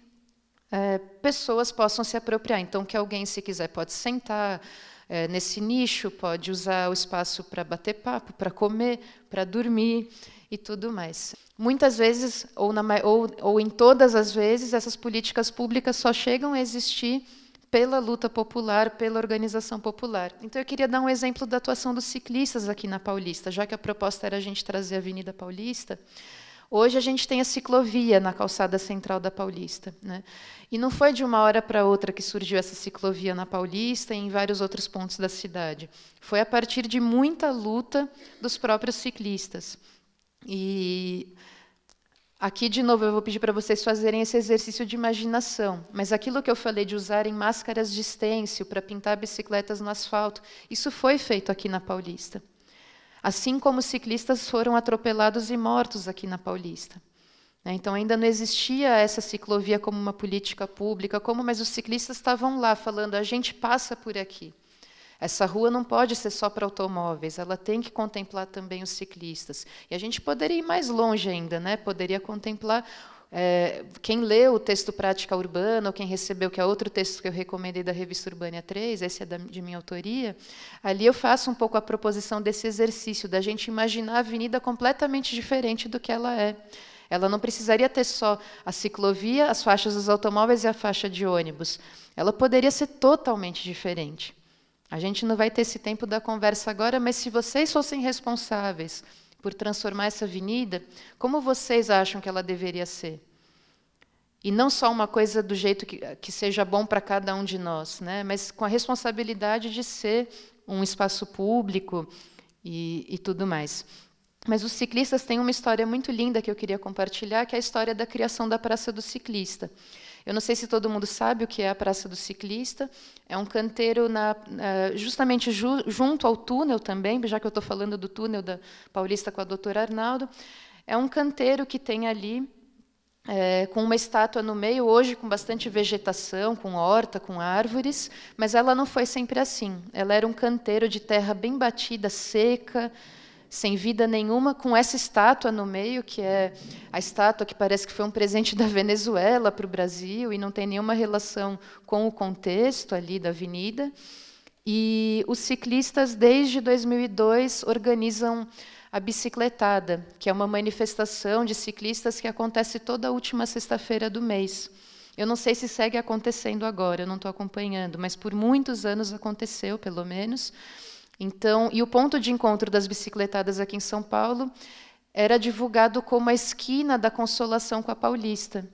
é, pessoas possam se apropriar. Então, que alguém, se quiser, pode sentar é, nesse nicho, pode usar o espaço para bater papo, para comer, para dormir e tudo mais. Muitas vezes, ou, na, ou, ou em todas as vezes, essas políticas públicas só chegam a existir pela luta popular, pela organização popular. Então, eu queria dar um exemplo da atuação dos ciclistas aqui na Paulista, já que a proposta era a gente trazer a Avenida Paulista. Hoje a gente tem a ciclovia na calçada central da Paulista. Né? E não foi de uma hora para outra que surgiu essa ciclovia na Paulista e em vários outros pontos da cidade. Foi a partir de muita luta dos próprios ciclistas. E Aqui, de novo, eu vou pedir para vocês fazerem esse exercício de imaginação. Mas aquilo que eu falei de usarem máscaras de stencil para pintar bicicletas no asfalto, isso foi feito aqui na Paulista. Assim como ciclistas foram atropelados e mortos aqui na Paulista. Né? Então, ainda não existia essa ciclovia como uma política pública, como, mas os ciclistas estavam lá falando: a gente passa por aqui. Essa rua não pode ser só para automóveis, ela tem que contemplar também os ciclistas. E a gente poderia ir mais longe ainda, né? poderia contemplar é, quem leu o texto Prática Urbana, ou quem recebeu, que é outro texto que eu recomendei da revista Urbânia 3, esse é da, de minha autoria, ali eu faço um pouco a proposição desse exercício, da gente imaginar a avenida completamente diferente do que ela é. Ela não precisaria ter só a ciclovia, as faixas dos automóveis e a faixa de ônibus. Ela poderia ser totalmente diferente. A gente não vai ter esse tempo da conversa agora, mas se vocês fossem responsáveis por transformar essa avenida, como vocês acham que ela deveria ser? E não só uma coisa do jeito que, que seja bom para cada um de nós, né? mas com a responsabilidade de ser um espaço público e, e tudo mais. Mas os ciclistas têm uma história muito linda que eu queria compartilhar, que é a história da criação da Praça do Ciclista. Eu não sei se todo mundo sabe o que é a Praça do Ciclista. É um canteiro na, justamente ju, junto ao túnel também, já que eu estou falando do túnel da Paulista com a doutora Arnaldo. É um canteiro que tem ali é, com uma estátua no meio, hoje com bastante vegetação, com horta, com árvores, mas ela não foi sempre assim. Ela era um canteiro de terra bem batida, seca, sem vida nenhuma, com essa estátua no meio, que é a estátua que parece que foi um presente da Venezuela para o Brasil e não tem nenhuma relação com o contexto ali da avenida. E os ciclistas, desde 2002, organizam a bicicletada, que é uma manifestação de ciclistas que acontece toda última sexta-feira do mês. Eu não sei se segue acontecendo agora, eu não estou acompanhando, mas por muitos anos aconteceu, pelo menos. Então, e o ponto de encontro das bicicletadas aqui em São Paulo era divulgado como a esquina da Consolação com a Paulista.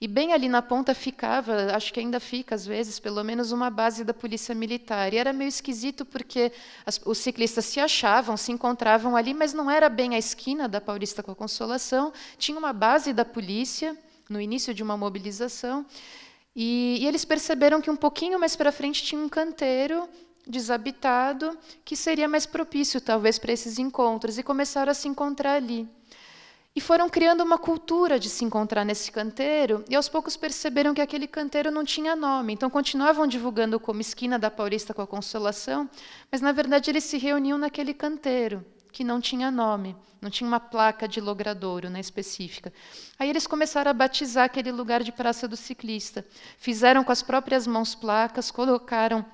E bem ali na ponta ficava, acho que ainda fica às vezes, pelo menos uma base da polícia militar. E era meio esquisito porque as, os ciclistas se achavam, se encontravam ali, mas não era bem a esquina da Paulista com a Consolação. Tinha uma base da polícia no início de uma mobilização. E, e eles perceberam que um pouquinho mais para frente tinha um canteiro desabitado, que seria mais propício, talvez, para esses encontros, e começaram a se encontrar ali. E foram criando uma cultura de se encontrar nesse canteiro, e aos poucos perceberam que aquele canteiro não tinha nome. Então continuavam divulgando como esquina da Paulista com a Consolação, mas na verdade eles se reuniam naquele canteiro que não tinha nome, não tinha uma placa de logradouro né, específica. Aí eles começaram a batizar aquele lugar de Praça do Ciclista. Fizeram com as próprias mãos placas, colocaram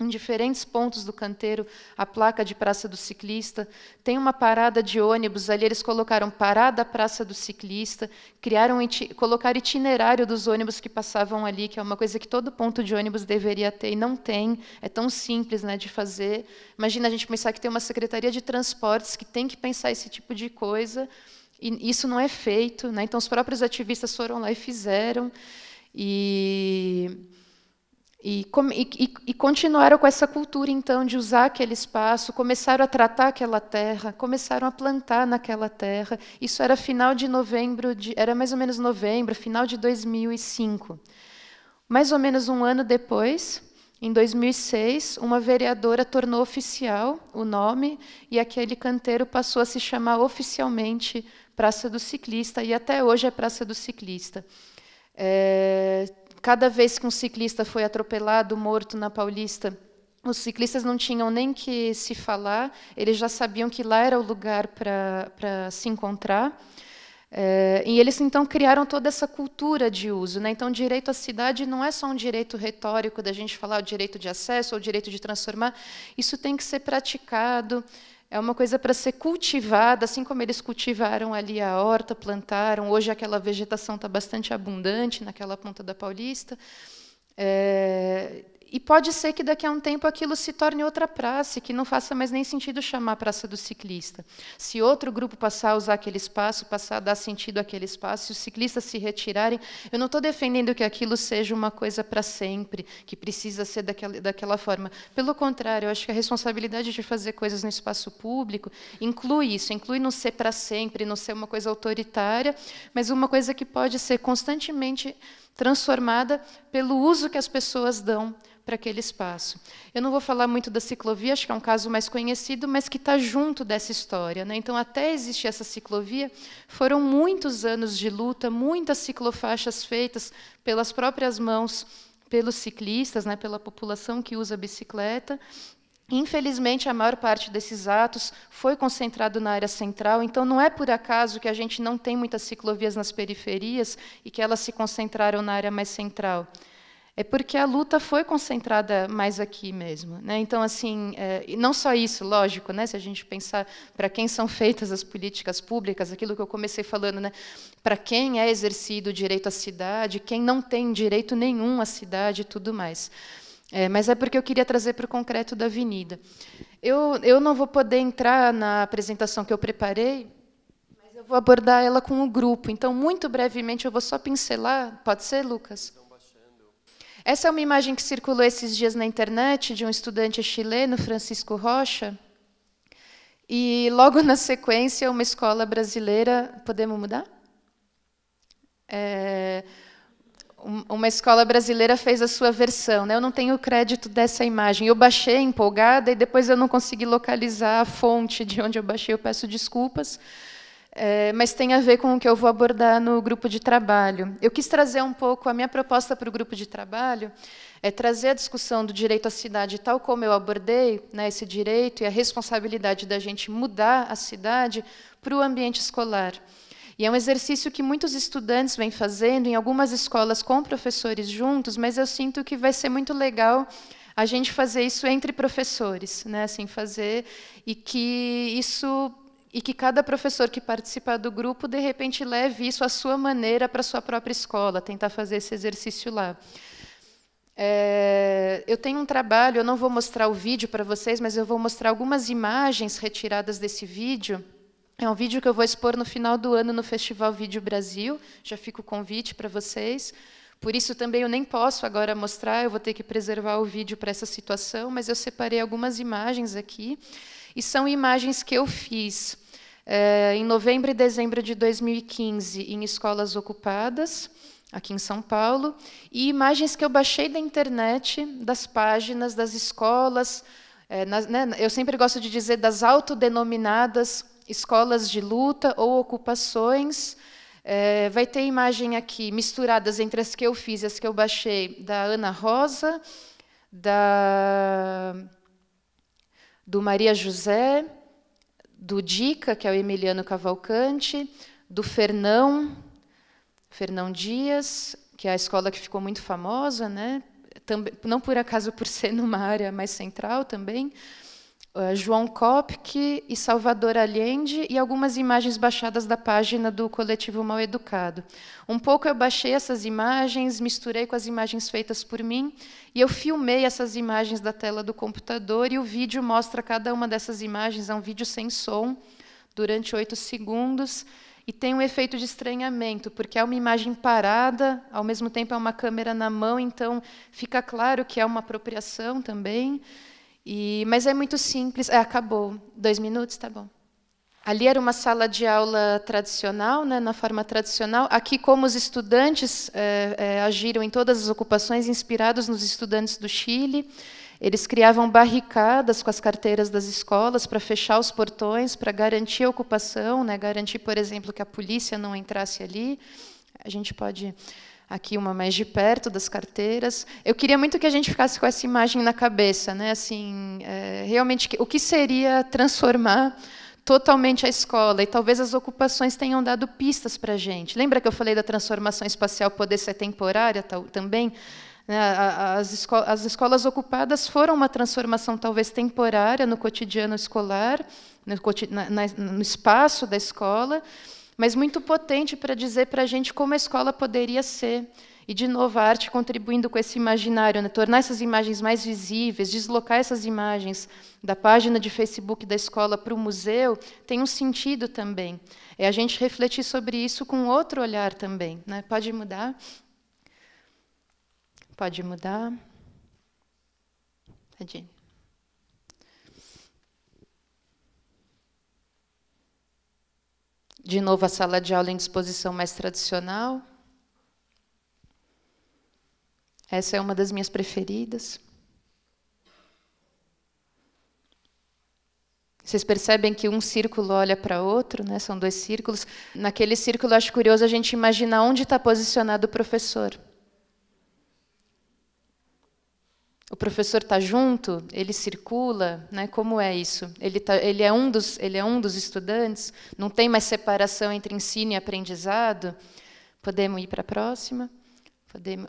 em diferentes pontos do canteiro, a placa de Praça do Ciclista, tem uma parada de ônibus, ali eles colocaram parada Praça do Ciclista, criaram colocar itinerário dos ônibus que passavam ali, que é uma coisa que todo ponto de ônibus deveria ter e não tem, é tão simples, né, de fazer. Imagina a gente pensar que tem uma Secretaria de Transportes que tem que pensar esse tipo de coisa, e isso não é feito, né? Então os próprios ativistas foram lá e fizeram. E e, e, e, continuaram com essa cultura, então, de usar aquele espaço, começaram a tratar aquela terra, começaram a plantar naquela terra. Isso era final de novembro, de, era mais ou menos novembro, final de 2005. Mais ou menos um ano depois, em 2006, uma vereadora tornou oficial o nome e aquele canteiro passou a se chamar oficialmente Praça do Ciclista, e até hoje é Praça do Ciclista. É, cada vez que um ciclista foi atropelado, morto na Paulista, os ciclistas não tinham nem que se falar, eles já sabiam que lá era o lugar para se encontrar. É, e eles então criaram toda essa cultura de uso. Né? Então, direito à cidade não é só um direito retórico da gente falar o direito de acesso ou o direito de transformar. Isso tem que ser praticado, é uma coisa para ser cultivada, assim como eles cultivaram ali a horta, plantaram. Hoje aquela vegetação está bastante abundante naquela ponta da Paulista. É, e pode ser que daqui a um tempo aquilo se torne outra praça, que não faça mais nem sentido chamar Praça do Ciclista. Se outro grupo passar a usar aquele espaço, passar a dar sentido àquele espaço, se os ciclistas se retirarem, eu não estou defendendo que aquilo seja uma coisa para sempre, que precisa ser daquela, daquela forma. Pelo contrário, eu acho que a responsabilidade de fazer coisas no espaço público inclui isso, inclui não ser para sempre, não ser uma coisa autoritária, mas uma coisa que pode ser constantemente transformada pelo uso que as pessoas dão para aquele espaço. Eu não vou falar muito da ciclovia, acho que é um caso mais conhecido, mas que está junto dessa história. Né? Então, até existir essa ciclovia, foram muitos anos de luta, muitas ciclofaixas feitas pelas próprias mãos, pelos ciclistas, né, pela população que usa a bicicleta, Infelizmente, a maior parte desses atos foi concentrado na área central, então não é por acaso que a gente não tem muitas ciclovias nas periferias e que elas se concentraram na área mais central é porque a luta foi concentrada mais aqui mesmo. Né? Então, assim, é, não só isso, lógico, né? se a gente pensar para quem são feitas as políticas públicas, aquilo que eu comecei falando, né? para quem é exercido o direito à cidade, quem não tem direito nenhum à cidade e tudo mais. É, mas é porque eu queria trazer para o concreto da avenida. Eu, eu não vou poder entrar na apresentação que eu preparei, mas eu vou abordar ela com o grupo. Então, muito brevemente, eu vou só pincelar. Pode ser, Lucas? Essa é uma imagem que circulou esses dias na internet de um estudante chileno, Francisco Rocha. E logo na sequência, uma escola brasileira. Podemos mudar? É, uma escola brasileira fez a sua versão. Né? Eu não tenho crédito dessa imagem. Eu baixei empolgada e depois eu não consegui localizar a fonte de onde eu baixei. Eu peço desculpas é, mas tem a ver com o que eu vou abordar no grupo de trabalho. Eu quis trazer um pouco, a minha proposta para o grupo de trabalho é trazer a discussão do direito à cidade, tal como eu abordei, né, esse direito e a responsabilidade da gente mudar a cidade para o ambiente escolar. E é um exercício que muitos estudantes vêm fazendo em algumas escolas com professores juntos, mas eu sinto que vai ser muito legal a gente fazer isso entre professores, né, assim fazer e que isso e que cada professor que participar do grupo, de repente, leve isso à sua maneira para a sua própria escola, tentar fazer esse exercício lá. É, eu tenho um trabalho, eu não vou mostrar o vídeo para vocês, mas eu vou mostrar algumas imagens retiradas desse vídeo. É um vídeo que eu vou expor no final do ano no Festival Vídeo Brasil. Já fica o convite para vocês. Por isso também eu nem posso agora mostrar, eu vou ter que preservar o vídeo para essa situação, mas eu separei algumas imagens aqui. E são imagens que eu fiz é, em novembro e dezembro de 2015, em escolas ocupadas, aqui em São Paulo, e imagens que eu baixei da internet, das páginas das escolas. É, nas, né, eu sempre gosto de dizer das autodenominadas escolas de luta ou ocupações. É, vai ter imagem aqui misturadas entre as que eu fiz e as que eu baixei da Ana Rosa, da do Maria José, do Dica, que é o Emiliano Cavalcante, do Fernão, Fernão Dias, que é a escola que ficou muito famosa, né? Também, não por acaso por ser numa área mais central também, eh, João Kopke e Salvador Allende e algumas imagens baixadas da página do coletivo Mal Educado. Um pouco eu baixei essas imagens, misturei com as imagens feitas por mim e eu filmei essas imagens da tela do computador e o vídeo mostra cada uma dessas imagens, é um vídeo sem som, durante oito segundos, e tem um efeito de estranhamento, porque é uma imagem parada, ao mesmo tempo é uma câmera na mão, então fica claro que é uma apropriação também. E, mas é muito simples. É, acabou. Dois minutos, tá bom. Ali era uma sala de aula tradicional, né, na forma tradicional. Aqui, como os estudantes é, é, agiram em todas as ocupações, inspirados nos estudantes do Chile, eles criavam barricadas com as carteiras das escolas para fechar os portões, para garantir a ocupação, né, garantir, por exemplo, que a polícia não entrasse ali. A gente pode aqui uma mais de perto das carteiras. Eu queria muito que a gente ficasse com essa imagem na cabeça, né? Assim, é, realmente o que seria transformar totalmente a escola e talvez as ocupações tenham dado pistas para a gente. Lembra que eu falei da transformação espacial poder ser temporária também? Né, as, esco as escolas ocupadas foram uma transformação talvez temporária no cotidiano escolar, no, no espaço da escola, mas muito potente para dizer para a gente como a escola poderia ser. E, de novo, a arte contribuindo com esse imaginário, né? tornar essas imagens mais visíveis, deslocar essas imagens da página de Facebook da escola para o museu, tem um sentido também. É a gente refletir sobre isso com outro olhar também. Né? Pode mudar? Pode mudar. Tadinho. De novo, a sala de aula em disposição mais tradicional. Essa é uma das minhas preferidas. Vocês percebem que um círculo olha para outro, né? são dois círculos. Naquele círculo, acho curioso a gente imaginar onde está posicionado o professor. O professor está junto? Ele circula? Né? Como é isso? Ele, tá, ele, é um dos, ele é um dos estudantes? Não tem mais separação entre ensino e aprendizado? Podemos ir para a próxima? Podemos,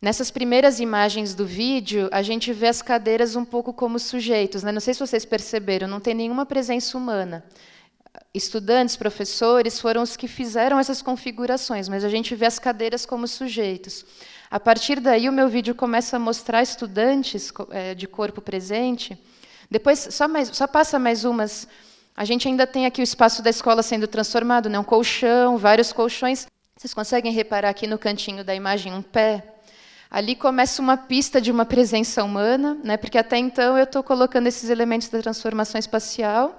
Nessas primeiras imagens do vídeo, a gente vê as cadeiras um pouco como sujeitos. Né? Não sei se vocês perceberam, não tem nenhuma presença humana estudantes, professores, foram os que fizeram essas configurações, mas a gente vê as cadeiras como sujeitos. A partir daí, o meu vídeo começa a mostrar estudantes é, de corpo presente. Depois, só, mais, só passa mais umas. A gente ainda tem aqui o espaço da escola sendo transformado, né? um colchão, vários colchões. Vocês conseguem reparar aqui no cantinho da imagem um pé? Ali começa uma pista de uma presença humana, né? porque até então eu estou colocando esses elementos da transformação espacial,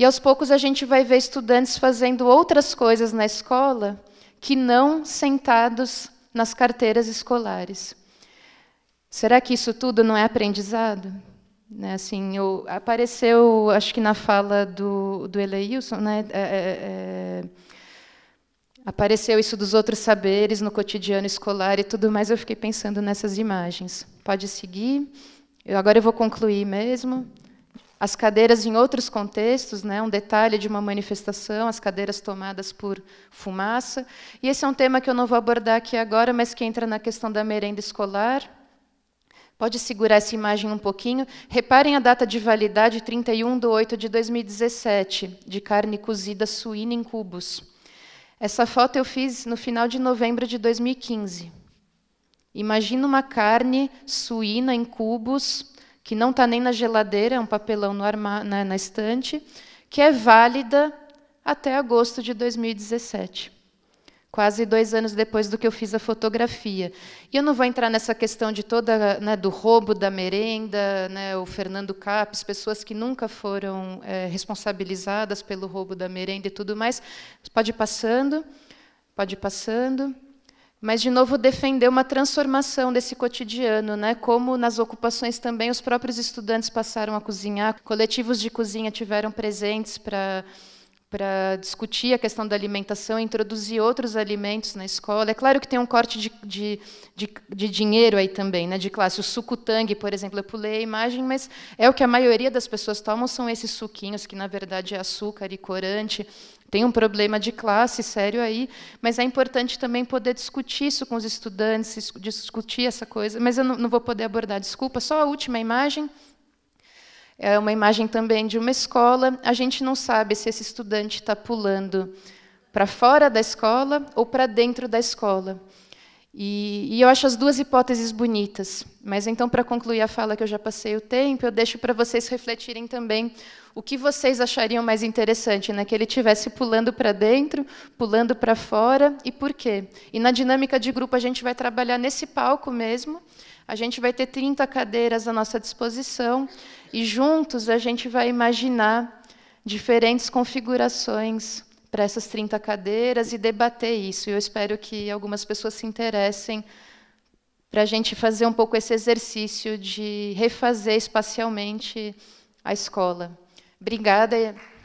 e aos poucos a gente vai ver estudantes fazendo outras coisas na escola que não sentados nas carteiras escolares. Será que isso tudo não é aprendizado? Né, assim, eu, apareceu, acho que na fala do, do Eleilson, né, é, é, é apareceu isso dos outros saberes no cotidiano escolar e tudo mais, eu fiquei pensando nessas imagens. Pode seguir. Eu, agora eu vou concluir mesmo. As cadeiras em outros contextos, né, um detalhe de uma manifestação, as cadeiras tomadas por fumaça. E esse é um tema que eu não vou abordar aqui agora, mas que entra na questão da merenda escolar. Pode segurar essa imagem um pouquinho. Reparem a data de validade, 31 de 8 de 2017, de carne cozida suína em cubos. Essa foto eu fiz no final de novembro de 2015. Imagina uma carne suína em cubos, que não está nem na geladeira, é um papelão na, na estante, que é válida até agosto de 2017 quase dois anos depois do que eu fiz a fotografia. E eu não vou entrar nessa questão de toda né, do roubo da merenda, né, o Fernando Capes, pessoas que nunca foram é, responsabilizadas pelo roubo da merenda e tudo mais. Pode ir passando, pode ir passando mas de novo defender uma transformação desse cotidiano, né? Como nas ocupações também os próprios estudantes passaram a cozinhar, coletivos de cozinha tiveram presentes para para discutir a questão da alimentação, introduzir outros alimentos na escola. É claro que tem um corte de, de, de, de dinheiro aí também, né, de classe. O suco tangue, por exemplo, eu pulei a imagem, mas é o que a maioria das pessoas tomam, são esses suquinhos, que na verdade é açúcar e corante. Tem um problema de classe sério aí, mas é importante também poder discutir isso com os estudantes, discutir essa coisa. Mas eu não, não vou poder abordar, desculpa. Só a última imagem é uma imagem também de uma escola. A gente não sabe se esse estudante está pulando para fora da escola ou para dentro da escola. E, e eu acho as duas hipóteses bonitas. Mas então, para concluir a fala que eu já passei o tempo, eu deixo para vocês refletirem também o que vocês achariam mais interessante, né? que ele estivesse pulando para dentro, pulando para fora, e por quê? E na dinâmica de grupo, a gente vai trabalhar nesse palco mesmo, a gente vai ter 30 cadeiras à nossa disposição, e juntos a gente vai imaginar diferentes configurações para essas 30 cadeiras e debater isso. E eu espero que algumas pessoas se interessem para a gente fazer um pouco esse exercício de refazer espacialmente a escola. Obrigada.